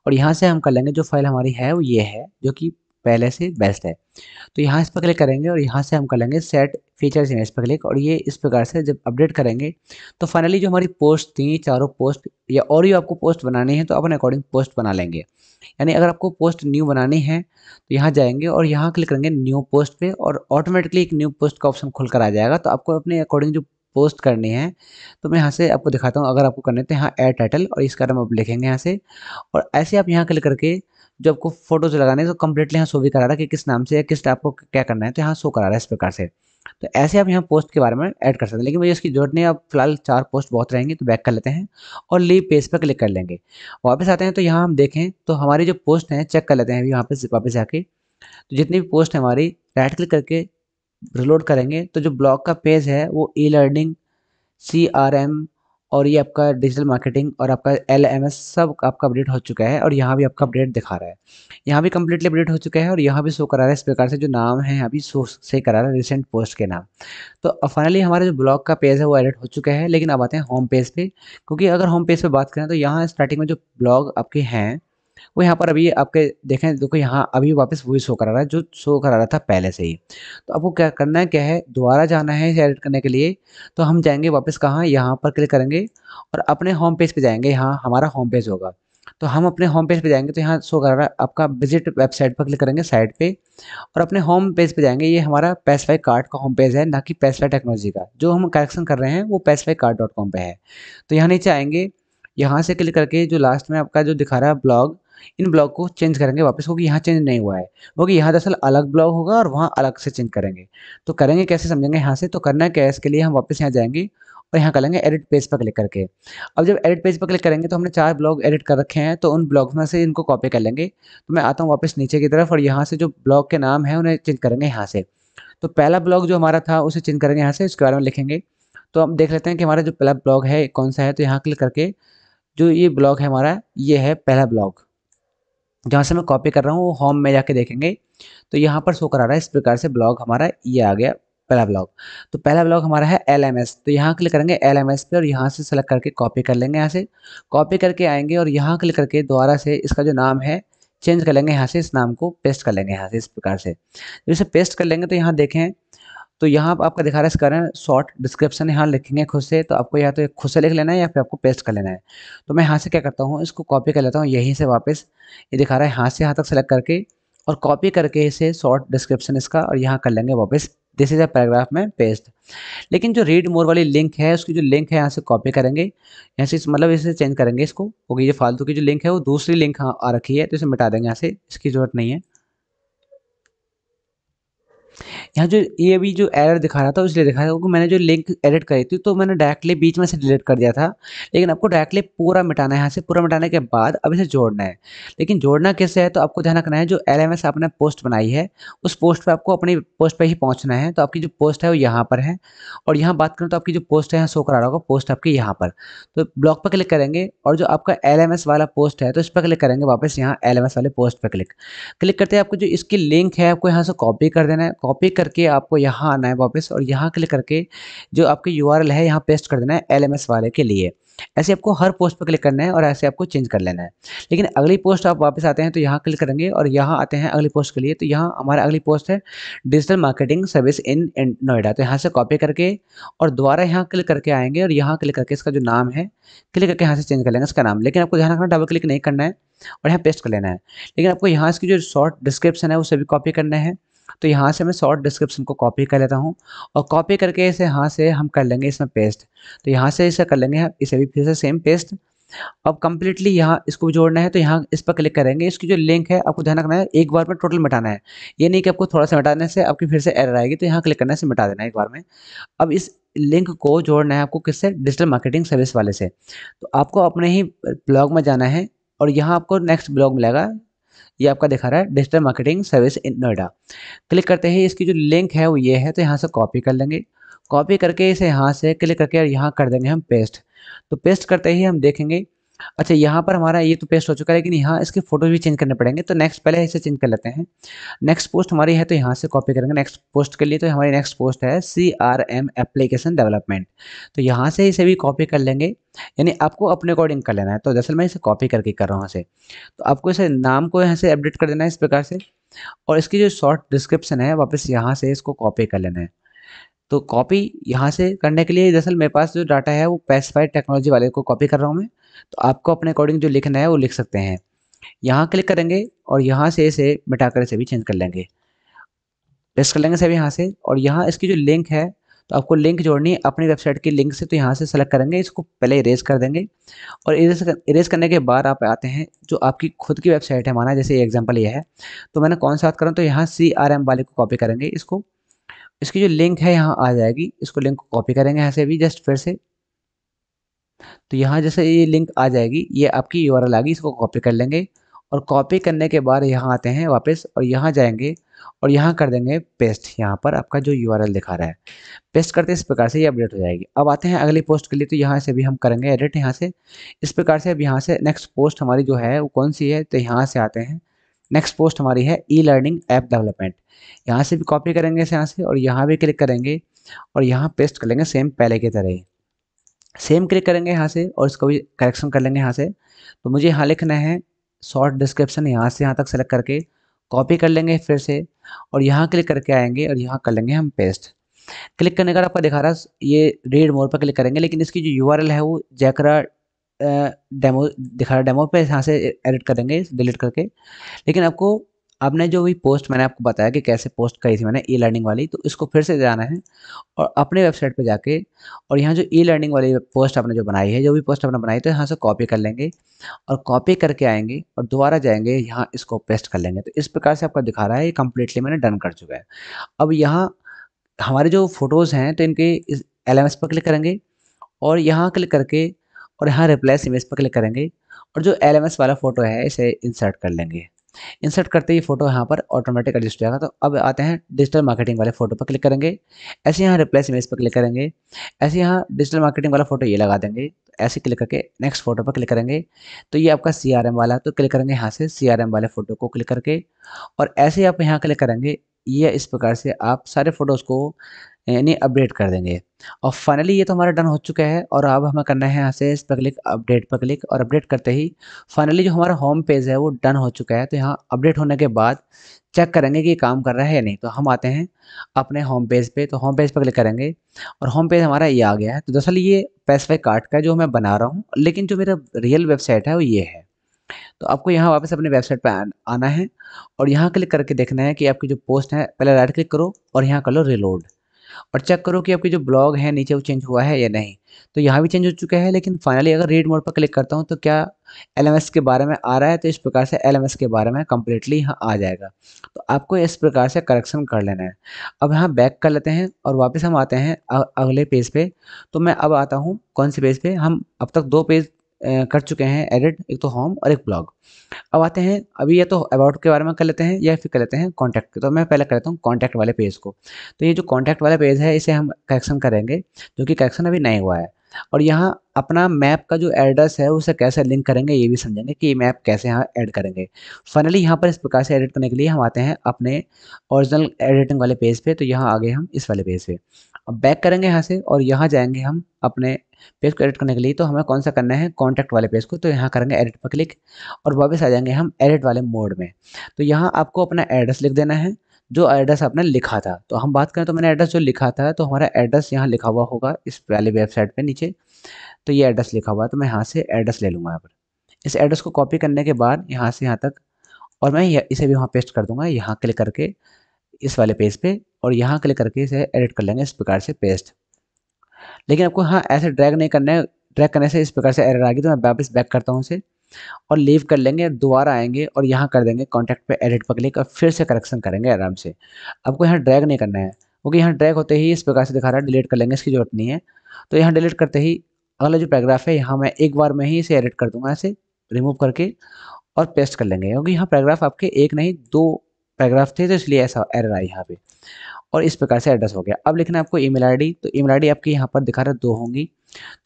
और यहाँ से हम कर लेंगे जो फाइल हमारी है वो ये है जो कि पहले से बेस्ट है तो यहाँ इस पर क्लिक करेंगे और यहाँ से हम कर लेंगे सेट फीचर्स इमेज पर क्लिक और ये इस प्रकार से जब अपडेट करेंगे तो फाइनली जो हमारी पोस्ट थी चारों पोस्ट या और भी आपको पोस्ट बनानी है तो अपने अकॉर्डिंग पोस्ट बना लेंगे यानी अगर आपको पोस्ट न्यू बनानी है तो यहाँ जाएंगे और यहाँ क्लिक करेंगे न्यू पोस्ट पर और ऑटोमेटिकली एक न्यू पोस्ट का ऑप्शन खुल कर आ जाएगा तो आपको अपने अकॉर्डिंग जो पोस्ट करनी है तो मैं यहाँ से आपको दिखाता हूँ अगर आपको करने तो यहाँ एड टाइटल और इसका नाम आप लिखेंगे यहाँ से और ऐसे आप यहाँ क्लिक करके जो आपको फोटोज लगाने तो कम्प्लीटली यहाँ शो भी करा रहा है कि किस नाम से या किस को क्या करना है तो यहाँ शो करा रहा है इस प्रकार से तो ऐसे आप यहाँ पोस्ट के बारे में ऐड कर सकते हैं लेकिन मुझे इसकी जरूरत नहीं अब फिलहाल चार पोस्ट बहुत रहेंगे तो बैक कर लेते हैं और लीव पेज पर क्लिक कर लेंगे वापस आते हैं तो यहाँ हम देखें तो हमारी जो पोस्ट हैं चेक कर लेते हैं अभी यहाँ पर वापस जाके तो जितनी भी पोस्ट है हमारी राइट क्लिक करके रिलोड करेंगे तो जो ब्लॉग का पेज है वो e learning C R M और ये आपका डिजिटल मार्केटिंग और आपका एल एम एस सब आपका अपडेट हो चुका है और यहाँ भी आपका अपडेट दिखा रहा है यहाँ भी कम्प्लीटली अपडेट हो चुका है और यहाँ भी शो करा रहा है इस प्रकार से जो नाम है यहाँ भी शो से करा रहा है रिसेंट पोस्ट के नाम तो फाइनली हमारा जो ब्लॉग का पेज है वो एडिट हो चुका है लेकिन अब आते हैं होम पेज पर क्योंकि अगर होम पेज पर बात करें तो यहाँ स्टार्टिंग में जो ब्लॉग आपके हैं वो यहाँ पर अभी आपके देखें देखो यहाँ अभी वापस वही शो करा रहा है जो शो करा रहा था पहले से ही तो आपको क्या करना है क्या है दोबारा जाना है एडिट करने के लिए तो हम जाएंगे वापस कहाँ यहाँ पर क्लिक करेंगे और अपने होम पेज पर जाएंगे यहाँ हमारा होम पेज होगा तो हम अपने होम पेज पे जाएंगे तो यहाँ शो करा रहा है आपका विजिट वेबसाइट पर क्लिक करेंगे साइट पे और अपने होम पेज पे जाएंगे ये हमारा पैसफाई कार्ड का होम पेज है ना कि पैसफाई टेक्नोलॉजी का जो हम कलेक्शन कर रहे हैं वो पैसफाई कार्ड डॉट कॉम पर है तो यहाँ नीचे आएंगे यहाँ से क्लिक करके जो लास्ट में आपका जो दिखा रहा है ब्लॉग इन ब्लॉक को चेंज करेंगे वापस क्योंकि यहाँ चेंज नहीं हुआ है क्योंकि यहाँ दरअसल अलग ब्लॉक होगा और वहाँ अलग से चेंज करेंगे तो करेंगे कैसे समझेंगे यहाँ से तो करना क्या है इसके लिए हम वापस यहाँ जाएंगे और यहाँ करेंगे एडिट पेज पर क्लिक करके अब जब एडिट पेज पर क्लिक करेंगे तो हमने चार ब्लॉग एडिट कर रखे हैं तो उन ब्लॉग्स में से इनको कॉपी कर लेंगे तो मैं आता हूँ वापस नीचे की तरफ और यहाँ से जो ब्लॉग के नाम है उन्हें चेंज करेंगे यहाँ से तो पहला ब्लॉग जो हमारा था उसे चेंज करेंगे यहाँ से उसके बारे में लिखेंगे तो हम देख लेते हैं कि हमारा जो पहला ब्लॉग है कौन सा है तो यहाँ क्लिक करके जो ये ब्लॉग है हमारा ये है पहला ब्लॉग जहाँ से मैं कॉपी कर रहा हूँ वो होम में जाके देखेंगे तो यहाँ पर शो करा रहा है इस प्रकार से ब्लॉग हमारा ये आ गया पहला ब्लॉग तो पहला ब्लॉग हमारा है एल एम एस तो यहाँ क्लिक करेंगे एल एम एस पे और यहाँ से सेलेक्ट करके कॉपी कर लेंगे यहाँ से कॉपी करके आएंगे और यहाँ क्लिक करके दोबारा से इसका जो नाम है चेंज कर लेंगे यहाँ से इस नाम को पेस्ट कर लेंगे यहाँ से इस प्रकार से जैसे पेस्ट कर लेंगे तो यहाँ देखें तो यहाँ पर आपका दिखा रहा है इसका शॉर्ट डिस्क्रिप्शन यहाँ लिखेंगे खुद से तो आपको या तो खुद से लिख लेना है या फिर आपको पेस्ट कर लेना है तो मैं यहाँ से क्या करता हूँ इसको कॉपी कर लेता हूँ यहीं से वापस ये दिखा रहा है हाथ से हाथ तक सेलेक्ट करके और कॉपी करके इसे शॉर्ट डिस्क्रिप्शन इसका और यहाँ कर लेंगे वापस दिस इज़ अ पैराग्राफ में पेस्ट लेकिन जो रीड मोर वाली लिंक है उसकी जो लिंक है यहाँ से कॉपी करेंगे यहाँ से मतलब इसे चेंज करेंगे इसको क्योंकि ये फालतू की जो लिंक है वो दूसरी लिंक हाँ आ रखी है तो इसे मिटा देंगे यहाँ से इसकी ज़रूरत नहीं है यहाँ जो ये अभी जो एरर दिखा रहा था उसलिए दिखा रहा था क्योंकि मैंने जो लिंक एडिट करी थी तो मैंने डायरेक्टली बीच में से डिलीट कर दिया था लेकिन आपको डायरेक्टली पूरा मिटाना है यहाँ से पूरा मिटाने के बाद अब इसे जोड़ना है लेकिन जोड़ना कैसे है तो आपको ध्यान रखना है जो एल एम आपने पोस्ट बनाई है उस पोस्ट पर आपको अपनी पोस्ट पर ही पहुँचना है तो आपकी जो पोस्ट है वो यहाँ पर है और यहाँ बात करें तो आपकी जो पोस्ट है यहाँ शो करा रहा होगा पोस्ट आपकी यहाँ पर तो ब्लॉग पर क्लिक करेंगे और जो आपका एल वाला पोस्ट है तो इस पर क्लिक करेंगे वापस यहाँ एल वाले पोस्ट पर क्लिक क्लिक करते हैं आपको जो इसकी लिंक है आपको यहाँ से कॉपी कर देना है कॉपी करके आपको यहाँ आना है वापस और यहाँ क्लिक करके जो आपके यू है यहाँ पेस्ट कर देना है एल वाले के लिए ऐसे आपको हर पोस्ट पर क्लिक करना है और ऐसे आपको चेंज कर लेना है लेकिन अगली पोस्ट आप वापस आते हैं तो यहाँ क्लिक करेंगे और यहाँ आते हैं अगली पोस्ट के लिए तो यहाँ हमारा अगली पोस्ट है digital marketing service in Noida तो यहाँ से कॉपी करके और दोबारा यहाँ क्लिक करके आएंगे और यहाँ क्लिक करके इसका जो नाम है क्लिक करके यहाँ से चेंज कर लेंगे इसका नाम लेकिन आपको ध्यान रखना डबल क्लिक नहीं करना है और यहाँ पेस्ट कर लेना है लेकिन आपको यहाँ इसकी जो शॉर्ट डिस्क्रिप्शन है वो सभी कॉपी करना है तो यहाँ से मैं शॉर्ट डिस्क्रिप्शन को कॉपी कर लेता हूँ और कॉपी करके इसे यहाँ से हम कर लेंगे इसमें पेस्ट तो यहाँ से इसे कर लेंगे हम इसे भी फिर से सेम पेस्ट अब कंप्लीटली यहाँ इसको जोड़ना है तो यहाँ इस पर क्लिक करेंगे इसकी जो लिंक है आपको ध्यान रखना है एक बार में टोटल मिटाना है ये नहीं कि आपको थोड़ा सा मिटाने से आपकी फिर से एरर आएगी तो यहाँ क्लिक करने से मिटा देना है एक बार में अब इस लिंक को जोड़ना है आपको किससे डिजिटल मार्केटिंग सर्विस वाले से तो आपको अपने ही ब्लॉग में जाना है और यहाँ आपको नेक्स्ट ब्लॉग मिलेगा ये आपका दिखा रहा है digital marketing service in Noida click करते ही इसकी जो लिंक है वो ये है तो यहाँ से कॉपी कर लेंगे कॉपी करके इसे यहाँ से क्लिक करके यहाँ कर देंगे हम पेस्ट तो पेस्ट करते ही हम देखेंगे अच्छा यहाँ पर हमारा ये तो पेस्ट हो चुका है लेकिन यहाँ इसके फोटो भी चेंज करने पड़ेंगे तो नेक्स्ट पहले इसे चेंज कर लेते हैं नेक्स्ट पोस्ट हमारी है तो यहाँ से कॉपी करेंगे नेक्स्ट पोस्ट के लिए तो हमारी नेक्स्ट पोस्ट है C R M application development तो यहाँ से इसे भी कॉपी कर लेंगे यानी आपको अपने अकॉर्डिंग कर लेना है तो दरअसल मैं इसे कॉपी करके कर रहा हूँ इसे तो आपको इसे नाम को यहाँ से अपडेट कर देना है इस प्रकार से और इसकी जो शॉर्ट डिस्क्रिप्शन है वापस यहाँ से इसको कॉपी कर लेना है तो कॉपी यहाँ से करने के लिए दरअसल मेरे पास जो डाटा है वो पेसिफाइड टेक्नोलॉजी वाले को कॉपी कर रहा हूँ मैं तो आपको अपने अकॉर्डिंग जो लिखना है वो लिख सकते हैं यहाँ क्लिक करेंगे और यहाँ से इसे मिटाकर इसे भी चेंज कर लेंगे पेस्ट कर लेंगे सब यहाँ से और यहाँ इसकी जो लिंक है तो आपको लिंक जोड़नी है अपनी वेबसाइट की लिंक से तो यहाँ से सेलेक्ट करेंगे इसको पहले इरेज कर देंगे और इरेज इरेज करने के बाद आप आते हैं जो आपकी खुद की वेबसाइट है माना जैसे ये एग्जांपल ये है तो मैंने कौन सा बात करूँ तो यहाँ सी आर एम वाले को कॉपी करेंगे इसको इसकी जो लिंक है यहाँ आ जाएगी इसको लिंक को कॉपी करेंगे यहाँ से भी जस्ट फिर से तो यहाँ जैसे ये लिंक आ जाएगी ये आपकी यू आ गई इसको कॉपी कर लेंगे और कॉपी करने के बाद यहाँ आते हैं वापस और यहाँ जाएंगे और यहाँ कर देंगे पेस्ट यहाँ पर आपका जो यू दिखा रहा है पेस्ट करते इस प्रकार से ये अपडेट हो जाएगी अब आते हैं अगली पोस्ट के लिए तो यहाँ से भी हम करेंगे एडिट यहाँ से इस प्रकार से अब यहाँ से नेक्स्ट पोस्ट हमारी जो है वो कौन सी है तो यहाँ से आते हैं नेक्स्ट पोस्ट हमारी है ई लर्निंग ऐप डेवलपमेंट यहाँ से भी कॉपी करेंगे इस यहाँ से और यहाँ भी क्लिक करेंगे और यहाँ पेस्ट कर लेंगे सेम पहले की तरह ही सेम क्लिक करेंगे यहाँ से और इसको भी करेक्शन कर लेंगे यहाँ से तो मुझे यहाँ लिखना है शॉर्ट डिस्क्रिप्शन यहाँ से यहाँ तक सेलेक्ट करके कॉपी कर लेंगे फिर से और यहाँ क्लिक करके आएंगे और यहाँ कर लेंगे हम पेस्ट क्लिक करने का आपका दिखा रहा है ये रीड मोर पर क्लिक करेंगे लेकिन इसकी जो यू है वो जैकरा डेमो दिखा रहा डेमो पे यहाँ से एडिट करेंगे डिलीट करके लेकिन आपको आपने जो भी पोस्ट मैंने आपको बताया कि कैसे पोस्ट करी थी मैंने ई लर्निंग वाली तो इसको फिर से जाना है और अपने वेबसाइट पे जाके और यहाँ जो ई लर्निंग वाली पोस्ट आपने जो बनाई है जो भी पोस्ट आपने बनाई तो यहाँ से कॉपी कर लेंगे और कॉपी करके आएंगे और दोबारा जाएंगे यहाँ इसको पेस्ट कर लेंगे तो इस प्रकार से आपका दिखा रहा है ये कम्प्लीटली मैंने डन कर चुका है अब यहाँ हमारे जो फ़ोटोज़ हैं तो इनके इस एल पर क्लिक करेंगे और यहाँ क्लिक करके और यहाँ रिप्लेस इमेज पर क्लिक करेंगे और जो एल वाला फ़ोटो है इसे इंसर्ट कर लेंगे इंसर्ट करते ही फोटो यहाँ पर ऑटोमेटिक एडजस्ट हो जाएगा तो अब आते हैं डिजिटल मार्केटिंग वाले फोटो पर क्लिक करेंगे ऐसे यहाँ रिप्लेस इमेज पर क्लिक करेंगे ऐसे यहाँ डिजिटल मार्केटिंग वाला फोटो ये लगा देंगे ऐसे क्लिक करके नेक्स्ट फोटो पर क्लिक करेंगे तो ये आपका सी वाला तो क्लिक करेंगे यहाँ से सी वाले फोटो को क्लिक करके और ऐसे आप यहाँ क्लिक करेंगे ये इस प्रकार से आप सारे फोटोज़ को यानी अपडेट कर देंगे और फाइनली ये तो हमारा डन हो चुका है और अब हमें करना है यहाँ से इस पर क्लिक अपडेट पर क्लिक और अपडेट करते ही फाइनली जो हमारा होम पेज है वो डन हो चुका है तो यहाँ अपडेट होने के बाद चेक करेंगे कि काम कर रहा है या नहीं तो हम आते हैं अपने होम पेज पे तो होम पेज पर क्लिक करेंगे और होम पेज हमारा ये आ गया है तो दरअसल ये पेसिफाई कार्ड का जो मैं बना रहा हूँ लेकिन जो मेरा रियल वेबसाइट है वो ये है तो आपको यहाँ वापस अपने वेबसाइट पर आना है और यहाँ क्लिक करके देखना है कि आपकी जो पोस्ट है पहले राइट क्लिक करो और यहाँ कर लो रिलोड और चेक करो कि आपके जो ब्लॉग है नीचे वो चेंज हुआ है या नहीं तो यहाँ भी चेंज हो चुका है लेकिन फाइनली अगर रीड मोड पर क्लिक करता हूँ तो क्या एल के बारे में आ रहा है तो इस प्रकार से एल के बारे में कम्प्लीटली यहाँ आ जाएगा तो आपको इस प्रकार से करेक्शन कर लेना है अब यहाँ बैक कर लेते हैं और वापस हम आते हैं अगले पेज पे तो मैं अब आता हूँ कौन से पेज पे हम अब तक दो पेज कर चुके हैं एडिट एक तो होम और एक ब्लॉग अब आते हैं अभी ये तो अबाउट के बारे में कर लेते हैं या फिर कर लेते हैं कॉन्टैक्ट तो मैं पहले कर लेता हूँ कॉन्टैक्ट वाले पेज को तो ये जो कॉन्टैक्ट वाला पेज है इसे हम करेक्शन करेंगे जो कि करेक्शन अभी नहीं हुआ है और यहाँ अपना मैप का जो एड्रेस है उसे कैसे लिंक करेंगे ये भी समझेंगे कि मैप कैसे यहाँ ऐड करेंगे फाइनली यहाँ पर इस प्रकार से एडिट करने के लिए हम आते हैं अपने ओरिजिनल एडिटिंग वाले पेज पे तो यहाँ आ गए हम इस वाले पेज पे अब बैक करेंगे यहाँ से और यहाँ जाएंगे हम अपने पेज को एडिट करने के लिए तो हमें कौन सा करना है कॉन्टैक्ट वाले पेज को तो यहाँ करेंगे एडिट पर क्लिक और वापस आ जाएंगे हम एडिट वाले मोड में तो यहाँ आपको अपना एड्रेस लिख देना है जो एड्रेस आपने लिखा था तो हम बात करें तो मैंने एड्रेस जो लिखा था तो हमारा एड्रेस यहाँ लिखा हुआ होगा इस वाली वेबसाइट पर नीचे तो ये एड्रेस लिखा हुआ है तो मैं यहाँ से एड्रेस ले लूँगा यहाँ पर इस एड्रेस को कॉपी करने के बाद यहाँ से यहाँ तक और मैं इसे भी वहाँ पेस्ट कर दूँगा यहाँ क्लिक करके इस वाले पेज पे और यहाँ क्लिक करके इसे एडिट कर लेंगे इस प्रकार से पेस्ट लेकिन आपको हाँ ऐसे ड्रैग नहीं करना है ड्रैग करने से इस प्रकार से एरर आ गई तो मैं वापस बैक करता हूँ उसे और लीव कर लेंगे दोबारा आएंगे और यहाँ कर देंगे कॉन्टैक्ट पे एडिट पर क्लिक और फिर से करेक्शन करेंगे आराम से आपको यहाँ ड्रैग नहीं करना है क्योंकि यहाँ ड्रैग होते ही इस प्रकार से दिखा रहा है डिलीट कर लेंगे इसकी जरूरत नहीं है तो यहाँ डिलीट करते ही अगला जो पैराग्राफ है यहाँ मैं एक बार में ही इसे एडिट कर दूंगा ऐसे रिमूव करके और पेस्ट कर लेंगे क्योंकि यहाँ पैराग्राफ आपके एक नहीं दो पैराग्राफ थे तो इसलिए ऐसा एरर आई यहाँ पे और इस प्रकार से एड्रेस हो गया अब लिखना है आपको ईमेल आईडी तो ईमेल आईडी आपकी यहाँ पर दिखा रहे दो होंगी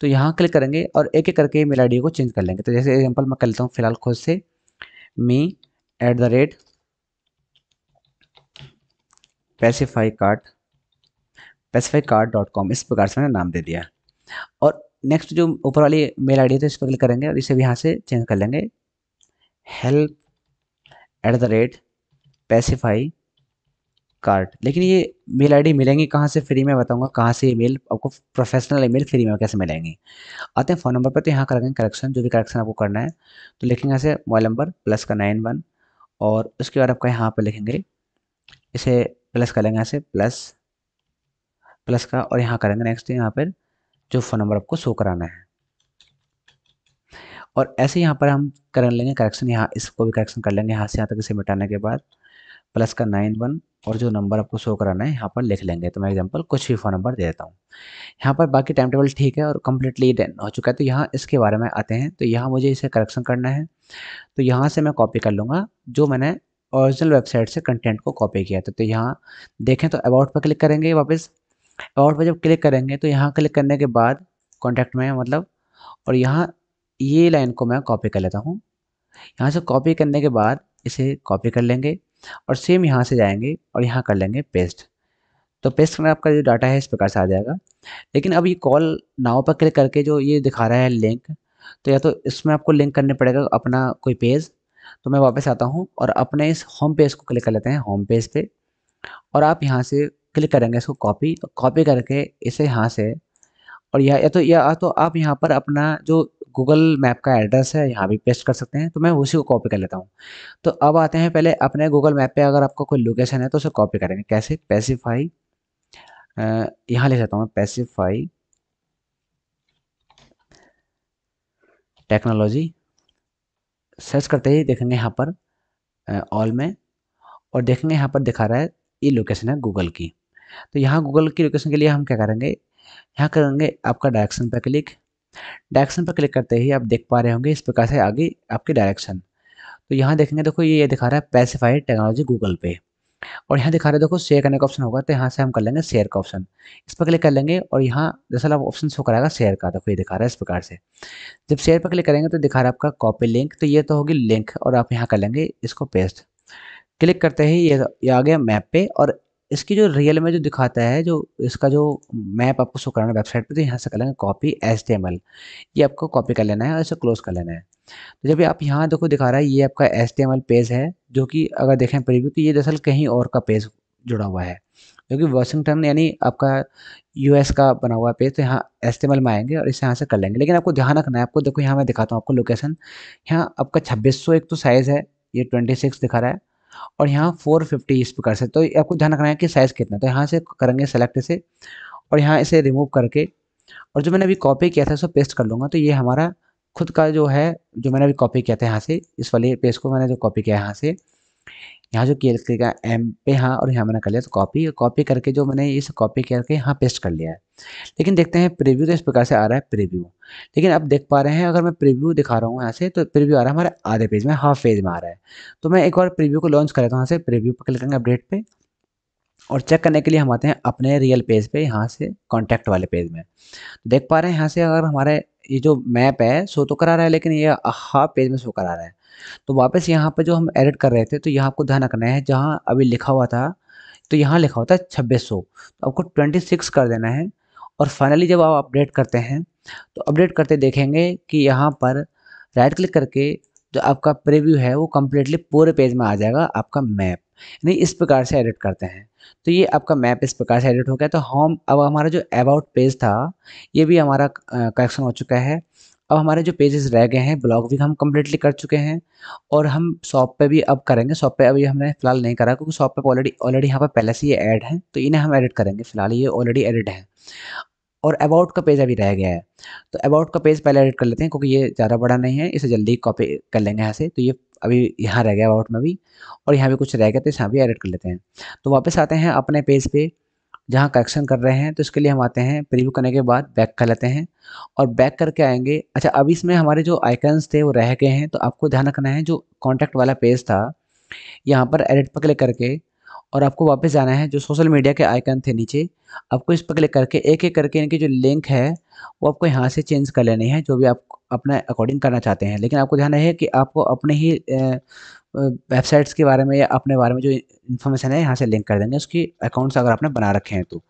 तो यहाँ क्लिक करेंगे और एक एक करके ईमेल आईडी को चेंज कर लेंगे तो जैसे एग्जाम्पल मैं कर लेता हूँ फिलहाल खुद से me at the rate pacify card pacify card dot com इस प्रकार से मैंने नाम दे दिया और नेक्स्ट जो ऊपर वाली मेल आईडी थी इस पर क्लिक करेंगे और इसे भी यहाँ से चेंज कर लेंगे help at the rate pacify card लेकिन ये मेल आईडी मिलेंगी कहाँ से फ्री में बताऊंगा कहाँ से ईमेल आपको प्रोफेशनल ईमेल फ्री में कैसे मिलेंगी आते हैं फ़ोन नंबर पर तो यहाँ करेंगे करेक्शन जो भी करेक्शन आपको करना है तो लिखेंगे ऐसे मोबाइल नंबर प्लस का नाइन वन और उसके बाद आपका यहाँ पर लिखेंगे इसे प्लस कर लेंगे ऐसे प्लस प्लस का और यहाँ करेंगे नेक्स्ट यहाँ पर जो फ़ोन नंबर आपको शो कराना है और ऐसे यहाँ पर हम कर लेंगे करेक्शन यहाँ इसको भी करेक्शन कर लेंगे यहाँ से यहाँ तक इसे मिटाने के बाद प्लस का नाइन वन और जो नंबर आपको शो कराना है यहाँ पर लिख लेंगे तो मैं एग्जांपल कुछ भी फ़ोन नंबर दे देता हूँ यहाँ पर बाकी टाइम टेबल ठीक है और कम्प्लीटली डन हो चुका है तो यहाँ इसके बारे में आते हैं तो यहाँ मुझे इसे करेक्शन करना है तो यहाँ से मैं कॉपी कर लूँगा जो मैंने ओरिजिनल वेबसाइट से कंटेंट को कॉपी किया था तो, तो यहाँ देखें तो अबाउट पर क्लिक करेंगे वापस अबाउट पर जब क्लिक करेंगे तो यहाँ क्लिक करने के बाद कॉन्टैक्ट में मतलब और यहाँ ये लाइन को मैं कॉपी कर लेता हूँ यहाँ से कॉपी करने के बाद इसे कॉपी कर लेंगे और सेम यहाँ से जाएंगे और यहाँ कर लेंगे पेस्ट तो पेस्ट करना आपका जो डाटा है इस प्रकार से आ जाएगा लेकिन अब ये कॉल नाव पर क्लिक करके जो ये दिखा रहा है लिंक तो या तो इसमें आपको लिंक करने पड़ेगा अपना कोई पेज तो मैं वापस आता हूँ और अपने इस होम पेज को क्लिक कर लेते हैं होम पेज पे और आप यहाँ से क्लिक करेंगे इसको कॉपी कॉपी तो करके इसे यहाँ से और या, या तो या तो आप यहाँ पर अपना जो गूगल मैप का एड्रेस है यहाँ भी पेस्ट कर सकते हैं तो मैं उसी को कॉपी कर लेता हूँ तो अब आते हैं पहले अपने गूगल मैप पे अगर आपका कोई लोकेशन है तो उसे कॉपी करेंगे कैसे पैसिफाई यहाँ ले जाता हूँ पैसिफाई टेक्नोलॉजी सर्च करते ही देखेंगे यहाँ पर ऑल में और देखेंगे यहाँ पर दिखा रहा है ये लोकेशन है गूगल की तो यहाँ गूगल की लोकेशन के लिए हम क्या करेंगे यहाँ करेंगे आपका डायरेक्शन पर क्लिक डायरेक्शन पर क्लिक करते ही आप देख पा रहे होंगे इस प्रकार से आगे आपकी डायरेक्शन तो यहाँ देखेंगे देखो ये ये दिखा रहा है पैसिफाइड टेक्नोलॉजी गूगल पे और यहाँ दिखा रहे देखो शेयर करने का ऑप्शन होगा तो यहाँ से हम कर लेंगे शेयर का ऑप्शन इस पर क्लिक कर लेंगे और यहाँ दरअसल आप ऑप्शन शो कराएगा शेयर का देखो ये दिखा रहा है इस प्रकार से जब शेयर पर क्लिक करेंगे तो दिखा रहा है आपका कॉपी लिंक तो ये तो होगी लिंक और आप यहाँ कर लेंगे इसको पेस्ट क्लिक करते ही ये, ये आ गया मैप पे और इसकी जो रियल में जो दिखाता है जो इसका जो मैप आपको शो कराना वेबसाइट पे तो यहाँ से कर लेंगे कॉपी एच ये आपको कॉपी कर लेना है और इसे क्लोज कर लेना है तो जब आप यहाँ देखो दिखा रहा है ये आपका एच पेज है जो कि अगर देखें प्रीव्यू तो ये दरअसल कहीं और का पेज जुड़ा हुआ है क्योंकि वाशिंगटन यानी आपका यूएस का बना हुआ पेज तो यहाँ एस में आएंगे और इसे यहाँ से कर लेंगे लेकिन आपको ध्यान रखना है आपको देखो यहाँ मैं दिखाता हूँ आपको लोकेशन यहाँ आपका छब्बीस एक तो साइज़ है ये ट्वेंटी सिक्स दिखा रहा है और यहाँ फोर फिफ्टी इस पर कर सकते तो आपको ध्यान रखना है कि साइज़ कितना तो यहाँ से करेंगे सेलेक्ट से और यहाँ इसे रिमूव करके और जो मैंने अभी कॉपी किया था उसको पेस्ट कर लूँगा तो ये हमारा खुद का जो है जो मैंने अभी कॉपी किया था यहाँ से इस वाले पेज को मैंने जो कॉपी किया है यहाँ से यहाँ जो किया का एम पे हाँ और यहाँ मैंने कर लिया तो कॉपी कॉपी करके जो मैंने इस कॉपी करके यहाँ पेस्ट कर लिया है लेकिन देखते हैं प्रीव्यू तो इस प्रकार से आ रहा है प्रीव्यू लेकिन अब देख पा रहे हैं अगर मैं प्रीव्यू दिखा रहा हूँ यहाँ से तो प्रीव्यू आ रहा है हमारे आधे पेज में हाफ पेज में आ रहा है तो मैं एक बार प्रीव्यू को लॉन्च कर रहा हूँ यहाँ से प्रीव्यू पर क्लिक करेंगे अपडेट पर और चेक करने के लिए हम आते हैं अपने रियल पेज पे यहाँ से कॉन्टैक्ट वाले पेज में तो देख पा रहे हैं यहाँ से अगर हमारे ये जो मैप है शो तो करा रहा है लेकिन ये हाफ पेज में शो करा रहा है तो वापस यहाँ पर जो हम एडिट कर रहे थे तो यहाँ आपको ध्यान रखना है जहाँ अभी लिखा हुआ था तो यहाँ लिखा होता है छब्बीस तो आपको ट्वेंटी सिक्स कर देना है और फाइनली जब आप अपडेट करते हैं तो अपडेट करते देखेंगे कि यहाँ पर राइट क्लिक करके जो आपका प्रीव्यू है वो कम्प्लीटली पूरे पेज में आ जाएगा आपका मैप यानी इस प्रकार से एडिट करते हैं तो ये आपका मैप इस प्रकार से एडिट हो गया तो हम अब हमारा जो अबाउट पेज था ये भी हमारा करेक्शन हो चुका है अब हमारे जो पेजेस रह गए हैं ब्लॉग भी हम कम्प्लीटली कर चुके हैं और हम शॉप पे भी अब करेंगे शॉप पे अभी हमने फ़िलहाल नहीं करा क्योंकि शॉप पे ऑलरेडी ऑलरेडी यहाँ पर पहले से ये ऐड है तो इन्हें हम एडिट करेंगे फ़िलहाल ये ऑलरेडी एडिट है और अबाउट का पेज अभी रह गया है तो अबाउट का पेज पहले एडिट कर लेते हैं क्योंकि ये ज़्यादा बड़ा नहीं है इसे जल्दी कॉपी कर लेंगे यहाँ से तो ये अभी यहाँ रह गया अबाउट में भी और यहाँ भी कुछ रह गया तो यहाँ भी एडिट कर लेते हैं तो वापस आते हैं अपने पेज पे जहाँ करेक्शन कर रहे हैं तो इसके लिए हम आते हैं प्रीव्यू करने के बाद बैक कर लेते हैं और बैक करके आएंगे अच्छा अब इसमें हमारे जो आइकन्स थे वो रह गए हैं तो आपको ध्यान रखना है जो कॉन्टैक्ट वाला पेज था यहाँ पर एडिट पर क्लिक करके और आपको वापस जाना है जो सोशल मीडिया के आइकन थे नीचे आपको इस पर क्लिक करके एक एक करके इनकी जो लिंक है वो आपको यहाँ से चेंज कर लेनी है जो भी आप अपना अकॉर्डिंग करना चाहते हैं लेकिन आपको ध्यान है कि आपको अपने ही वेबसाइट्स के बारे में या अपने बारे में जो इन्फॉर्मेशन है यहाँ से लिंक कर देंगे उसकी अकाउंट्स अगर आपने बना रखे हैं तो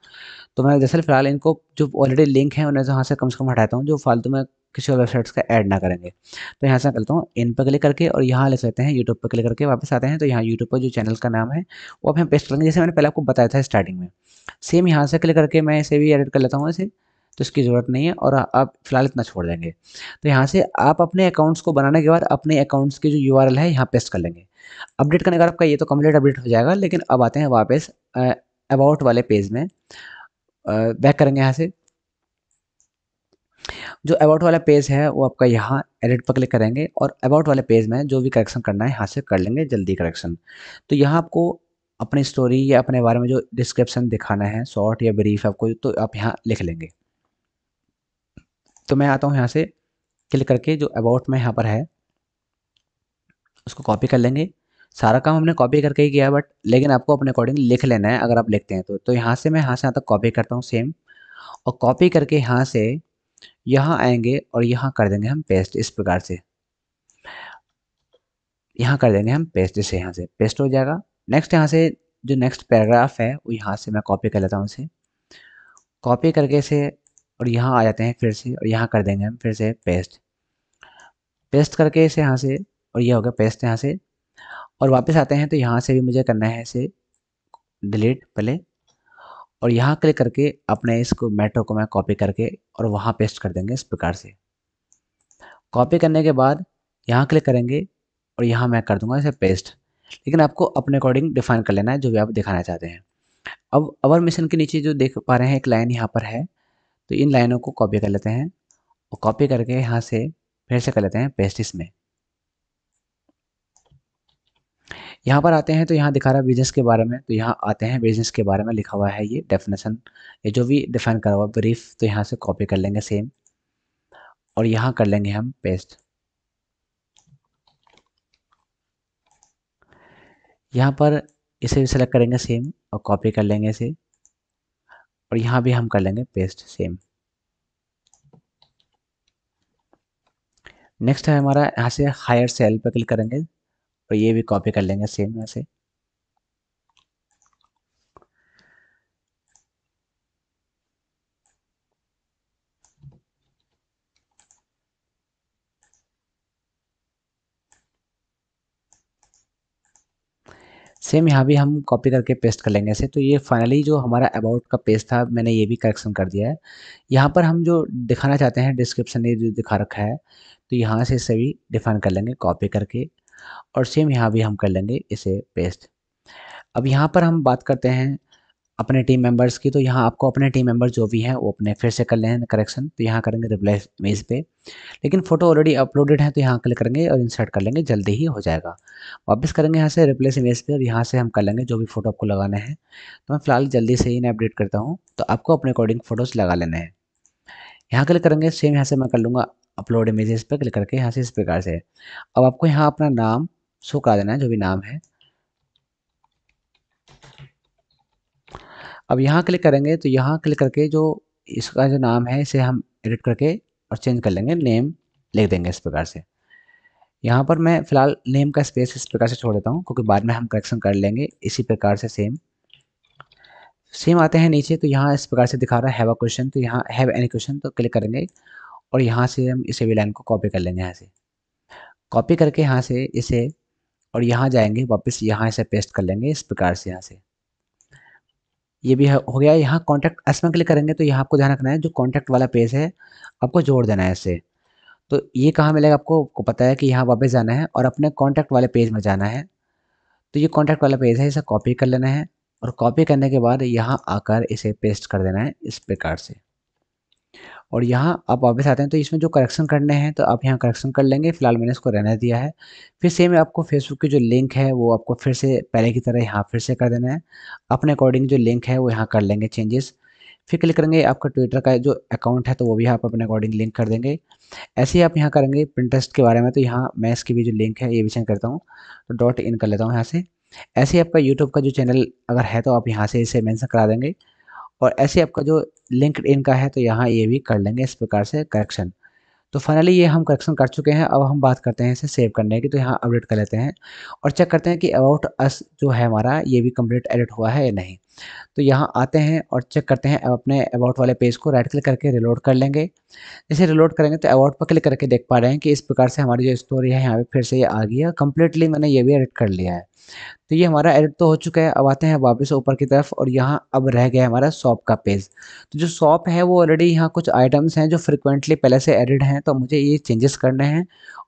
तो मैं दरअसल फ़िलहाल इनको जो ऑलरेडी लिंक है उन्हें से तो यहाँ से कम से कम हटाता हूँ जो फालतू में किसी और वेबसाइट्स का ऐड ना करेंगे तो यहाँ से करता हूँ इन पर क्लिक करके और यहाँ ले सकते हैं यूट्यूब पर क्लिक करके वापस आते हैं तो यहाँ यूट्यूब पर जो चैनल का नाम है वो अब हम पेस्ट करेंगे जैसे मैंने पहले आपको बताया था स्टार्टिंग में सेम यहाँ से क्लिक करके मैं इसे भी एडिट कर लेता हूँ इसे तो इसकी ज़रूरत नहीं है और आप फिलहाल इतना छोड़ देंगे तो यहाँ से आप अपने अकाउंट्स को बनाने के बाद अपने अकाउंट्स की जो यू है यहाँ पेस्ट कर लेंगे अपडेट करने बाद आपका ये तो कम्प्लीट अपडेट हो जाएगा लेकिन अब आते हैं वापस अबाउट वाले पेज में बैक करेंगे यहाँ से जो अबाउट वाला पेज है वो आपका यहाँ एडिट पर क्लिक करेंगे और अबाउट वाले पेज में जो भी करेक्शन करना है यहाँ से कर लेंगे जल्दी करेक्शन तो यहाँ आपको अपनी स्टोरी या अपने बारे में जो डिस्क्रिप्शन दिखाना है शॉर्ट या ब्रीफ आपको तो आप यहाँ लिख लेंगे तो मैं आता हूँ यहाँ से क्लिक करके जो अबाउट में यहाँ पर है उसको कॉपी कर लेंगे सारा काम हमने कॉपी करके ही किया बट लेकिन आपको अपने अकॉर्डिंग लिख लेना है अगर आप लिखते हैं तो तो यहाँ से मैं यहाँ से यहाँ तक कॉपी करता हूँ सेम और कॉपी करके यहाँ से यहाँ आएंगे और यहाँ कर देंगे हम पेस्ट इस प्रकार से यहाँ कर देंगे हम पेस्ट इसे यहाँ से पेस्ट हो जाएगा नेक्स्ट यहाँ से जो नेक्स्ट पैराग्राफ है वो यहाँ से मैं कॉपी कर लेता हूँ इसे कॉपी करके इसे और यहाँ आ जाते हैं फिर से और यहाँ कर देंगे हम फिर से पेस्ट पेस्ट करके इसे यहाँ से और ये हो गया पेस्ट यहाँ से और वापस आते हैं तो यहाँ से भी मुझे करना है इसे डिलीट पहले और यहाँ क्लिक करके अपने इसको मेट्रो को मैं कॉपी करके और वहाँ पेस्ट कर देंगे इस प्रकार से कॉपी करने के बाद यहाँ क्लिक करेंगे और यहाँ मैं कर दूंगा इसे पेस्ट लेकिन आपको अपने अकॉर्डिंग डिफाइन कर लेना है जो भी आप दिखाना चाहते हैं अब अवर मिशन के नीचे जो देख पा रहे हैं एक लाइन यहाँ पर है तो इन लाइनों को कॉपी कर लेते हैं और कॉपी करके यहाँ से फिर से कर लेते हैं पेस्ट इसमें यहाँ पर आते हैं तो यहाँ दिखा रहा है बिजनेस के बारे में तो यहाँ आते हैं बिजनेस के बारे में लिखा हुआ है ये डेफिनेशन ये जो भी डिफाइन करा हुआ ब्रीफ तो यहाँ से कॉपी कर लेंगे सेम और यहाँ कर लेंगे हम पेस्ट यहाँ पर इसे भी सेलेक्ट करेंगे सेम और कॉपी कर लेंगे इसे और यहाँ भी हम कर लेंगे पेस्ट सेम नेक्स्ट है हमारा यहाँ से हायर सेल पर क्लिक करेंगे और तो ये भी कॉपी कर लेंगे सेम ऐसे सेम यहाँ भी हम कॉपी करके पेस्ट कर लेंगे ऐसे तो ये फाइनली जो हमारा अबाउट का पेज था मैंने ये भी करेक्शन कर दिया है यहाँ पर हम जो दिखाना चाहते हैं डिस्क्रिप्शन ये जो दिखा रखा है तो यहाँ से इसे भी डिफाइन कर लेंगे कॉपी करके और सेम यहाँ भी हम कर लेंगे इसे पेस्ट अब यहाँ पर हम बात करते हैं अपने टीम मेंबर्स की तो यहाँ आपको अपने टीम मेंबर जो भी हैं वो अपने फिर से कर लें करेक्शन तो यहाँ करेंगे रिप्लाई मेज पे लेकिन फ़ोटो ऑलरेडी अपलोडेड है तो यहाँ क्लिक करेंगे और इंसर्ट कर लेंगे जल्दी ही हो जाएगा वापस करेंगे यहाँ से रिप्लेस इमेज पे और यहाँ से हम कर लेंगे जो भी फ़ोटो आपको लगाने हैं तो मैं फ़िलहाल जल्दी से ही इन्हें अपडेट करता हूँ तो आपको अपने अकॉर्डिंग फ़ोटोज़ लगा लेने हैं यहाँ क्लिक करेंगे सेम यहाँ से मैं कर लूँगा अपलोड इमेजेस पर क्लिक करके यहाँ से इस प्रकार से अब आपको यहाँ अपना नाम शो करा देना है जो भी नाम है अब यहाँ क्लिक करेंगे तो यहाँ क्लिक करके जो इसका जो नाम है इसे हम एडिट करके और चेंज कर लेंगे नेम लिख देंगे इस प्रकार से यहाँ पर मैं फ़िलहाल नेम का स्पेस इस प्रकार से छोड़ देता हूँ क्योंकि बाद में हम करेक्शन कर लेंगे इसी प्रकार से सेम सेम आते हैं नीचे तो यहाँ इस प्रकार से दिखा रहा है हैव अ क्वेश्चन तो यहाँ हैव एनी क्वेश्चन तो क्लिक करेंगे और यहाँ से हम इसे भी लाइन को कॉपी कर लेंगे यहाँ से कॉपी करके यहाँ से इसे और यहाँ जाएंगे वापस यहाँ इसे पेस्ट कर लेंगे इस प्रकार से यहाँ से ये भी हो गया यहाँ कॉन्टैक्ट एस में क्लिक करेंगे तो यहाँ आपको ध्यान रखना है जो कॉन्टैक्ट वाला पेज है आपको जोड़ देना है इससे तो ये कहाँ मिलेगा आपको आपको पता है कि यहाँ वापस जाना है और अपने कॉन्टैक्ट वाले पेज में जाना है तो ये कॉन्टैक्ट वाला पेज है इसे कॉपी कर लेना है और कॉपी करने के बाद यहाँ आकर इसे पेस्ट कर देना है इस प्रकार से और यहाँ आप वापस आते हैं तो इसमें जो करेक्शन करने हैं तो आप यहाँ करेक्शन कर लेंगे फिलहाल मैंने इसको रहने दिया है फिर सेम आपको फेसबुक की जो लिंक है वो आपको फिर से पहले की तरह यहाँ फिर से कर देना है अपने अकॉर्डिंग जो लिंक है वो यहाँ कर लेंगे चेंजेस फिर क्लिक करेंगे आपका ट्विटर का जो अकाउंट है तो वो भी आप अपने अकॉर्डिंग लिंक कर देंगे ऐसे ही आप यहाँ करेंगे प्रिंटेस्ट के बारे में तो यहाँ मैं इसकी भी जो लिंक है ये भी सेंड करता हूँ तो डॉट इन कर लेता हूँ यहाँ से ऐसे ही आपका यूट्यूब का जो चैनल अगर है तो आप यहाँ से इसे मैंसन करा देंगे और ऐसे आपका जो लिंकड इन का है तो यहाँ ये भी कर लेंगे इस प्रकार से करेक्शन तो फाइनली ये हम करेक्शन कर चुके हैं अब हम बात करते हैं इसे सेव करने की तो यहाँ अपडेट कर लेते हैं और चेक करते हैं कि अबाउट अस जो है हमारा ये भी कम्प्लीट एडिट हुआ है या नहीं तो यहाँ आते हैं और चेक करते हैं अपने अबाउट वाले पेज को राइट क्लिक करके रिलोड कर लेंगे जैसे रिलोड करेंगे तो अबाउट पर क्लिक करके देख पा रहे हैं कि इस प्रकार से हमारी जो स्टोरी है यहाँ पे फिर से ये आ गया कम्प्लीटली मैंने ये भी एडिट कर लिया है तो ये हमारा एडिट तो हो चुका है अब आते हैं वापस ऊपर की तरफ और यहाँ अब रह गया हमारा शॉप का पेज तो जो शॉप है वो ऑलरेडी यहाँ कुछ आइटम्स हैं जो फ्रिक्वेंटली पहले से एडिट हैं तो मुझे ये चेंजेस करने हैं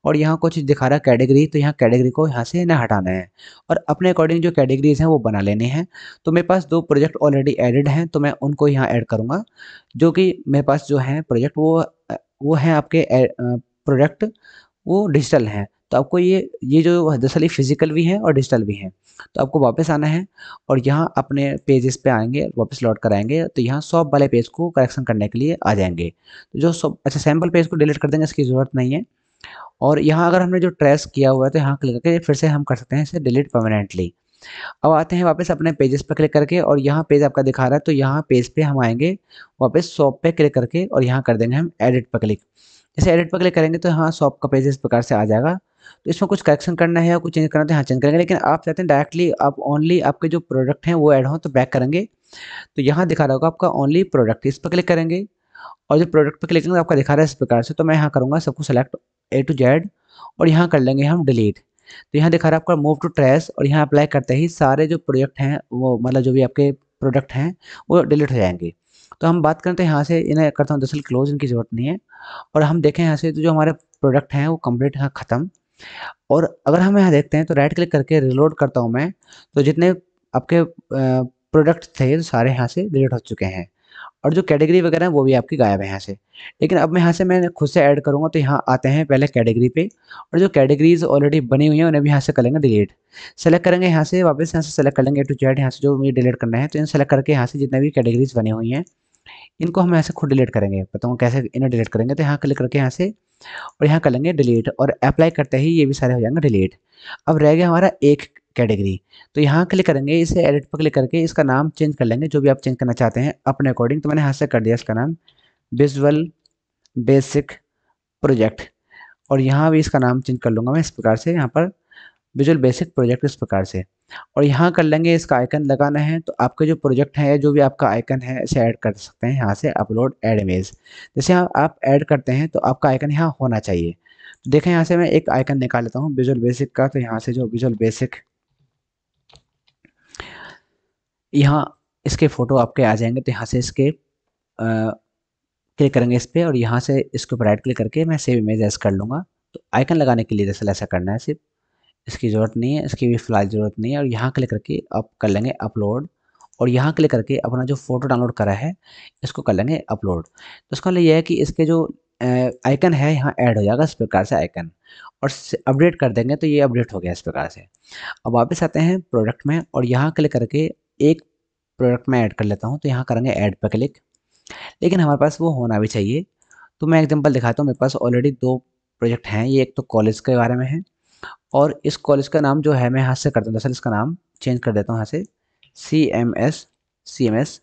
और यहाँ कुछ दिखा रहा है कैटेगरी तो यहाँ कैटेगरी को यहाँ से ना हटाना है और अपने अकॉर्डिंग जो कैटेगरीज हैं वो बना लेने हैं तो मेरे पास दो प्रोजेक्ट ऑलरेडी एडिड हैं तो मैं उनको यहाँ ऐड करूँगा जो कि मेरे पास जो है प्रोजेक्ट वो वो हैं आपके प्रोडक्ट वो डिजिटल हैं तो आपको ये ये जो दरअसल फिजिकल भी हैं और डिजिटल भी हैं तो आपको वापस आना है और यहाँ अपने पेजेस पे आएंगे वापस लौट कर आएंगे तो यहाँ सॉप वाले पेज को करेक्शन करने के लिए आ जाएंगे तो जो सॉप अच्छा सैम्पल पेज को डिलीट कर देंगे इसकी ज़रूरत नहीं है और यहाँ अगर हमने जो ट्रेस किया हुआ है तो यहाँ क्लिक करके फिर से हम कर सकते हैं इसे डिलीट परमानेंटली अब आते हैं वापस अपने पेजेस पर क्लिक करके और यहाँ पेज आपका दिखा रहा है तो यहाँ पेज पे हम आएंगे वापस शॉप पे क्लिक करके और यहाँ कर देंगे हम एडिट पर क्लिक जैसे एडिट पर क्लिक करेंगे तो यहाँ शॉप का पेज इस प्रकार से आ जाएगा तो इसमें कुछ करेक्शन करना है या कुछ चेंज करना है तो यहाँ चेंज करेंगे लेकिन आप चाहते हैं डायरेक्टली आप ओनली आपके जो प्रोडक्ट हैं वो एड हों तो बैक करेंगे तो यहाँ दिखा रहा होगा आपका ओनली प्रोडक्ट इस पर क्लिक करेंगे और जो प्रोडक्ट पर क्लिक करेंगे तो आपका दिखा रहा है इस प्रकार से तो मैं यहाँ करूँगा सबको सेलेक्ट ए टू जेड और यहाँ कर लेंगे हम डिलीट तो यहाँ दिखा रहा है आपका मूव टू ट्रेस और यहाँ अप्लाई करते ही सारे जो प्रोजेक्ट हैं वो मतलब जो भी आपके प्रोडक्ट हैं वो डिलीट हो जाएंगे तो हम बात करते हैं यहाँ से इन्हें करता हूँ दरअसल क्लोज इनकी ज़रूरत नहीं है और हम देखें यहाँ से तो जो हमारे प्रोडक्ट हैं वो कम्प्लीट यहाँ ख़त्म और अगर हम यहाँ देखते हैं तो राइट क्लिक करके रिलोड करता हूँ मैं तो जितने आपके प्रोडक्ट थे तो सारे यहाँ से डिलीट हो चुके हैं और जो कैटेगरी वगैरह है वो भी आपकी गायब है यहाँ से लेकिन अब मैं यहाँ से मैं खुद से ऐड करूँगा तो यहाँ आते हैं पहले कैटेगरी पे और जो कैटेगरीज ऑलरेडी बनी हुई हैं उन्हें भी यहाँ से करेंगे डिलीट सेलेक्ट करेंगे यहाँ से वापस यहाँ से सेलेक्ट लेंगे टू चैट यहाँ से जो मुझे डिलीट करना है तो इन सेलेक्ट करके यहाँ से जितने भी कैटेगरीज बनी हुई हैं इनको हम यहाँ से खुद डिलीट करेंगे बताऊँ कैसे इन्हें डिलीट करेंगे तो यहाँ क्लिक करके यहाँ से और यहाँ कर लेंगे डिलीट और अप्लाई करते ही ये भी सारे हो जाएंगे डिलीट अब रह गया हमारा एक कैटेगरी तो यहाँ क्लिक करेंगे इसे एडिट पर क्लिक करके इसका नाम चेंज कर लेंगे जो भी आप चेंज करना चाहते हैं अपने अकॉर्डिंग तो मैंने यहाँ से कर दिया इसका नाम विजुअल बेसिक प्रोजेक्ट और यहाँ भी इसका नाम चेंज कर लूँगा मैं इस प्रकार से यहाँ पर विजुअल बेसिक प्रोजेक्ट इस प्रकार से और यहाँ कर लेंगे इसका आइकन लगाना है तो आपके जो प्रोजेक्ट है जो भी आपका आइकन है इसे ऐड कर सकते हैं यहाँ से अपलोड एड इमेज जैसे आप ऐड करते हैं तो आपका आइकन यहाँ होना चाहिए तो देखें यहाँ से मैं एक आइकन निकाल लेता हूँ विजुअल बेसिक का तो यहाँ से जो विजुअल बेसिक यहाँ इसके फ़ोटो आपके आ जाएंगे तो यहाँ से इसके क्लिक करेंगे इस पर और यहाँ से इसके ऊपर राइट क्लिक करके मैं सेव इमेज ऐसा कर लूँगा तो आइकन लगाने के लिए दरअसल ऐसा करना है सिर्फ इसकी ज़रूरत नहीं है इसकी भी फ़िलहाल ज़रूरत नहीं है और यहाँ क्लिक करके आप कर लेंगे अपलोड और यहाँ क्लिक करके अपना जो फ़ोटो डाउनलोड करा है इसको कर लेंगे अपलोड तो उसका मतलब यह है कि इसके जो आइकन है यहाँ ऐड हो जाएगा इस प्रकार से आइकन और अपडेट कर देंगे तो ये अपडेट हो गया इस प्रकार से अब वापस आते हैं प्रोडक्ट में और यहाँ क्लिक करके एक प्रोडक्ट मैं ऐड कर लेता हूँ तो यहाँ करेंगे ऐड पर क्लिक लेकिन हमारे पास वो होना भी चाहिए तो मैं एग्जांपल दिखाता हूँ मेरे पास ऑलरेडी दो प्रोजेक्ट हैं ये एक तो कॉलेज के बारे में है और इस कॉलेज का नाम जो है मैं यहाँ से करता हूँ दरअसल इसका नाम चेंज कर देता हूँ यहाँ से C M S C M S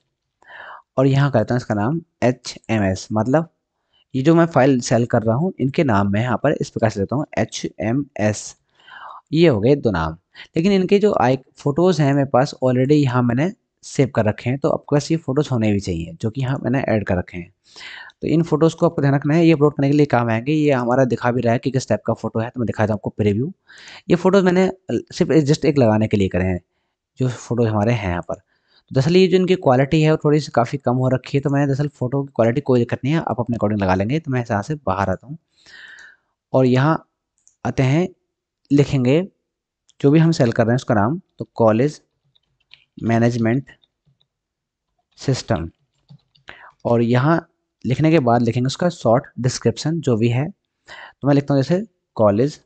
और यहाँ करता हूँ इसका नाम एच एम एस मतलब ये जो मैं फाइल सेल कर रहा हूँ इनके नाम में यहाँ पर इस प्रकार से देता हूँ एच एम एस ये हो गए दो नाम लेकिन इनके जो आई फ़ोटोज़ हैं मेरे पास ऑलरेडी यहाँ मैंने सेव कर रखे हैं तो आपके पास ये फ़ोटोज़ होने भी चाहिए जो कि यहाँ मैंने ऐड कर रखे हैं तो इन फोटोज़ को आपको ध्यान रखना है ये अपलोड करने के लिए काम आएंगे ये हमारा दिखा भी रहा है कि किस टाइप का फ़ोटो है तो मैं दिखाता हूँ आपको प्रिव्यू ये फ़ोटोज़ मैंने सिर्फ जस्ट एक लगाने के लिए करे हैं जो फ़ोटोज़ हमारे हैं यहाँ पर तो दरअसल ये जो इनकी क्वालिटी है वो थोड़ी सी काफ़ी कम हो रखी है तो मैंने दरअसल फ़ोटो की क्वालिटी कोई दिक्कत नहीं है आप अपने अकॉर्डिंग लगा लेंगे तो मैं यहाँ से बाहर आता हूँ और यहाँ आते हैं लिखेंगे जो भी हम सेल कर रहे हैं उसका नाम तो कॉलेज मैनेजमेंट सिस्टम और यहाँ लिखने के बाद लिखेंगे उसका शॉर्ट डिस्क्रिप्शन जो भी है तो मैं लिखता हूँ जैसे college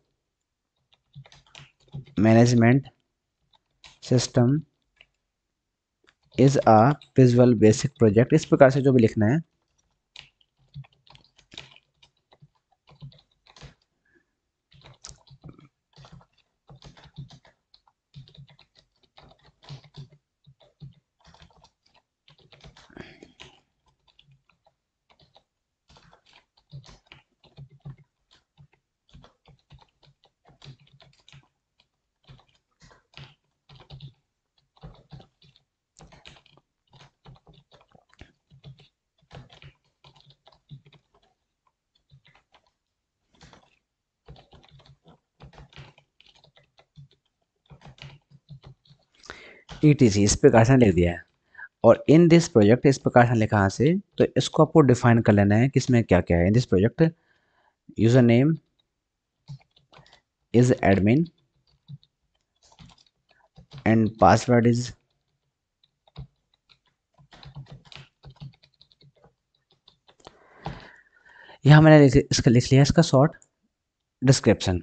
management system is a visual basic project इस प्रकार से जो भी लिखना है ई टी सी इस प्रकार लिख दिया है और इन दिस प्रोजेक्ट इस प्रकार से लिखा से तो इसको आपको डिफाइन कर लेना है कि इसमें क्या क्या है in this project user name is admin and password is यहाँ मैंने इसका लिख लिया इसका शॉर्ट डिस्क्रिप्शन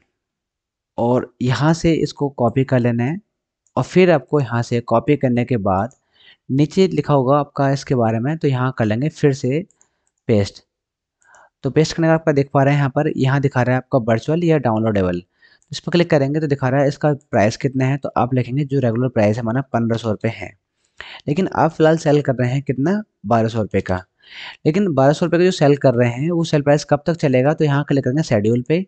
और यहाँ से इसको कॉपी कर लेना है और फिर आपको यहाँ से कॉपी करने के बाद नीचे लिखा होगा आपका इसके बारे में तो यहाँ कर लेंगे फिर से पेस्ट तो पेस्ट करने का आपका देख पा रहे हैं यहाँ पर यहाँ दिखा रहा है आपका वर्चुअल या डाउनलोडेबल तो इस पर क्लिक करेंगे तो दिखा रहा है इसका प्राइस कितना है तो आप लिखेंगे जो रेगुलर प्राइस हमारा पंद्रह सौ रुपये है लेकिन आप फिलहाल सेल कर रहे हैं कितना बारह सौ रुपये का लेकिन बारह सौ रुपये का जो सेल कर रहे हैं वो सेल प्राइस कब तक चलेगा तो यहाँ क्लिक करेंगे शेड्यूल पे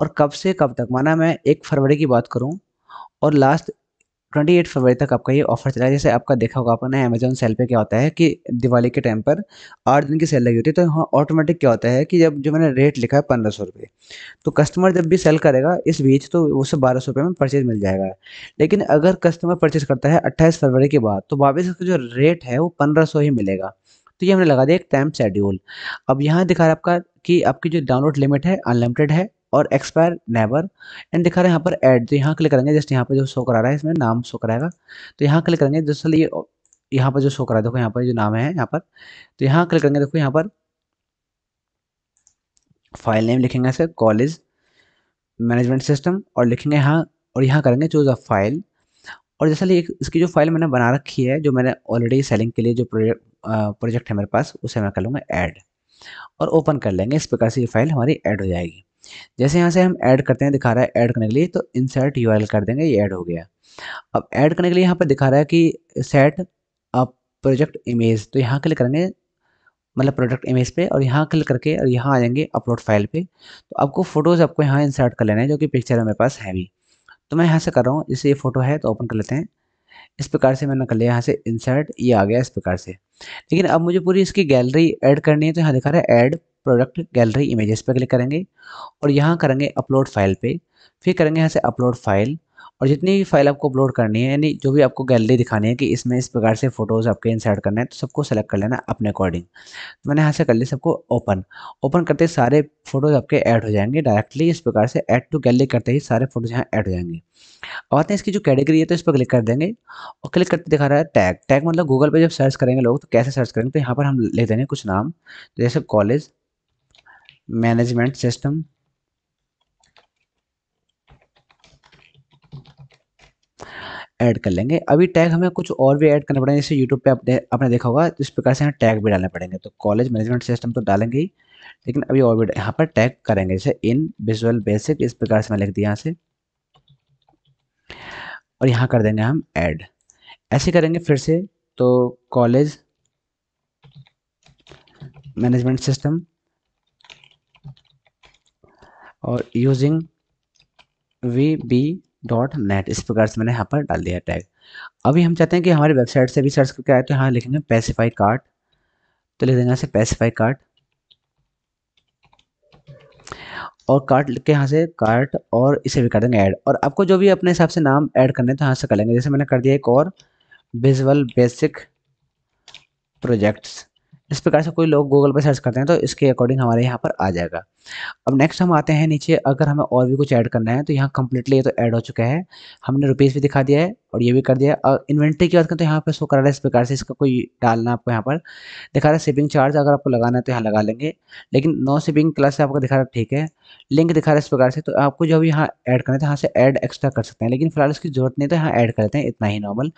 और कब से कब तक माना मैं एक फरवरी की बात करूँ और लास्ट ट्वेंटी एट फरवरी तक आपका ये ऑफर चला है जैसे आपका देखा होगा आपने अमेजोन सेल पे क्या होता है कि दिवाली के टाइम पर आठ दिन की सेल लगी होती है तो ऑटोमेटिक हाँ, क्या होता है कि जब जो मैंने रेट लिखा है पंद्रह सौ रुपये तो कस्टमर जब भी सेल करेगा इस बीच तो उसे बारह सौ रुपये में परचेज मिल जाएगा लेकिन अगर कस्टमर परचेज करता है अट्ठाईस फरवरी के बाद तो वापस का जो रेट है वो पंद्रह सौ ही मिलेगा तो ये हमने लगा दिया एक टाइम शेड्यूल अब यहाँ दिखा रहा है आपका कि आपकी जो डाउनलोड लिमिट है अनलिमिटेड है और एक्सपायर नेवर एंड दिखा रहे हैं यहाँ पर एड तो यहाँ क्लिक करेंगे जस्ट यहाँ पर जो शो करा रहा है इसमें नाम शो कराएगा तो यहाँ क्लिक करेंगे दरअसल ये यहाँ पर जो शो करा है देखो यहाँ पर जो नाम है यहाँ पर तो यहाँ क्लिक करेंगे देखो यहाँ पर फाइल नेम लिखेंगे ऐसे कॉलेज मैनेजमेंट सिस्टम और लिखेंगे यहाँ और यहाँ करेंगे चूज़ अ फाइल और जैसा एक इसकी जो फाइल मैंने बना रखी है जो मैंने ऑलरेडी सेलिंग के लिए जो प्रोजेक्ट प्रोजेक्ट है मेरे पास उसे मैं कर लूँगा ऐड और ओपन कर लेंगे इस प्रकार से ये फाइल हमारी ऐड हो जाएगी जैसे यहाँ से हम ऐड करते हैं दिखा रहा है ऐड करने के लिए तो इंसर्ट यू कर देंगे ये ऐड हो गया अब ऐड करने के लिए यहाँ पर दिखा रहा है कि सेट आप प्रोजेक्ट इमेज तो यहाँ क्लिक करेंगे मतलब प्रोडक्ट इमेज पे और यहाँ क्लिक करके और यहाँ आ जाएंगे अपलोड फाइल पे तो आपको फ़ोटोज़ आपको यहाँ इंसर्ट कर लेना है जो कि पिक्चर मेरे पास है भी तो मैं यहाँ से कर रहा हूँ जैसे ये फ़ोटो है तो ओपन कर लेते हैं इस प्रकार से मैंने कर लिया यहाँ से इंसर्ट ये आ गया इस प्रकार से लेकिन अब मुझे पूरी इसकी गैलरी ऐड करनी है तो यहाँ दिखा रहा है ऐड प्रोडक्ट गैलरी इमेजेस पर क्लिक करेंगे और यहाँ करेंगे अपलोड फाइल पे फिर करेंगे यहाँ से अपलोड फाइल और जितनी भी फाइल आपको अपलोड करनी है यानी जो भी आपको गैलरी दिखानी है कि इसमें इस प्रकार से फ़ोटोज़ आपके इंसर्ट करना है तो सबको सेलेक्ट कर लेना अपने अकॉर्डिंग तो मैंने यहाँ से कर लिया सबको ओपन ओपन करते सारे फ़ोटोज़ आपके ऐड हो जाएंगे डायरेक्टली इस प्रकार से ऐड टू गैलरी करते ही सारे फ़ोटोज़ यहाँ ऐड हो जाएंगे अब आते हैं इसकी जो कैटेगरी है तो इस पर क्लिक कर देंगे और क्लिक करते दिखा रहा है टैग टैग मतलब गूगल पर जब सर्च करेंगे लोग तो कैसे सर्च करेंगे तो यहाँ पर हम ले देंगे कुछ नाम जैसे कॉलेज मैनेजमेंट सिस्टम ऐड कर लेंगे अभी टैग हमें कुछ और भी ऐड करना पड़ेगा जैसे यूट्यूब पे आपने आपने देखा होगा तो इस प्रकार से हमें टैग भी डालने पड़ेंगे तो कॉलेज मैनेजमेंट सिस्टम तो डालेंगे ही लेकिन अभी और भी यहाँ पर टैग करेंगे जैसे इन विजुअल बेसिक इस प्रकार से मैं लिख दिया यहाँ से और यहाँ कर देंगे हम ऐड ऐसे करेंगे फिर से तो कॉलेज मैनेजमेंट सिस्टम और using V B dot net इस प्रकार से मैंने यहाँ पर डाल दिया टैग अभी हम चाहते हैं कि हमारी वेबसाइट से भी सर्च करके आए तो यहाँ लिखेंगे पैसिफाई कार्ड तो लिख देंगे यहाँ से पैसिफाई कार्ड और कार्ट लिख के यहाँ से कार्ट और इसे भी कर देंगे ऐड और आपको जो भी अपने हिसाब से नाम ऐड करने हैं तो यहाँ से कर लेंगे जैसे मैंने कर दिया एक और विजुअल बेसिक प्रोजेक्ट्स इस प्रकार से कोई लोग गूगल पर सर्च करते हैं तो इसके अकॉर्डिंग हमारे यहाँ पर आ जाएगा अब नेक्स्ट हम आते हैं नीचे अगर हमें और भी कुछ ऐड करना है तो यहाँ कंप्लीटली ये तो ऐड हो चुका है हमने रुपीज़ भी दिखा दिया है और ये भी कर दिया और इन्वेंट्री की बात करें तो यहाँ पर शो करा रहा है इस प्रकार से इसका कोई डालना आपको यहाँ पर दिखा रहा है शिपिंग चार्ज अगर आपको लगाना है तो यहाँ लगा लेंगे लेकिन नो शिपिंग क्लास से आपको दिखा रहा है ठीक है लिंक दिखा रहा है इस प्रकार से तो आपको जो भी यहाँ ऐड करना है तो यहाँ से ऐड एक्स्ट्रा कर सकते हैं लेकिन फिलहाल इसकी जरूरत नहीं तो यहाँ ऐड करते हैं इतना ही नॉर्मल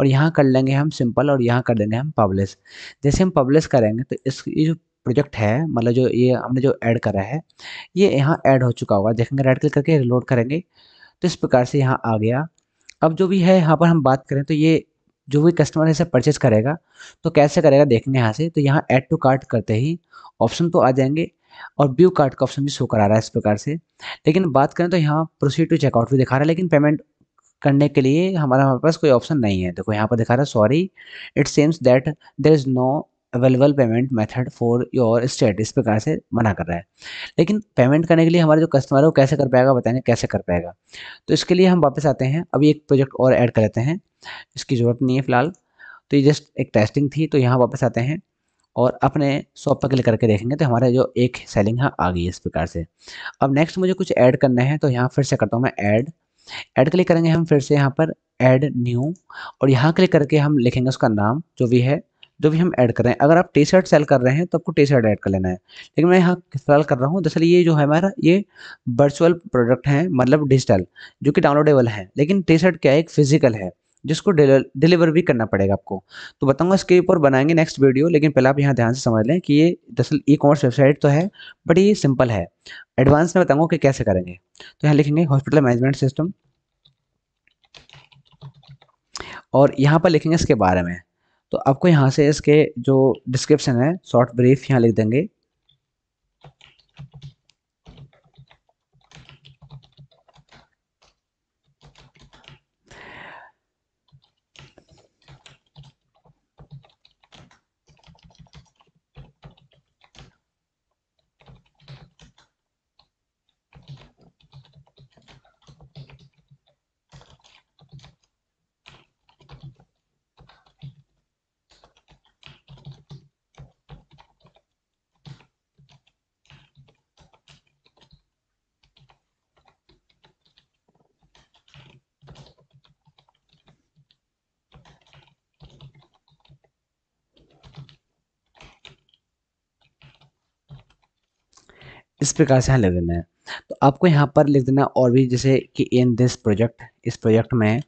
और यहाँ कर लेंगे हम सिंपल और यहाँ कर देंगे हम पब्लिश जैसे हम पब्लिश करेंगे तो इसकी जो प्रोजेक्ट है मतलब जो ये हमने जो ऐड करा है ये यहाँ ऐड हो चुका होगा देखेंगे राइट क्लिक करके रिलोड करेंगे तो इस प्रकार से यहाँ आ गया अब जो भी है यहाँ पर हम बात करें तो ये जो भी कस्टमर इसे परचेज करेगा तो कैसे करेगा देखेंगे यहाँ से तो यहाँ ऐड टू कार्ट करते ही ऑप्शन तो आ जाएंगे और व्यू कार्ड का ऑप्शन भी शो करा रहा है इस प्रकार से लेकिन बात करें तो यहाँ प्रोसीड टू चेकआउट भी दिखा रहा है लेकिन पेमेंट करने के लिए हमारा हमारे पास कोई ऑप्शन नहीं है देखो यहाँ पर दिखा रहा है sorry it seems that there is no available payment method for your state इस प्रकार से मना कर रहा है लेकिन पेमेंट करने के लिए हमारे जो कस्टमर है वो कैसे कर पाएगा बताएंगे कैसे कर पाएगा तो इसके लिए हम वापस आते हैं अभी एक प्रोजेक्ट और ऐड कर लेते हैं इसकी ज़रूरत नहीं है फ़िलहाल तो ये जस्ट एक टेस्टिंग थी तो यहाँ वापस आते हैं और अपने शॉप पर क्लिक करके देखेंगे तो हमारा जो एक सेलिंग है आ गई है इस प्रकार से अब नेक्स्ट मुझे कुछ ऐड करना है तो यहाँ फिर से करता हूँ मैं ऐड ऐड क्लिक करेंगे हम फिर से यहाँ पर ऐड न्यू और यहाँ क्लिक करके हम लिखेंगे उसका नाम जो भी है जो भी हम ऐड कर रहे हैं अगर आप टी शर्ट सेल कर रहे हैं तो आपको टी शर्ट ऐड कर लेना है लेकिन मैं यहाँ सेल कर रहा हूँ दरअसल ये जो है हमारा ये वर्चुअल प्रोडक्ट है मतलब डिजिटल जो कि डाउनलोडेबल है लेकिन टी शर्ट क्या है एक फिजिकल है जिसको डिलीवर भी करना पड़ेगा आपको तो बताऊंगा इसके ऊपर बनाएंगे नेक्स्ट वीडियो लेकिन पहले आप यहाँ ध्यान से समझ लें कि ये दरअसल ई कॉमर्स वेबसाइट तो है बट ये सिंपल है एडवांस में बताऊंगा कि कैसे करेंगे तो यहाँ लिखेंगे हॉस्पिटल मैनेजमेंट सिस्टम और यहाँ पर लिखेंगे इसके बारे में तो आपको यहाँ से इसके जो डिस्क्रिप्शन है शॉर्ट ब्रीफ यहाँ लिख देंगे इस प्रकार से यहाँ लिख देना है तो आपको यहाँ पर लिख देना और भी जैसे कि इन दिस प्रोजेक्ट इस प्रोजेक्ट में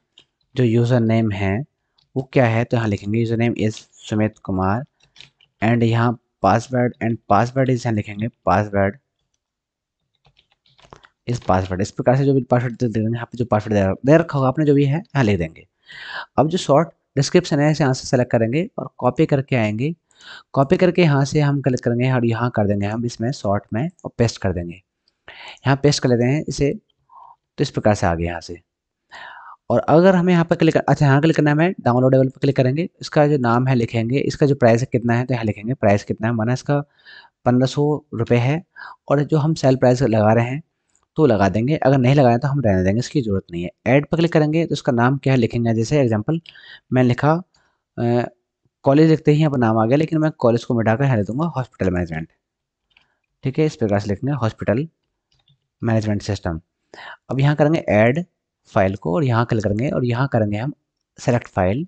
जो यूज़र नेम है वो क्या है तो यहाँ लिखेंगे user name is Sumit Kumar and यहाँ पासवर्ड एंड पासवर्ड इज यहाँ लिखेंगे पासवर्ड इस पासवर्ड इस प्रकार से जो भी पासवर्ड दे देंगे यहाँ पे जो पासवर्ड दे रखा होगा आपने जो भी है यहाँ लिख देंगे अब जो शॉर्ट डिस्क्रिप्शन है इसे यहाँ से सेलेक्ट करेंगे और कॉपी करके आएंगे कॉपी करके यहाँ से हम कलेक्ट करेंगे और यहाँ कर देंगे हम इसमें शॉर्ट में और पेस्ट कर देंगे यहाँ पेस्ट कर लेते हैं इसे तो इस प्रकार से आ गया यहाँ से और अगर हमें यहाँ पर क्लिक अच्छा यहाँ क्लिक करना है हमें डाउनलोडेबल पर क्लिक करेंगे इसका जो नाम है लिखेंगे इसका जो प्राइस कितना है तो यहाँ लिखेंगे प्राइस कितना है माना इसका पंद्रह सौ रुपये है और जो हम सेल प्राइस लगा रहे हैं तो लगा देंगे अगर नहीं लगाया तो हम रहने देंगे इसकी ज़रूरत नहीं है ऐड पर क्लिक करेंगे तो उसका नाम क्या है लिखेंगे जैसे एग्जाम्पल मैंने लिखा कॉलेज लिखते ही अपना नाम आ गया लेकिन मैं कॉलेज को मिटाकर यहाँ ले दूंगा हॉस्पिटल मैनेजमेंट ठीक है इस प्रकार से लिखेंगे हॉस्पिटल मैनेजमेंट सिस्टम अब यहाँ करेंगे ऐड फाइल को और यहाँ क्लिक करेंगे और यहाँ करेंगे हम सेलेक्ट फाइल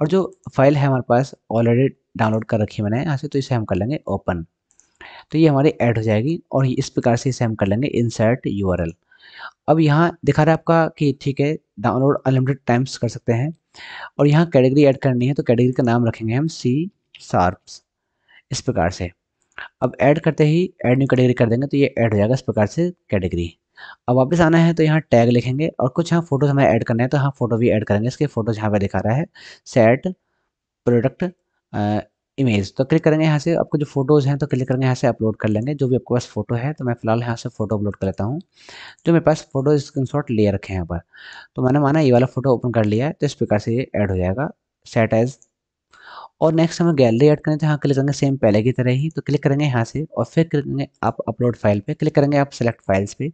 और जो फाइल है हमारे पास ऑलरेडी डाउनलोड कर रखी मैंने यहाँ से तो इसे हम कर लेंगे ओपन तो ये हमारी ऐड हो जाएगी और इस प्रकार से इसे हम कर लेंगे इंसर्ट यूआरएल अब यहाँ दिखा रहा है आपका कि ठीक है डाउनलोड अनलिमिटेड टाइम्स कर सकते हैं और यहाँ कैटेगरी ऐड करनी है तो कैटेगरी का नाम रखेंगे हम सी शार्प इस प्रकार से अब ऐड करते ही ऐड न्यू कैटेगरी कर देंगे तो ये ऐड हो जाएगा इस प्रकार से कैटेगरी अब वापस आना है तो यहाँ टैग लिखेंगे और कुछ यहाँ फोटोज हमें ऐड करना है तो यहाँ फोटो भी ऐड करेंगे इसके फोटोज यहाँ पर दिखा रहा है सेट प्रोडक्ट इमेज तो क्लिक करेंगे यहाँ से आपको जो फोटोज़ हैं तो क्लिक करेंगे यहाँ से अपलोड कर लेंगे जो भी आपके पास फोटो है तो मैं फ़िलहाल यहाँ से फ़ोटो अपलोड कर लेता हूँ जो मेरे पास फोटो स्क्रीन शॉट ले रखे हैं यहाँ पर तो मैंने माना ये वाला फ़ोटो ओपन कर लिया है तो इस प्रकार से ये ऐड हो जाएगा सेट एज़ और नेक्स्ट हमें गैलरी ऐड करें तो यहाँ क्लिक करेंगे सेम पहले की तरह ही तो क्लिक करेंगे यहाँ से और फिर क्लिक करेंगे आप अपलोड फाइल पे क्लिक करेंगे आप सेलेक्ट फाइल्स पे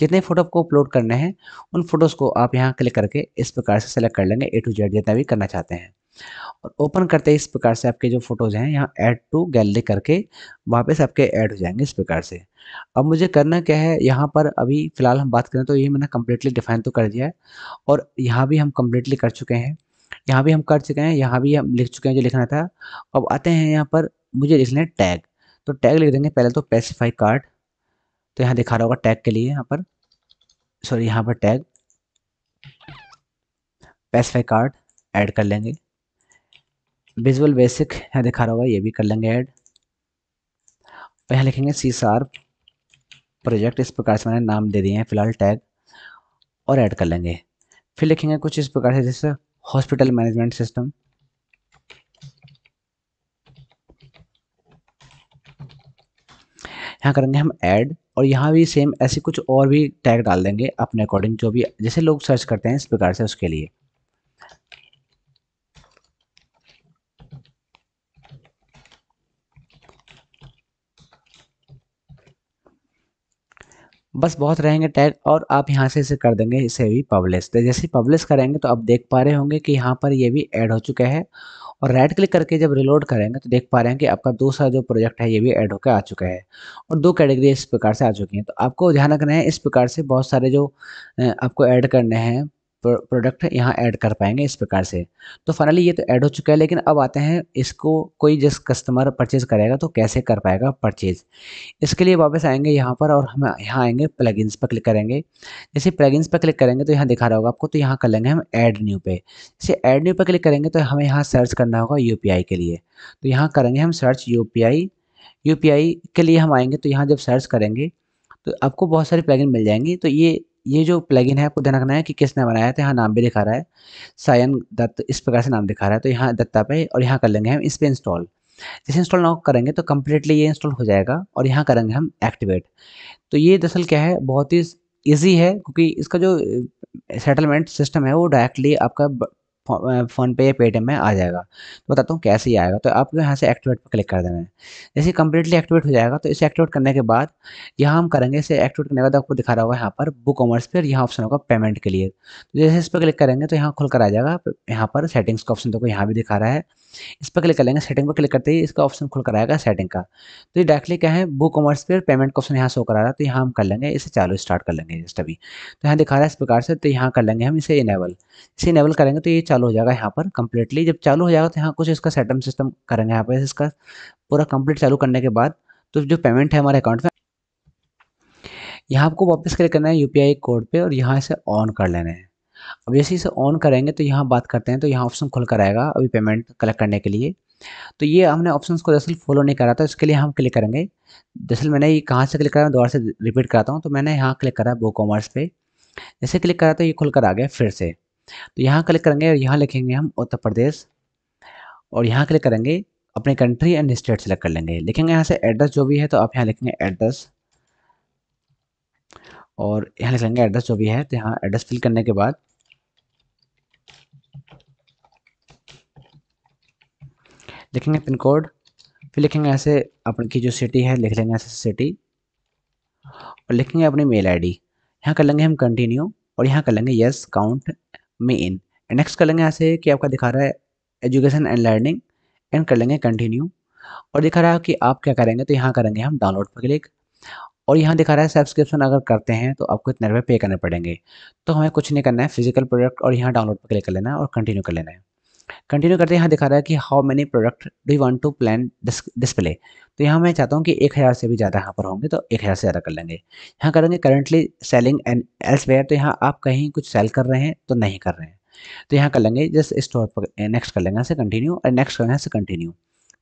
जितने फ़ोटो आपको अपलोड करने हैं उन फ़ोटोज़ को आप यहाँ क्लिक करके इस प्रकार से सेलेक्ट कर लेंगे ए टू जेड जितना भी करना चाहते हैं और ओपन करते ही इस प्रकार से आपके जो फ़ोटोज़ हैं यहाँ ऐड टू गैलरी करके वापस आपके ऐड हो जाएंगे इस प्रकार से अब मुझे करना क्या है यहाँ पर अभी फ़िलहाल हम बात करें तो ये मैंने कम्प्लीटली डिफाइन तो कर दिया है और यहाँ भी हम कम्प्लीटली कर चुके हैं यहाँ भी हम कर चुके हैं यहाँ भी हम लिख चुके हैं जो लिखना था अब आते हैं यहाँ पर मुझे लिखना है टैग तो टैग लिख देंगे पहले तो पेसिफाई कार्ड तो यहाँ दिखा रहा होगा टैग के लिए यहाँ पर सॉरी यहाँ पर टैग पैसिफाई कार्ड ऐड कर लेंगे विजुअल बेसिक यहाँ दिखा रहा होगा ये भी कर लेंगे ऐड और यहाँ लिखेंगे सी सार प्रोजेक्ट इस प्रकार से मैंने नाम दे दिए हैं फिलहाल टैग और ऐड कर लेंगे फिर लिखेंगे कुछ इस प्रकार से जैसे हॉस्पिटल मैनेजमेंट सिस्टम यहाँ करेंगे हम ऐड और यहाँ भी सेम ऐसे कुछ और भी टैग डाल देंगे अपने अकॉर्डिंग जो भी जैसे लोग सर्च करते हैं इस प्रकार से उसके लिए बस बहुत रहेंगे टैग और आप यहां से इसे कर देंगे इसे भी पब्लिश तो जैसे पब्लिश करेंगे तो आप देख पा रहे होंगे कि यहां पर ये भी ऐड हो चुका है और राइट क्लिक करके जब रिलोड करेंगे तो देख पा रहे हैं कि आपका दूसरा जो प्रोजेक्ट है ये भी ऐड होकर आ चुका है और दो कैटेगरी इस प्रकार से आ चुकी हैं तो आपको ध्यान रखना है इस प्रकार से बहुत सारे जो आपको ऐड करने हैं प्रोडक्ट यहाँ ऐड कर पाएंगे इस प्रकार से तो फाइनली ये तो ऐड हो चुका है लेकिन अब आते हैं इसको कोई जिस कस्टमर परचेज़ करेगा तो कैसे कर पाएगा परचेज़ इसके लिए वापस आएंगे यहाँ पर और हम यहाँ आएंगे प्लगइन्स पर क्लिक करेंगे जैसे प्लगइन्स पर क्लिक करेंगे तो यहाँ दिखा रहा होगा आपको तो यहाँ कर लेंगे हम ऐड न्यू पे जैसे ऐड न्यू पर क्लिक करेंगे तो हमें यहाँ सर्च करना होगा यू के लिए तो यहाँ करेंगे हम सर्च यू यू के लिए हम आएंगे तो यहाँ जब सर्च करेंगे तो आपको बहुत सारे प्लगइन मिल जाएंगे तो ये ये जो प्लगइन है आपको ध्यान रखना है कि किसने बनाया तो यहाँ नाम भी दिखा रहा है सायन दत्त इस प्रकार से नाम दिखा रहा है तो यहाँ दत्ता पे और यहाँ कर लेंगे हम इस पर इंस्टॉल जैसे इंस्टॉल ना करेंगे तो कम्प्लीटली ये इंस्टॉल हो जाएगा और यहाँ करेंगे हम एक्टिवेट तो ये दरअसल क्या है बहुत ही ईजी है क्योंकि इसका जो सेटलमेंट uh, सिस्टम है वो डायरेक्टली आपका फ़ोन पे या पेटीएम में आ जाएगा तो बताता हूँ कैसे ही आएगा तो आपको यहाँ से एक्टिवेट पर क्लिक कर देना है जैसे कंप्लीटली एक्टिवेट हो जाएगा तो इसे एक्टिवेट करने के बाद यहाँ हम करेंगे इसे एक्टिवेट करने के बाद आपको दिखा रहा होगा यहाँ पर बुक कॉमर्स पर यहाँ ऑप्शन होगा पेमेंट के लिए तो जैसे इस पर क्लिक करेंगे तो यहाँ खुलकर आ जाएगा यहाँ पर सेटिंग्स का ऑप्शन देखो तो यहाँ भी दिखा रहा है इस पर क्लिक कर लेंगे सेटिंग पर क्लिक करते ही इसका ऑप्शन खुल कर आएगा सेटिंग का तो ये डायरेक्टली क्या है बुक कॉमर्स पर पेमेंट का ऑप्शन यहाँ शो करा रहा है तो यहाँ हम कर लेंगे इसे चालू स्टार्ट कर लेंगे जस्ट अभी तो यहाँ दिखा रहा है इस प्रकार से तो यहाँ कर लेंगे हम इसे इनेबल इसे इनेबल करेंगे तो ये चालू हो जाएगा यहाँ पर कम्प्लीटली जब चालू हो जाएगा तो यहाँ कुछ इसका सेटअप सिस्टम करेंगे यहाँ पर इसका पूरा कंप्लीट चालू करने के बाद तो जो पेमेंट है हमारे अकाउंट में यहाँ आपको वापस क्लिक करना है यूपीआई कोड पे और यहाँ से ऑन कर लेना है अब जैसे इसे ऑन करेंगे तो यहाँ बात करते हैं तो यहाँ ऑप्शन खुल कर आएगा अभी पेमेंट कलेक्ट करने के लिए तो ये हमने ऑप्शन को दरअसल फॉलो नहीं करा था इसके लिए हम क्लिक करेंगे दरअसल मैंने ये कहाँ से क्लिक करा दोबारा से रिपीट कराता हूँ तो मैंने यहाँ क्लिक करा बो कॉमर्स पे जैसे क्लिक करा तो ये खुल कर आ गया फिर से तो यहाँ क्लिक करेंगे और यहाँ लिखेंगे हम उत्तर प्रदेश और यहाँ क्लिक करेंगे अपने कंट्री एंड स्टेट सेलेक्ट कर लेंगे लिखेंगे यहाँ से एड्रेस जो भी है तो आप यहाँ लिखेंगे एड्रेस और यहाँ लिख लेंगे एड्रेस जो भी है तो यहाँ एड्रेस फिल करने के बाद लिखेंगे पिन कोड फिर लिखेंगे ऐसे अपन की जो सिटी है लिख लेंगे ऐसे सिटी और लिखेंगे अपनी मेल आईडी यहाँ कर लेंगे हम कंटिन्यू और यहाँ कर लेंगे yes count me in next कर लेंगे ऐसे कि आपका दिखा रहा है एजुकेशन एंड लर्निंग एंड कर लेंगे कंटिन्यू और दिखा रहा है कि आप क्या करेंगे तो यहाँ करेंगे हम डाउनलोड पर क्लिक और यहाँ दिखा रहा है सब्सक्रिप्शन अगर करते हैं तो आपको इतने रुपये पे करने पड़ेंगे तो हमें कुछ नहीं करना है फिजिकल प्रोडक्ट और यहाँ डाउनलोड पर क्लिक कर लेना है और कंटिन्यू कर लेना है कंटिन्यू करते हैं यहाँ दिखा रहा है कि how many product do you want to plan display तो यहाँ मैं चाहता हूँ कि एक हज़ार से भी ज़्यादा यहाँ पर होंगे तो एक हज़ार से ज़्यादा कर लेंगे यहाँ करेंगे currently selling and elsewhere तो यहाँ आप कहीं कुछ सेल कर रहे हैं तो नहीं कर रहे हैं तो यहाँ कर लेंगे जस्ट स्टोर पर नेक्स्ट कर लेंगे यहाँ से कंटिन्यू और नेक्स्ट करेंगे यहाँ से कंटिन्यू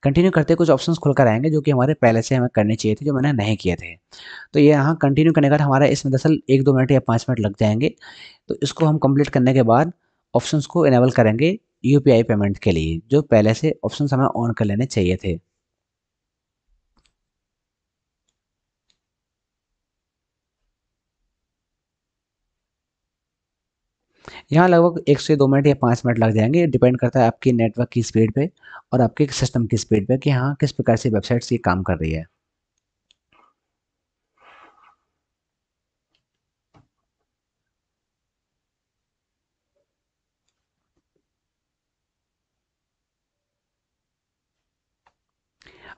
कंटिन्यू करते कुछ ऑप्शंस खुलकर आएंगे जो कि हमारे पहले से हमें करने चाहिए थे जो मैंने नहीं किए थे तो ये यहाँ कंटिन्यू करने का हमारा इसमें दरअसल एक दो मिनट या पाँच मिनट लग जाएंगे तो इसको हम कंप्लीट करने के बाद ऑप्शंस को इनेबल करेंगे यू पेमेंट के लिए जो पहले से ऑप्शन हमें ऑन कर लेने चाहिए थे यहाँ लगभग एक से दो मिनट या पाँच मिनट लग जाएंगे डिपेंड करता है आपकी नेटवर्क की स्पीड पे और आपके सिस्टम की स्पीड पे कि हाँ किस प्रकार से वेबसाइट्स ये काम कर रही है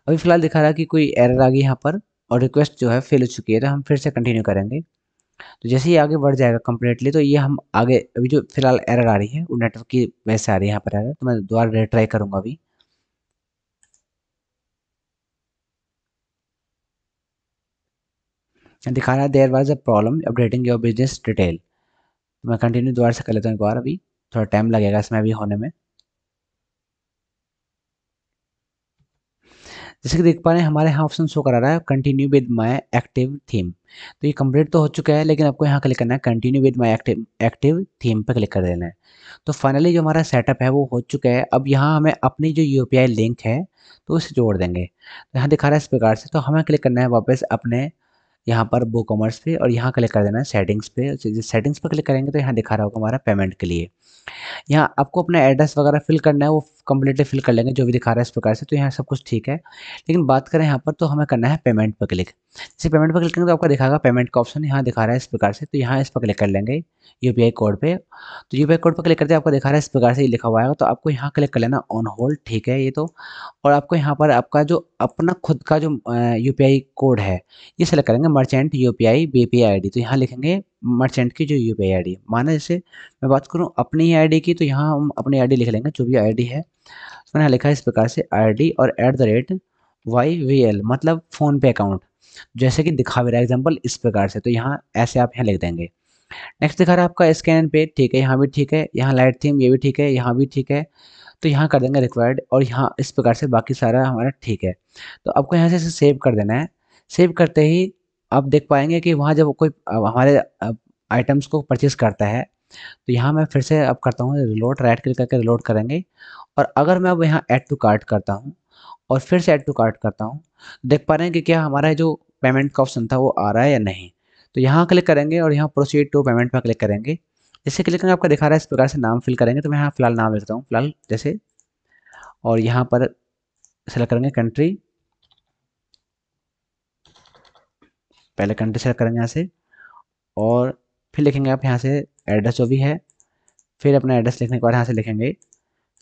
अभी फिलहाल दिखा रहा है कि कोई एरर आ गई यहाँ पर और रिक्वेस्ट जो है फेल हो चुकी है तो हम फिर से कंटिन्यू करेंगे तो जैसे ही आगे बढ़ जाएगा कंप्लीटली तो ये हम आगे अभी जो फिलहाल एरर आ रही है वो नेटवर्क की वजह से आ रही है यहाँ पर एरर तो मैं दोबारा ट्राई करूँगा अभी दिखा रहा है there was a problem updating your business detail मैं कंटिन्यू दोबारा से कर लेता हूँ एक बार अभी थोड़ा टाइम लगेगा इसमें अभी होने में जैसे कि देख पा रहे हैं हमारे यहाँ ऑप्शन शो करा रहा है continue with my active theme तो ये कंप्लीट तो हो चुका है लेकिन आपको यहाँ क्लिक करना है continue with my active active theme पर क्लिक कर देना है तो फाइनली जो हमारा सेटअप है वो हो चुका है अब यहाँ हमें अपनी जो यू लिंक है तो उसे जोड़ देंगे तो यहाँ दिखा रहा है इस प्रकार से तो हमें क्लिक करना है वापस अपने यहाँ पर बो कॉमर्स पे और यहाँ क्लिक कर देना है सेटिंग्स पे सेटिंग्स पर क्लिक करेंगे तो यहाँ दिखा रहा होगा हमारा पेमेंट के लिए यहाँ आपको अपना एड्रेस वगैरह फिल करना है वो कम्प्लीटली फिल कर लेंगे जो भी दिखा रहा है इस प्रकार से तो यहाँ सब कुछ ठीक है लेकिन बात करें यहाँ पर तो हमें करना है पेमेंट पर क्लिक जैसे पेमेंट पर क्लिक करेंगे तो आपका दिखाएगा पेमेंट का ऑप्शन यहाँ दिखा रहा है इस प्रकार से तो यहाँ इस पर क्लिक कर लेंगे यू पी आई कोड पर तो यू पी आई कोड पर क्लिक करते आपका दिखा रहा है इस प्रकार से ये लिखा हुआ है तो आपको यहाँ क्लिक कर लेना ऑन होल्ड ठीक है ये तो और आपको यहाँ पर आपका जो अपना खुद का जो यू पी आई कोड है ये सेलेक्ट करेंगे merchant U P I B P I I D तो यहाँ लिखेंगे मर्चेंट की जो यू पी आई माना जैसे मैं बात करूँ अपनी आई की तो यहाँ हम अपनी आई लिख लेंगे जो भी आई है तो लिखा है इस प्रकार से आई और at the rate Y V L मतलब फ़ोनपे अकाउंट जैसे कि दिखा भी रहा है एग्जाम्पल इस प्रकार से तो यहाँ ऐसे आप यहाँ लिख देंगे नेक्स्ट दिखा रहा है आपका स्कैन पे ठीक है यहाँ भी ठीक है यहाँ लाइट थीम ये भी ठीक है यहाँ भी ठीक है तो यहाँ कर देंगे रिक्वायर्ड और यहाँ इस प्रकार से बाकी सारा हमारा ठीक है तो आपको यहाँ से सेव कर देना है सेव करते ही आप देख पाएंगे कि वहाँ जब कोई हमारे आइटम्स को परचेज करता है तो यहाँ मैं फिर से अब करता हूँ रिलोड राइट क्लिक करके रिलोड करेंगे और अगर मैं अब यहाँ ऐड टू कार्ट करता हूँ और फिर से ऐड टू कार्ट करता हूँ देख पा रहे हैं कि क्या हमारा जो पेमेंट का ऑप्शन था वो आ रहा है या नहीं तो यहाँ क्लिक करेंगे और यहाँ प्रोसीड टू पेमेंट पर क्लिक करेंगे जैसे क्लिक करेंगे आपका दिखा रहा है इस प्रकार से नाम फिल करेंगे तो मैं यहाँ फ़िलहाल नाम लिखता हूँ फ़िलहाल जैसे और यहाँ पर सेलेक्ट करेंगे कंट्री पहले कंट्री सेलेक्ट करेंगे यहाँ से और फिर लिखेंगे आप यहाँ से एड्रेस जो भी है फिर अपना एड्रेस लिखने के बाद यहाँ से लिखेंगे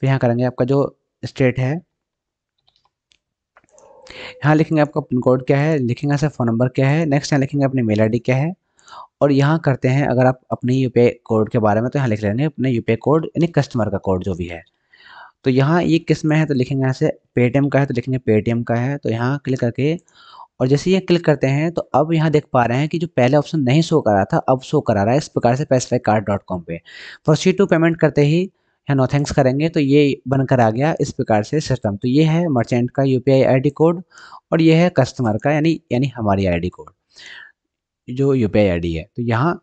फिर यहाँ करेंगे आपका जो स्टेट है यहाँ लिखेंगे आपका पिन कोड क्या है लिखेंगे यहाँ से फ़ोन नंबर क्या है नेक्स्ट यहाँ लिखेंगे अपनी मेल आई क्या है और यहाँ करते हैं अगर आप अपने यू कोड के बारे में तो यहाँ लिख लेंगे अपने यू कोड यानी कस्टमर का कोड जो भी है तो यहाँ ये किस में है तो लिखेंगे यहाँ से पेटीएम का है तो लिखेंगे पेटीएम का है तो यहाँ क्लिक करके और जैसे ये क्लिक करते हैं तो अब यहाँ देख पा रहे हैं कि जो पहले ऑप्शन नहीं शो कर रहा था अब शो करा रहा है इस प्रकार से पैसिफाई कार्ड डॉट कॉम पर प्रोसीड टू पेमेंट करते ही यहाँ नो थैंक्स करेंगे तो ये बनकर आ गया इस प्रकार से सिस्टम तो ये है मर्चेंट का यू पी कोड और ये है कस्टमर का यानी यानी हमारी आई कोड जो यू पी है तो यहाँ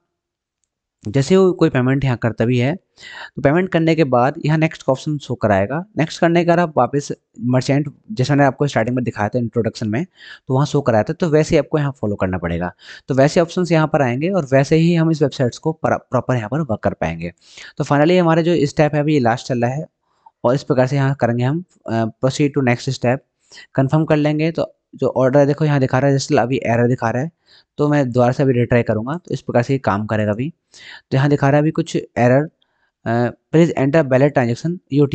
जैसे वो कोई पेमेंट यहाँ करता भी है तो पेमेंट करने के बाद यहाँ नेक्स्ट का ऑप्शन शो कराएगा नेक्स्ट करने के आप वापस मर्चेंट जैसा मैंने आपको स्टार्टिंग में दिखाया था इंट्रोडक्शन में तो वहाँ शो कराया था तो वैसे आपको यहाँ फॉलो करना पड़ेगा तो वैसे ऑप्शन यहाँ पर आएंगे और वैसे ही हम इस वेबसाइट्स को प्रॉपर यहाँ पर वर्क कर पाएंगे तो फाइनली हमारे जो स्टेप है अभी लास्ट चल रहा है और इस प्रकार से यहाँ करेंगे हम proceed to next step confirm कर लेंगे तो जो ऑर्डर है देखो यहाँ दिखा रहा है जैसे अभी एरर दिखा रहा है तो मैं दोबारा से अभी रिट्राई करूँगा तो इस प्रकार से काम करेगा अभी तो यहाँ दिखा रहा है अभी कुछ error please enter valid transaction U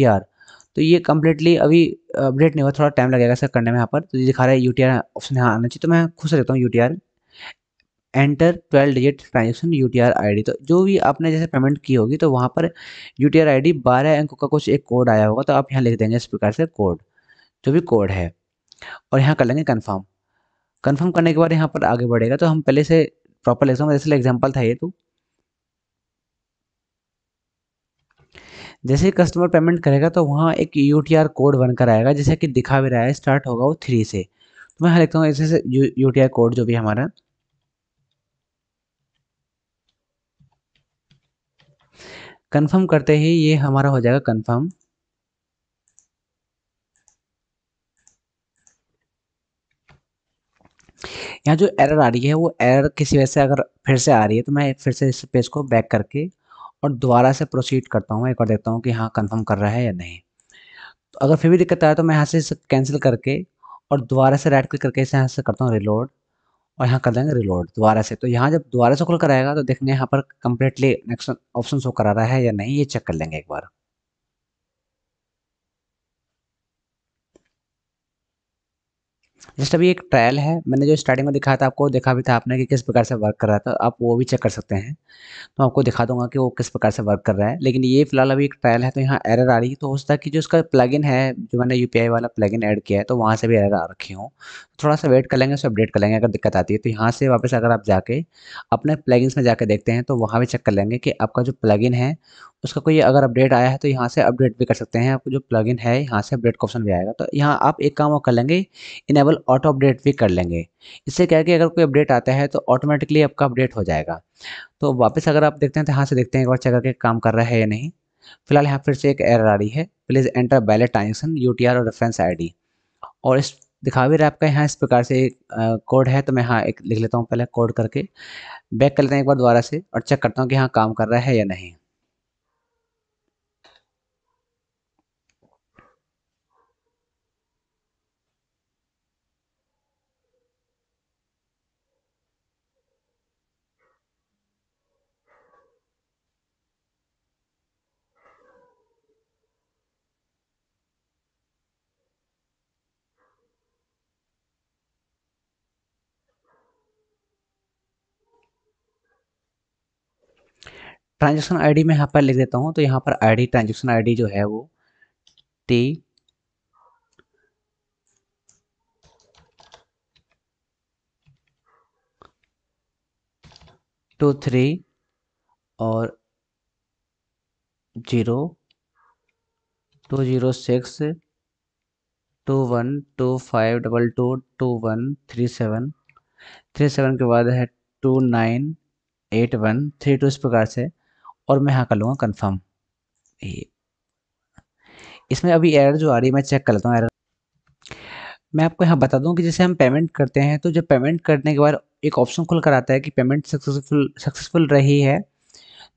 तो ये कम्प्लीटली अभी अपडेट नहीं हुआ थोड़ा टाइम लगेगा सर करने में यहाँ पर तो ये दिखा रहा है यू टी ऑप्शन यहाँ आना चाहिए तो मैं खुश रहता हूँ U enter twelve digit transaction U T R I D तो जो भी आपने जैसे पेमेंट की होगी तो वहाँ पर U T R I D बारह अंकों का कुछ एक कोड आया होगा तो आप यहाँ लिख देंगे इस प्रकार से कोड जो भी कोड है और यहाँ कर लेंगे कन्फर्म कन्फर्म करने के बाद यहाँ पर आगे बढ़ेगा तो हम पहले से प्रॉपर लिख सकते जैसे एग्जाम्पल था ये तो जैसे कस्टमर पेमेंट करेगा तो वहाँ एक यू टी आर कोड बनकर आएगा जैसे कि दिखा भी रहा है स्टार्ट होगा वो थ्री से तो मैं यहाँ लिखता हूँ जैसे यू टी आर कोड जो भी हमारा कंफर्म करते ही ये हमारा हो जाएगा कंफर्म यहाँ जो एरर आ रही है वो एरर किसी वजह से अगर फिर से आ रही है तो मैं फिर से इस पेज को बैक करके और दोबारा से प्रोसीड करता हूँ एक बार देखता हूँ कि हाँ कंफर्म कर रहा है या नहीं तो अगर फिर भी दिक्कत आए तो मैं यहाँ से कैंसिल करके और दोबारा से राइट क्लिक करके इसे यहाँ से करता हूँ रिलोड और यहाँ कर देंगे रिलोड दोबारा से तो यहाँ जब दोबारा से खुल कर आएगा तो देखेंगे यहाँ पर कम्प्लीटली नेक्स्ट ऑप्शन शो करा रहा है या नहीं ये चेक कर लेंगे एक बार जस्ट अभी एक ट्रायल है मैंने जो स्टार्टिंग में दिखाया था आपको देखा भी था आपने कि किस प्रकार से वर्क कर रहा था तो आप वो भी चेक कर सकते हैं तो आपको दिखा दूंगा कि वो किस प्रकार से वर्क कर रहा है लेकिन ये फिलहाल अभी एक ट्रायल है तो यहाँ एरर आ रही है तो हो सकता है कि जो उसका प्लगइन है जो मैंने यू वाला प्लगइन ऐड किया है तो वहाँ से भी एरर आ रखी हूँ थोड़ा सा वेट कर लेंगे उसे अपडेट कर लेंगे अगर दिक्कत आती है तो यहाँ से वापस अगर आप जाके अपने प्लगइन्स में जाके देखते हैं तो वहाँ भी चेक कर लेंगे कि आपका जो प्लगइन है उसका कोई अगर अपडेट आया है तो यहाँ से अपडेट भी कर सकते हैं आपको जो प्लग है यहाँ से अपडेट का ऑप्शन भी आएगा तो यहाँ आप एक काम और कर लेंगे इनेबल ऑटो अपडेट भी कर लेंगे इससे क्या है कि अगर कोई अपडेट आता है तो ऑटोमेटिकली आपका अपडेट हो जाएगा तो वापस अगर आप देखते हैं तो यहाँ से देखते हैं एक बार चेक करके काम कर रहा है या नहीं फिलहाल यहाँ फिर से एक एरर आ रही है please enter valid transaction U और रेफरेंस आई और इस दिखा भी रहा है आपका यहाँ इस प्रकार से एक कोड है तो मैं यहाँ एक लिख लेता हूँ पहले कोड करके बैक कर लेते हैं एक बार दोबारा से और चेक करता हूँ कि हाँ काम कर रहा है या नहीं ट्रांजेक्शन आईडी में यहाँ पर लिख देता हूँ तो यहाँ पर आईडी ट्रांजेक्शन आईडी जो है वो टी टू थ्री और zero two zero six two one two five double two two one three seven three seven के बाद है two nine eight one three two इस प्रकार से और मैं यहाँ कर लूँगा कन्फर्म इसमें अभी एरर जो आ रही है मैं चेक कर लेता हूँ एरर मैं आपको यहाँ बता दूँ कि जैसे हम पेमेंट करते हैं तो जब पेमेंट करने के बाद एक ऑप्शन खुल कर आता है कि पेमेंट सक्सेसफुल सक्सेसफुल रही है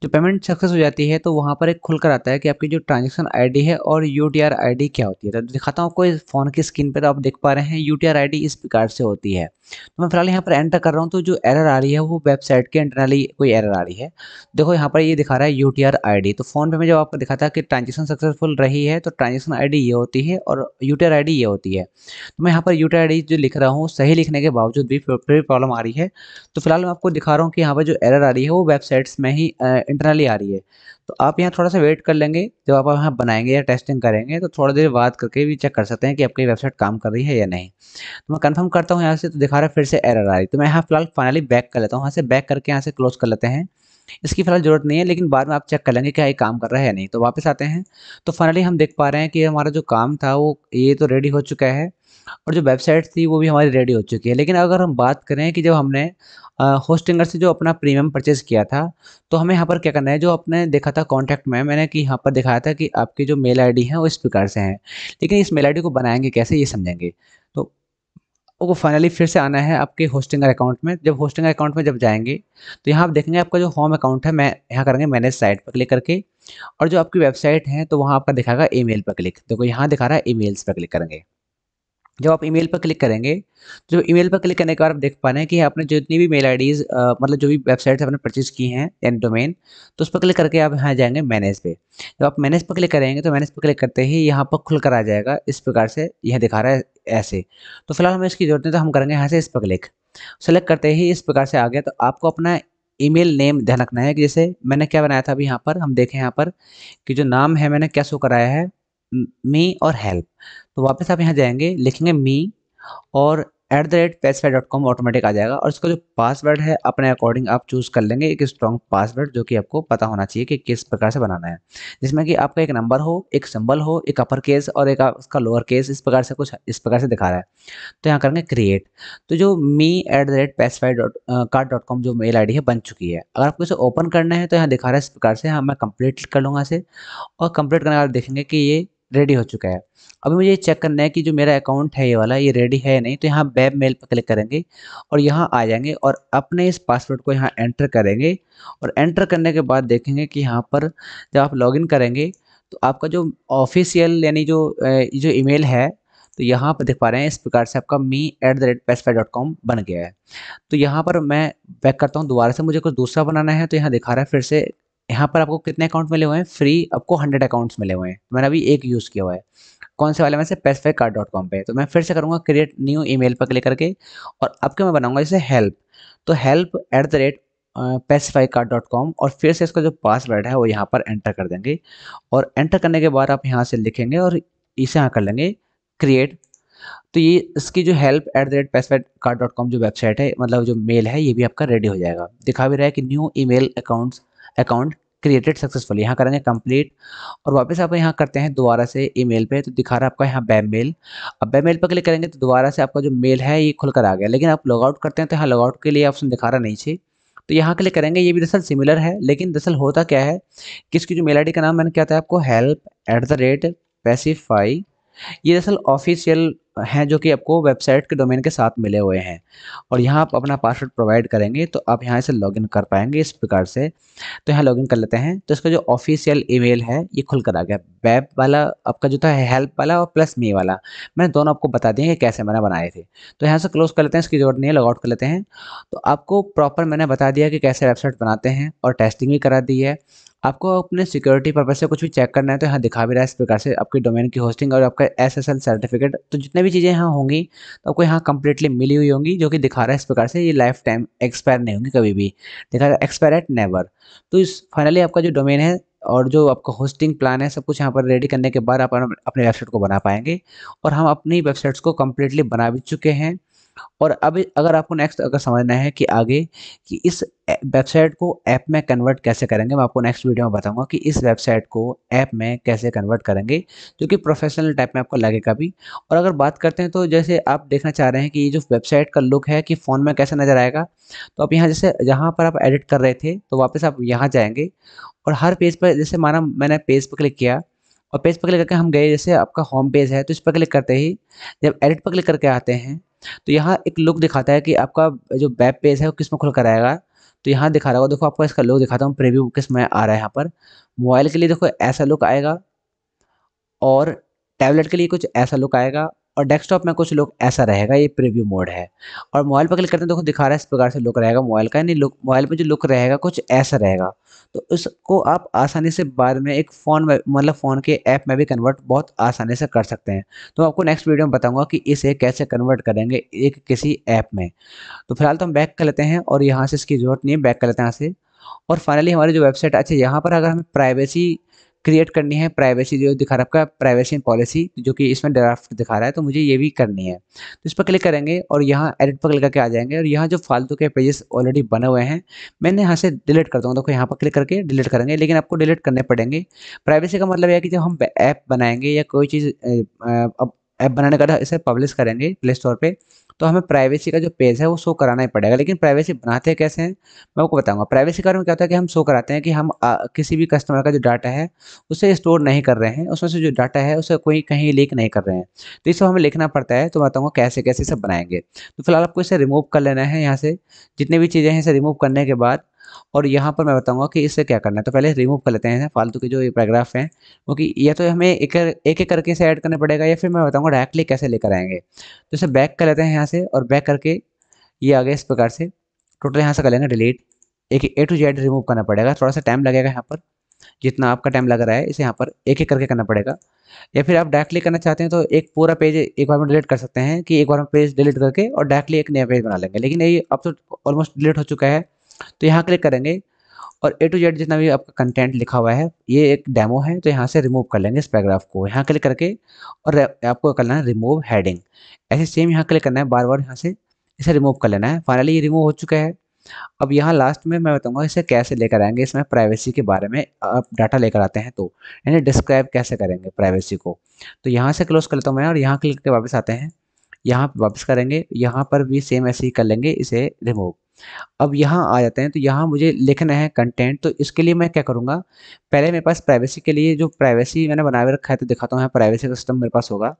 जो पेमेंट सक्सेस हो जाती है तो वहाँ पर एक खुल कर आता है कि आपकी जो ट्रांजेक्शन आईडी है और U T R I D क्या होती है तो दिखाता हूँ आपको इस फ़ोन की स्क्रीन पर तो आप देख पा रहे हैं U T R I D इस प्रकार से होती है तो मैं फिलहाल यहाँ पर एंटर कर रहा हूँ तो जो एरर आ रही है वो वेबसाइट के इंटरनली कोई एरर आ रही है देखो यहाँ पर ये दिखा रहा है यू टी तो फ़ोन पे में जब आपको दिखा था कि ट्रांजेक्शन सक्सेसफुल रही है तो ट्रांजेक्शन आई ये होती है और यू टी ये होती है तो मैं यहाँ पर यू टी जो लिख रहा हूँ सही लिखने के बावजूद भी फिर प्रॉब्लम आ रही है तो फिलहाल मैं आपको दिखा रहा हूँ कि यहाँ पर जो एरर आ रही है वो वेबसाइट्स में ही इंटरनली आ रही है तो आप यहाँ थोड़ा सा वेट कर लेंगे जब आप यहाँ बनाएंगे या टेस्टिंग करेंगे तो थोड़ी देर बात करके भी चेक कर सकते हैं कि आपकी वेबसाइट काम कर रही है या नहीं तो मैं कंफर्म करता हूँ यहाँ से तो दिखा रहा है फिर से एरर आ रही तो मैं यहाँ फिलहाल फाइनली बैक कर लेता हूँ यहाँ से बैक करके यहाँ से क्लोज कर लेते हैं इसकी फिलहाल ज़रूरत नहीं है लेकिन बाद में आप चेक कर लेंगे क्या ये काम कर रहा है या नहीं तो वापस आते हैं तो फाइनली हम देख पा रहे हैं कि हमारा जो काम था वो ये तो रेडी हो चुका है और जो वेबसाइट थी वो भी हमारी रेडी हो चुकी है लेकिन अगर हम बात करें कि जब हमने होस्टिंगर से जो अपना प्रीमियम परचेज़ किया था तो हमें यहाँ पर क्या करना है जो आपने देखा था कॉन्टैक्ट में मैंने कि यहाँ पर दिखाया था कि आपकी जो मेल डी है वो इस प्रकार से हैं लेकिन इस मेल डी को बनाएंगे कैसे ये समझेंगे तो वो फाइनली फिर से आना है आपके होस्टिंगर अकाउंट में जब होस्टिंगर अकाउंट में जब जाएंगे तो यहाँ आप देखेंगे आपका जो होम अकाउंट है मैं यहाँ करेंगे मैनेज साइट पर क्लिक करके और जो आपकी वेबसाइट है तो वहाँ आपका दिखाएगा ईमेल पर क्लिक देखो यहाँ दिखा रहा है ईमेल्स पर क्लिक करेंगे जब आप ईमेल पर क्लिक करेंगे तो ईमेल पर क्लिक करने के बाद आप देख पा रहे हैं कि आपने जितनी भी मेल आईडीज़ मतलब जो भी वेबसाइट्स आपने परचेज़ की हैं एन डोमेन तो उस पर क्लिक करके आप यहाँ जाएंगे मैनेज पे जब आप मैनेज पर क्लिक करेंगे तो मैनेज पर क्लिक करते ही यहाँ पर खुल कर आ जाएगा इस प्रकार से यह दिखा रहा है ऐसे तो फिलहाल हमें इसकी ज़रूरत है तो हम करेंगे यहाँ से इस पर क्लिक सेलेक्ट करते ही इस प्रकार से आ गया तो आपको अपना ईमेल नेम ध्यान रखना है कि जैसे मैंने क्या बनाया था अभी यहाँ पर हम देखें यहाँ पर कि जो नाम है मैंने क्या शो कराया है मी और हेल्प तो वापस आप यहाँ जाएंगे लिखेंगे मी और at the rate pacify dot com automatic आ जाएगा और इसका जो पासवर्ड है अपने अकॉर्डिंग आप चूज़ कर लेंगे एक स्ट्रॉन्ग पासवर्ड जो कि आपको पता होना चाहिए कि किस प्रकार से बनाना है जिसमें कि आपका एक नंबर हो एक सिंबल हो एक अपर केस और एक उसका लोअर केस इस प्रकार से कुछ इस प्रकार से दिखा रहा है तो यहाँ करेंगे क्रिएट तो जो me at the rate pacify dot card dot com जो मेल आई डी है बन चुकी है अगर आपको इसे ओपन करना है तो यहाँ दिखा रहा है इस प्रकार से हाँ मैं कंप्लीट कर लूँगा इसे और कंप्लीट करने के बाद देखेंगे कि ये रेडी हो चुका है अभी मुझे चेक करना है कि जो मेरा अकाउंट है ये वाला ये रेडी है या नहीं तो यहाँ वेब मेल पर क्लिक करेंगे और यहाँ आ जाएंगे और अपने इस पासवर्ड को यहाँ एंटर करेंगे और एंटर करने के बाद देखेंगे कि यहाँ पर जब आप लॉगिन करेंगे तो आपका जो ऑफिशियल यानी जो जो ईमेल है तो यहाँ पर देख पा रहे हैं इस प्रकार से आपका me at the rate pacify dot com बन गया है तो यहाँ पर मैं बैक करता हूँ दोबारा से मुझे कुछ दूसरा बनाना है तो यहाँ दिखा रहा है फिर से यहाँ पर आपको कितने अकाउंट मिले हुए हैं फ्री आपको हंड्रेड अकाउंट्स मिले हुए हैं मैंने अभी एक यूज़ किया हुआ है कौन से वाले में से पेसिफिक कार्ड डॉट कॉम पर तो मैं फिर से करूँगा क्रिएट न्यू ई मेल पर क्लिक करके और अब के मैं बनाऊँगा जैसे हेल्प तो help at the rate pacify card dot com और फिर से इसका जो पासवर्ड है वो यहाँ पर एंटर कर देंगे और एंटर करने के बाद आप यहाँ से लिखेंगे और इसे यहाँ कर लेंगे क्रिएट तो ये इसकी जो help at the rate pacify card dot com जो वेबसाइट है मतलब जो मेल है ये भी आपका रेडी हो जाएगा दिखा भी रहा है कि new e mail accounts account created successfully यहाँ करेंगे कंप्लीट और वापस आप यहाँ करते हैं दोबारा से ईमेल पे तो दिखा रहा है आपका यहाँ बैम मेल अब बैम मेल पर क्लिक करेंगे तो दोबारा से आपका जो मेल है ये खुलकर आ गया लेकिन आप लॉगआउट करते हैं तो यहाँ लॉगआउट के लिए ऑप्शन दिखा रहा नहीं थी तो यहाँ क्लिक करेंगे ये भी दरअसल सिमिलर है लेकिन दरअसल होता क्या है किसकी जो मेल आई का नाम मैंने क्या था आपको help at the rate pacify ये दरअसल ऑफिशियल हैं जो कि आपको वेबसाइट के डोमेन के साथ मिले हुए हैं और यहाँ आप अपना पासवर्ड प्रोवाइड करेंगे तो आप यहाँ से लॉगिन कर पाएंगे इस प्रकार से तो यहाँ लॉगिन कर लेते हैं तो इसका जो ऑफिशियल ईमेल है ये खुल कर आ गया वेब वाला आपका जो था हेल्प वाला और प्लस मी वाला मैंने दोनों आपको बता दिए कि कैसे मैंने बनाए थे तो यहाँ से क्लोज कर लेते हैं इसकी जरूरत नहीं है लॉगआउट कर लेते हैं तो आपको प्रॉपर मैंने बता दिया कि कैसे वेबसाइट बनाते हैं और टेस्टिंग भी करा दी है आपको अपने सिक्योरिटी पर्पज से कुछ भी चेक करना है तो यहाँ दिखा भी रहा है इस प्रकार से आपकी डोमेन की होस्टिंग और आपका एस एस एल सर्टिफिकेट तो जितने भी चीज़ें यहाँ होंगी तो आपको यहाँ कंप्लीटली मिली हुई होंगी जो कि दिखा रहा है इस प्रकार से ये लाइफ टाइम एक्सपायर नहीं होंगी कभी भी दिखा रहा है एक्सपायर एट नेवर तो इस फाइनली आपका जो डोमेन है और जो आपका होस्टिंग प्लान है सब कुछ यहाँ पर रेडी करने के बाद आप अपने वेबसाइट को बना पाएंगे और हम अपनी वेबसाइट्स को कम्प्लीटली बना भी चुके हैं और अब अगर आपको नेक्स्ट अगर समझना है कि आगे कि इस वेबसाइट को ऐप में कन्वर्ट कैसे करेंगे मैं आपको नेक्स्ट वीडियो में बताऊंगा कि इस वेबसाइट को ऐप में कैसे कन्वर्ट करेंगे जो कि प्रोफेशनल टाइप में आपको लगेगा भी और अगर बात करते हैं तो जैसे आप देखना चाह रहे हैं कि ये जो वेबसाइट का लुक है कि फ़ोन में कैसे नज़र आएगा तो आप यहाँ जैसे जहाँ पर आप एडिट कर रहे थे तो वापस आप यहाँ जाएँगे और हर पेज पर जैसे माना मैंने पेज पर क्लिक किया और पेज पर क्लिक करके हम गए जैसे आपका होम पेज है तो इस पर क्लिक करते ही जब एडिट पर क्लिक करके आते हैं तो यहाँ एक लुक दिखाता है कि आपका जो बैक पेज है वो किस में खुल कर आएगा तो यहाँ दिखा रहा होगा देखो आपको इसका लुक दिखाता हूँ प्रीव्यू किस में आ रहा है यहाँ पर मोबाइल के लिए देखो ऐसा लुक आएगा और टैबलेट के लिए कुछ ऐसा लुक आएगा और डेस्कटॉप में कुछ लोग ऐसा रहेगा ये प्रीव्यू मोड है और मोबाइल पर क्लिक करते हैं देखो दिखा रहा है इस प्रकार से लुक रहेगा मोबाइल का यानी लुक मोबाइल में जो लुक रहेगा कुछ ऐसा रहेगा तो इसको आप आसानी से बाद में एक फ़ोन में मतलब फ़ोन के ऐप में भी कन्वर्ट बहुत आसानी से कर सकते हैं तो आपको नेक्स्ट वीडियो में बताऊँगा कि इसे कैसे कन्वर्ट करेंगे एक किसी ऐप में तो फिलहाल तो हम बैक कर लेते हैं और यहाँ से इसकी ज़रूरत नहीं है बैक कर लेते हैं यहाँ से और फाइनली हमारी जो वेबसाइट अच्छा यहाँ पर अगर हमें प्राइवेसी क्रिएट करनी है प्राइवेसी जो दिखा रहा है आपका प्राइवेसी एंड पॉलिसी जो कि इसमें ड्राफ्ट दिखा रहा है तो मुझे ये भी करनी है तो इस पर क्लिक करेंगे और यहाँ एडिट पर क्लिक करके आ जाएंगे और यहाँ जो फालतू के पेजेस ऑलरेडी बने हुए हैं मैंने यहाँ से डिलीट कर दूँगा देखो यहाँ पर क्लिक करके डिलीट करेंगे लेकिन आपको डिलीट करने पड़ेंगे प्राइवेसी का मतलब है कि जब हम ऐप बनाएंगे या कोई चीज़ अब ऐप बनाने का इसे पब्लिश करेंगे प्ले स्टोर पर तो हमें प्राइवेसी का जो पेज है वो शो कराना ही पड़ेगा लेकिन प्राइवेसी बनाते कैसे हैं मैं आपको बताऊँगा प्राइवेसी कार्ड में क्या होता है कि हम शो कराते हैं कि हम आ, किसी भी कस्टमर का जो डाटा है उसे स्टोर नहीं कर रहे हैं उसमें से जो डाटा है उसे कोई कहीं लीक नहीं कर रहे हैं तो इस हमें लिखना पड़ता है तो बताऊँगा कैसे कैसे सब बनाएंगे तो फिलहाल आपको इसे रिमूव कर लेना है यहाँ से जितनी भी चीज़ें हैं इसे रिमूव करने के बाद और यहाँ पर मैं बताऊँगा कि इससे क्या करना है तो पहले रिमूव कर लेते हैं फालतू के जो पैराग्राफ हैं क्योंकि या तो हमें एक एक एक करके इसे ऐड करना पड़ेगा या फिर मैं बताऊँगा डायरेक्टली कैसे लेकर आएंगे तो इसे बैक कर लेते हैं यहाँ से और बैक करके ये आ गया इस प्रकार से टोटल यहाँ से कर लेंगे डिलीट एक ए टू जेड रिमूव करना पड़ेगा थोड़ा सा टाइम लगेगा यहाँ पर जितना आपका टाइम लग रहा है इसे यहाँ पर एक एक करके करना पड़ेगा या फिर आप डायरेक्टली करना चाहते हैं तो एक पूरा पेज एक बार में डिलीट कर सकते हैं कि एक बार में पेज डिलीट करके और डायरेक्टली एक नया पेज बना लेंगे लेकिन ये अब तो ऑलमोस्ट डिलीट हो चुका है तो यहाँ क्लिक करेंगे और ए टू जेड जितना भी आपका कंटेंट लिखा हुआ है ये एक डेमो है तो यहाँ से रिमूव कर लेंगे इस पैराग्राफ को यहाँ क्लिक करके और आपको करना है रिमूव हैडिंग ऐसे सेम यहाँ क्लिक करना है बार बार यहाँ से इसे रिमूव कर लेना है फाइनली ये रिमूव हो चुका है अब यहाँ लास्ट में मैं बताऊँगा इसे कैसे लेकर आएंगे इसमें प्राइवेसी के बारे में आप डाटा लेकर आते हैं तो यानी डिस्क्राइब कैसे करेंगे प्राइवेसी को तो यहाँ से क्लोज कर लेता हूँ मैं और यहाँ क्लिक करके वापस आते हैं यहाँ वापस करेंगे यहाँ पर भी सेम ऐसे ही कर लेंगे इसे रिमूव अब यहाँ आ जाते हैं तो यहाँ मुझे लिखना है कंटेंट तो इसके लिए मैं क्या करूँगा पहले मेरे पास प्राइवेसी के लिए जो प्राइवेसी मैंने बना रखा है तो दिखाता हूँ यहाँ प्राइवेसी का सिस्टम मेरे पास होगा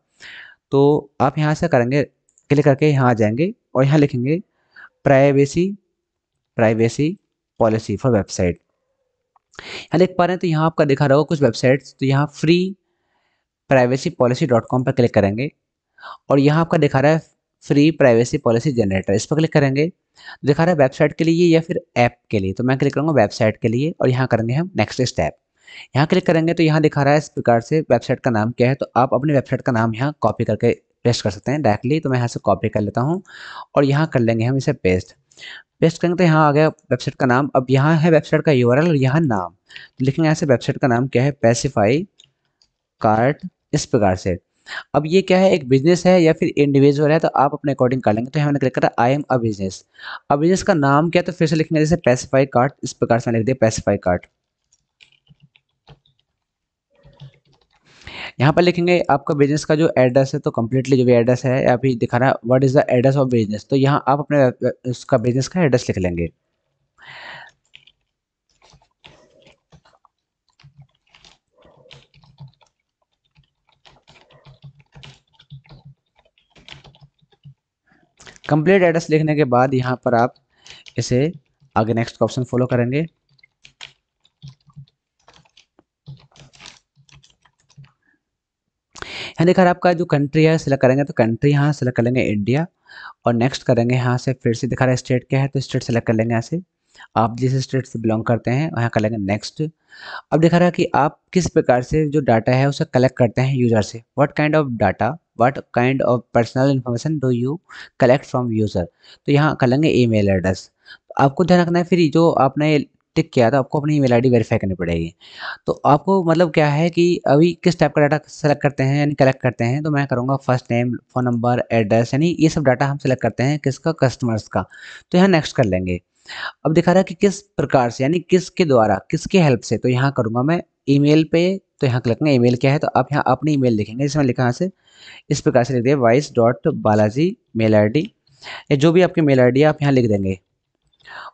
तो आप यहाँ से करेंगे क्लिक करके यहाँ आ जाएंगे और यहाँ लिखेंगे privacy privacy policy for website यहाँ देख पा रहे हैं तो यहाँ आपका दिखा रहा होगा कुछ वेबसाइट्स तो यहाँ free privacy policy dot com पर क्लिक करेंगे और यहाँ आपका दिखा रहा है फ्री प्राइवेसी पॉलिसी जनरेटर इस पर क्लिक करेंगे दिखा रहा है वेबसाइट के लिए या फिर ऐप के लिए तो मैं क्लिक करूँगा वेबसाइट के लिए और यहाँ करेंगे हम नेक्स्ट स्टेप यहाँ क्लिक करेंगे तो यहाँ दिखा रहा है इस प्रकार से वेबसाइट का नाम क्या है तो आप अपनी वेबसाइट का नाम यहाँ कॉपी करके पेस्ट कर सकते हैं डायरेक्टली तो मैं यहाँ से कॉपी कर लेता हूँ और यहाँ कर लेंगे हम इसे पेस्ट पेस्ट करेंगे तो यहाँ आ गया वेबसाइट का नाम अब यहाँ है वेबसाइट का यू और यहाँ नाम तो लिखेंगे यहाँ से वेबसाइट का नाम क्या है पेसीफाई कार्ट इस प्रकार से अब ये क्या है एक बिजनेस है या फिर इंडिविजुअल है तो आप अपने अकॉर्डिंग कर लेंगे तो हमने क्लिक करा आई एम अ बिजनेस अब बिजनेस का नाम क्या तो फिर से लिखना जैसे पैसिफाई कार्ड इस प्रकार से लिख दिया पैसिफाई कार्ड यहाँ पर लिखेंगे आपका बिजनेस का जो एड्रेस है तो कम्प्लीटली जो भी एड्रेस है अभी दिखा रहा है what is the address of business तो यहाँ आप अपने उसका बिजनेस का एड्रेस लिख लेंगे कंप्लीट एड्रेस लिखने के बाद यहाँ पर आप इसे आगे नेक्स्ट का ऑप्शन फॉलो करेंगे यहाँ देखा आपका जो कंट्री है सिलेक्ट करेंगे तो कंट्री यहाँ सेलेक्ट कर लेंगे इंडिया और नेक्स्ट करेंगे यहाँ से फिर से दिखा रहा है स्टेट क्या है तो स्टेट सेलेक्ट कर लेंगे यहाँ से आप जिस स्टेट से बिलोंग करते हैं वहाँ का लेंगे नेक्स्ट अब देखा रहा कि आप किस प्रकार से जो डाटा है उसे कलेक्ट करते हैं यूज़र से what kind of data what kind of personal information do you collect from user तो यहाँ कर लेंगे मेल एड्रेस आपको ध्यान रखना है फिर जो आपने टिक किया तो आपको अपनी ईमेल आईडी वेरीफाई करनी पड़ेगी तो आपको मतलब क्या है कि अभी किस टाइप का डाटा सेलेक्ट करते हैं यानी कलेक्ट करते हैं तो मैं करूँगा first name phone number address यानी ये सब डाटा हम सेलेक्ट करते हैं किसका कस्टमर्स का तो यहाँ नेक्स्ट कर लेंगे अब दिखा रहा है कि किस प्रकार से यानी किसके द्वारा किसके हेल्प से तो यहाँ करूँगा मैं ईमेल पे तो यहाँ क्लिक करना ईमेल क्या है तो आप यहाँ अपनी ईमेल लिखेंगे जिसमें लिखा यहाँ से इस प्रकार से लिख दिया voice dot Balaji mail I या जो भी आपकी मेल आई आप यहाँ लिख देंगे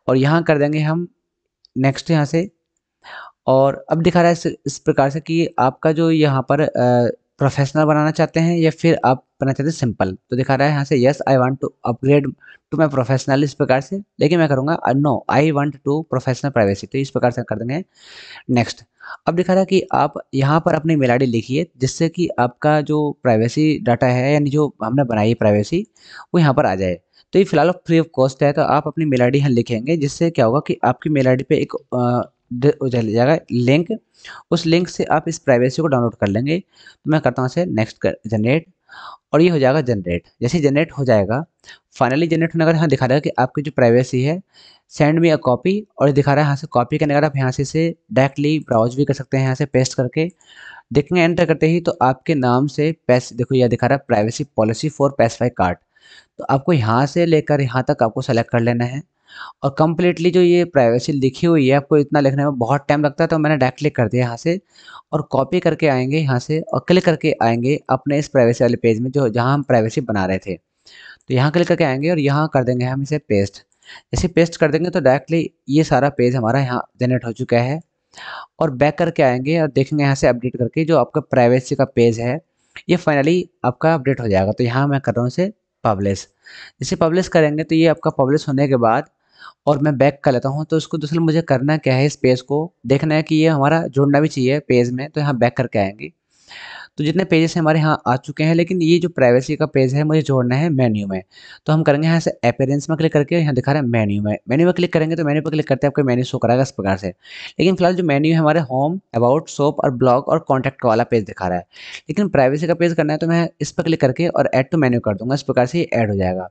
और यहाँ कर देंगे हम नेक्स्ट यहाँ से और अब दिखा रहा है इस, इस प्रकार से कि आपका जो यहाँ पर प्रोफेशनल बनाना चाहते हैं या फिर आप बनाना चाहते हैं सिंपल तो दिखा रहा है यहाँ से yes I want to upgrade to my professional इस प्रकार से लेकिन मैं करूँगा no I want to professional privacy तो इस प्रकार से कर देंगे नेक्स्ट अब दिखा रहा है कि आप यहाँ पर अपनी मेल आई लिखिए जिससे कि आपका जो प्राइवेसी डाटा है यानी जो हमने बनाई है प्राइवेसी वो यहाँ पर आ जाए तो ये फिलहाल फ्री ऑफ कॉस्ट है तो आप अपनी मेल आई डी यहाँ लिखेंगे जिससे क्या होगा कि आपकी मेल आई डी एक uh, चले जाएगा लिंक उस लिंक से आप इस प्राइवेसी को डाउनलोड कर लेंगे तो मैं करता हूँ इसे नेक्स्ट कर जनरेट और ये हो जाएगा जनरेट जैसे जनरेट हो जाएगा फाइनली जनरेट होने का यहाँ दिखा रहा है कि आपकी जो प्राइवेसी है सेंड मी अ कॉपी और दिखा रहा है यहाँ से कॉपी करने का आप यहाँ से इसे डायरेक्टली ब्राउज भी कर सकते हैं यहाँ से पेस्ट करके देखेंगे एंटर करते ही तो आपके नाम से पैस देखो यह दिखा रहा है privacy policy for pacify card तो आपको यहाँ से लेकर यहाँ तक आपको सेलेक्ट कर लेना है और कम्प्लीटली जो ये प्राइवेसी लिखी हुई है आपको इतना लिखने में बहुत टाइम लगता है तो मैंने डायरेक्ट क्लिक कर दिया यहाँ से और कॉपी करके आएंगे यहाँ से और क्लिक करके आएंगे अपने इस प्राइवेसी वाले पेज में जो जहाँ हम प्राइवेसी बना रहे थे तो यहाँ क्लिक करके आएंगे और यहाँ कर देंगे हम इसे पेस्ट जैसे पेस्ट कर देंगे तो डायरेक्टली ये सारा पेज हमारा यहाँ जनरेट हो चुका है और बैक करके आएंगे और देखेंगे यहाँ से अपडेट करके जो आपका प्राइवेसी का पेज है ये फाइनली आपका अपडेट हो जाएगा तो यहाँ मैं कर रहा हूँ इसे पब्लिस जैसे पब्लिश करेंगे तो ये आपका पब्लिश होने के बाद और मैं बैक कर लेता हूँ तो उसको दरअसल मुझे करना क्या है इस पेज को देखना है कि ये हमारा जुड़ना भी चाहिए पेज में तो यहाँ बैक करके आएंगे तो जितने पेजेस हमारे यहाँ आ चुके हैं लेकिन ये जो प्राइवेसी का पेज है मुझे जोड़ना है मेन्यू में तो हम करेंगे यहाँ से अपेरेंस में क्लिक करके यहाँ दिखा रहे हैं मेन्यू में मेन्यू में क्लिक करेंगे तो मेन्यू पर क्लिक करते हैं आपके मेन्यू शो कराएगा इस प्रकार से लेकिन फिलहाल जो मेन्यू है हमारे होम अबाउट सोप और ब्लॉग और कॉन्टैक्ट वाला पेज दिखा रहा है लेकिन प्राइवेसी का पेज करना है तो मैं इस पर क्लिक करके और एड टू मेन्यू कर दूंगा इस प्रकार से ऐड हो जाएगा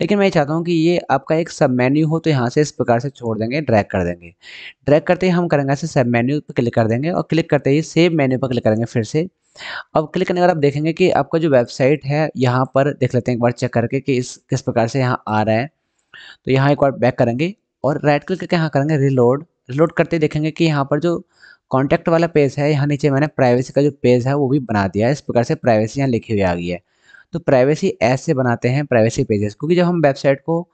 लेकिन मैं चाहता हूँ कि ये आपका एक सब मेन्यू हो तो यहाँ से इस प्रकार से छोड़ देंगे ड्रैग कर देंगे ड्रैग करते ही हम करेंगे ऐसे सब मेन्यू पर क्लिक कर देंगे और क्लिक करते ही सेव मेन्यू पर क्लिक करेंगे फिर से अब क्लिक करने के बाद आप देखेंगे कि आपका जो वेबसाइट है यहाँ पर देख लेते हैं एक बार चेक करके कि इस किस प्रकार से यहाँ आ रहा है तो यहाँ एक बार बैक करेंगे और राइट क्लिक करके यहाँ करेंगे रिलोड रिलोड करते देखेंगे कि यहाँ पर जो कॉन्टैक्ट वाला पेज है यहाँ नीचे मैंने प्राइवेसी का जो पेज है वो भी बना दिया है इस प्रकार से प्राइवेसी यहाँ लिखी हुई आ गई है तो प्राइवेसी ऐसे बनाते हैं प्राइवेसी पेजेस क्योंकि जब हम वेबसाइट को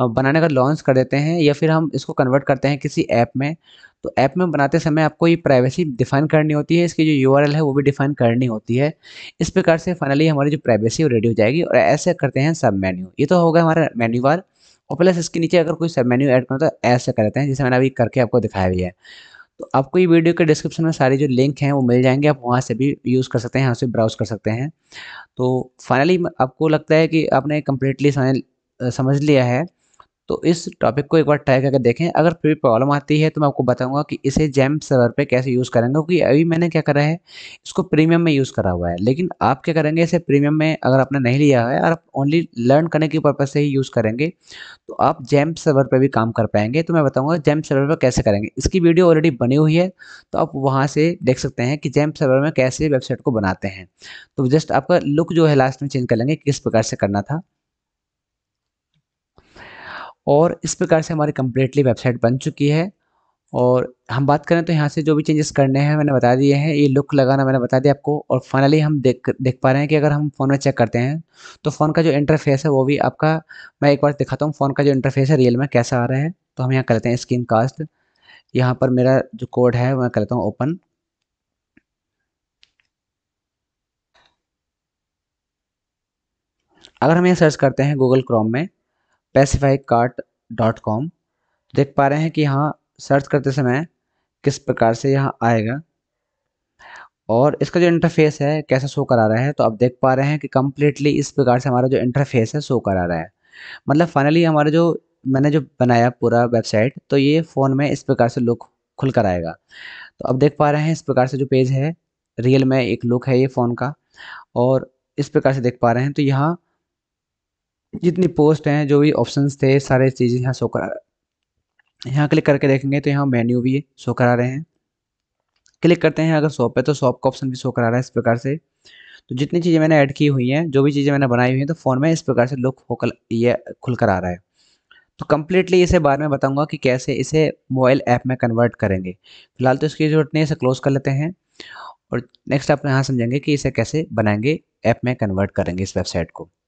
बनाने का लॉन्च कर देते हैं या फिर हम इसको कन्वर्ट करते हैं किसी ऐप में तो ऐप में बनाते समय आपको ये प्राइवेसी डिफाइन करनी होती है इसकी जो यू है वो भी डिफाइन करनी होती है इस प्रकार से फाइनली हमारी जो प्राइवेसी रेडी हो जाएगी और ऐसे करते हैं सब मेन्यू ये तो होगा हमारा मेन्यू बार और प्लस इसके नीचे अगर कोई सब मेन्यू ऐड करना तो ऐसे कर लेते हैं जिसे मैंने अभी करके आपको दिखाया भी है तो आपको ये वीडियो के डिस्क्रिप्शन में सारी जो लिंक हैं वो मिल जाएंगे आप वहाँ से भी यूज़ कर सकते हैं यहाँ से ब्राउज़ कर सकते हैं तो फाइनली आपको लगता है कि आपने कम्प्लीटली समझ लिया है तो इस टॉपिक को एक बार ट्राई करके देखें अगर फिर प्रॉब्लम आती है तो मैं आपको बताऊंगा कि इसे जैम सर्वर पे कैसे यूज़ करेंगे क्योंकि अभी मैंने क्या करा है इसको प्रीमियम में यूज़ करा हुआ है लेकिन आप क्या करेंगे इसे प्रीमियम में अगर आपने नहीं लिया है और आप ओनली लर्न करने के पर्पज़ से ही यूज़ करेंगे तो आप जैम सर्वर पर भी काम कर पाएंगे तो मैं बताऊँगा जैम सर्वर पर कैसे करेंगे इसकी वीडियो ऑलरेडी बनी हुई है तो आप वहाँ से देख सकते हैं कि जैम सर्वर में कैसे वेबसाइट को बनाते हैं तो जस्ट आपका लुक जो है लास्ट में चेंज कर लेंगे किस प्रकार से करना था और इस प्रकार से हमारी कम्प्लीटली वेबसाइट बन चुकी है और हम बात करें तो यहाँ से जो भी चेंजेस करने हैं मैंने बता दिए हैं ये लुक लगाना मैंने बता दिया आपको और फाइनली हम देख देख पा रहे हैं कि अगर हम फ़ोन में चेक करते हैं तो फ़ोन का जो इंटरफेस है वो भी आपका मैं एक बार दिखाता हूँ फ़ोन का जो इंटरफेस है रियल में कैसा आ रहा है तो हम यहाँ करते हैं स्क्रीन कास्ट यहाँ पर मेरा जो कोड है मैं करता हूँ ओपन अगर हम यहाँ सर्च करते हैं गूगल क्रोम में पैसिफाई कार्ट डॉट कॉम देख पा रहे हैं कि यहाँ सर्च करते समय किस प्रकार से यहाँ आएगा और इसका जो इंटरफेस है कैसा शो करा रहा है तो आप देख पा रहे हैं कि कम्प्लीटली इस प्रकार से हमारा जो इंटरफेस है शो करा रहा है मतलब फाइनली हमारा जो मैंने जो बनाया पूरा वेबसाइट तो ये फ़ोन में इस प्रकार से लुक खुल कर आएगा तो अब देख पा रहे हैं इस प्रकार से जो पेज है रियल में एक लुक है ये फ़ोन का और इस प्रकार से देख पा रहे हैं तो यहाँ जितनी पोस्ट हैं जो भी ऑप्शंस थे सारे चीज़ें यहाँ शो करा यहाँ क्लिक करके देखेंगे तो यहाँ मेन्यू भी शो करा रहे हैं क्लिक करते हैं अगर शॉप पे तो शॉप का ऑप्शन भी शो करा रहा है इस प्रकार से तो जितनी चीज़ें मैंने ऐड की हुई हैं जो भी चीज़ें मैंने बनाई हुई हैं तो फ़ोन में इस प्रकार से लुक होकर ये खुल कर आ रहा है तो कम्प्लीटली इसे बारे में बताऊंगा कि कैसे इसे मोबाइल ऐप में कन्वर्ट करेंगे फिलहाल तो इसकी ज़रूरत नहीं इसे क्लोज़ कर लेते हैं और नेक्स्ट आप यहाँ समझेंगे कि इसे कैसे बनाएंगे ऐप में कन्वर्ट करेंगे इस वेबसाइट को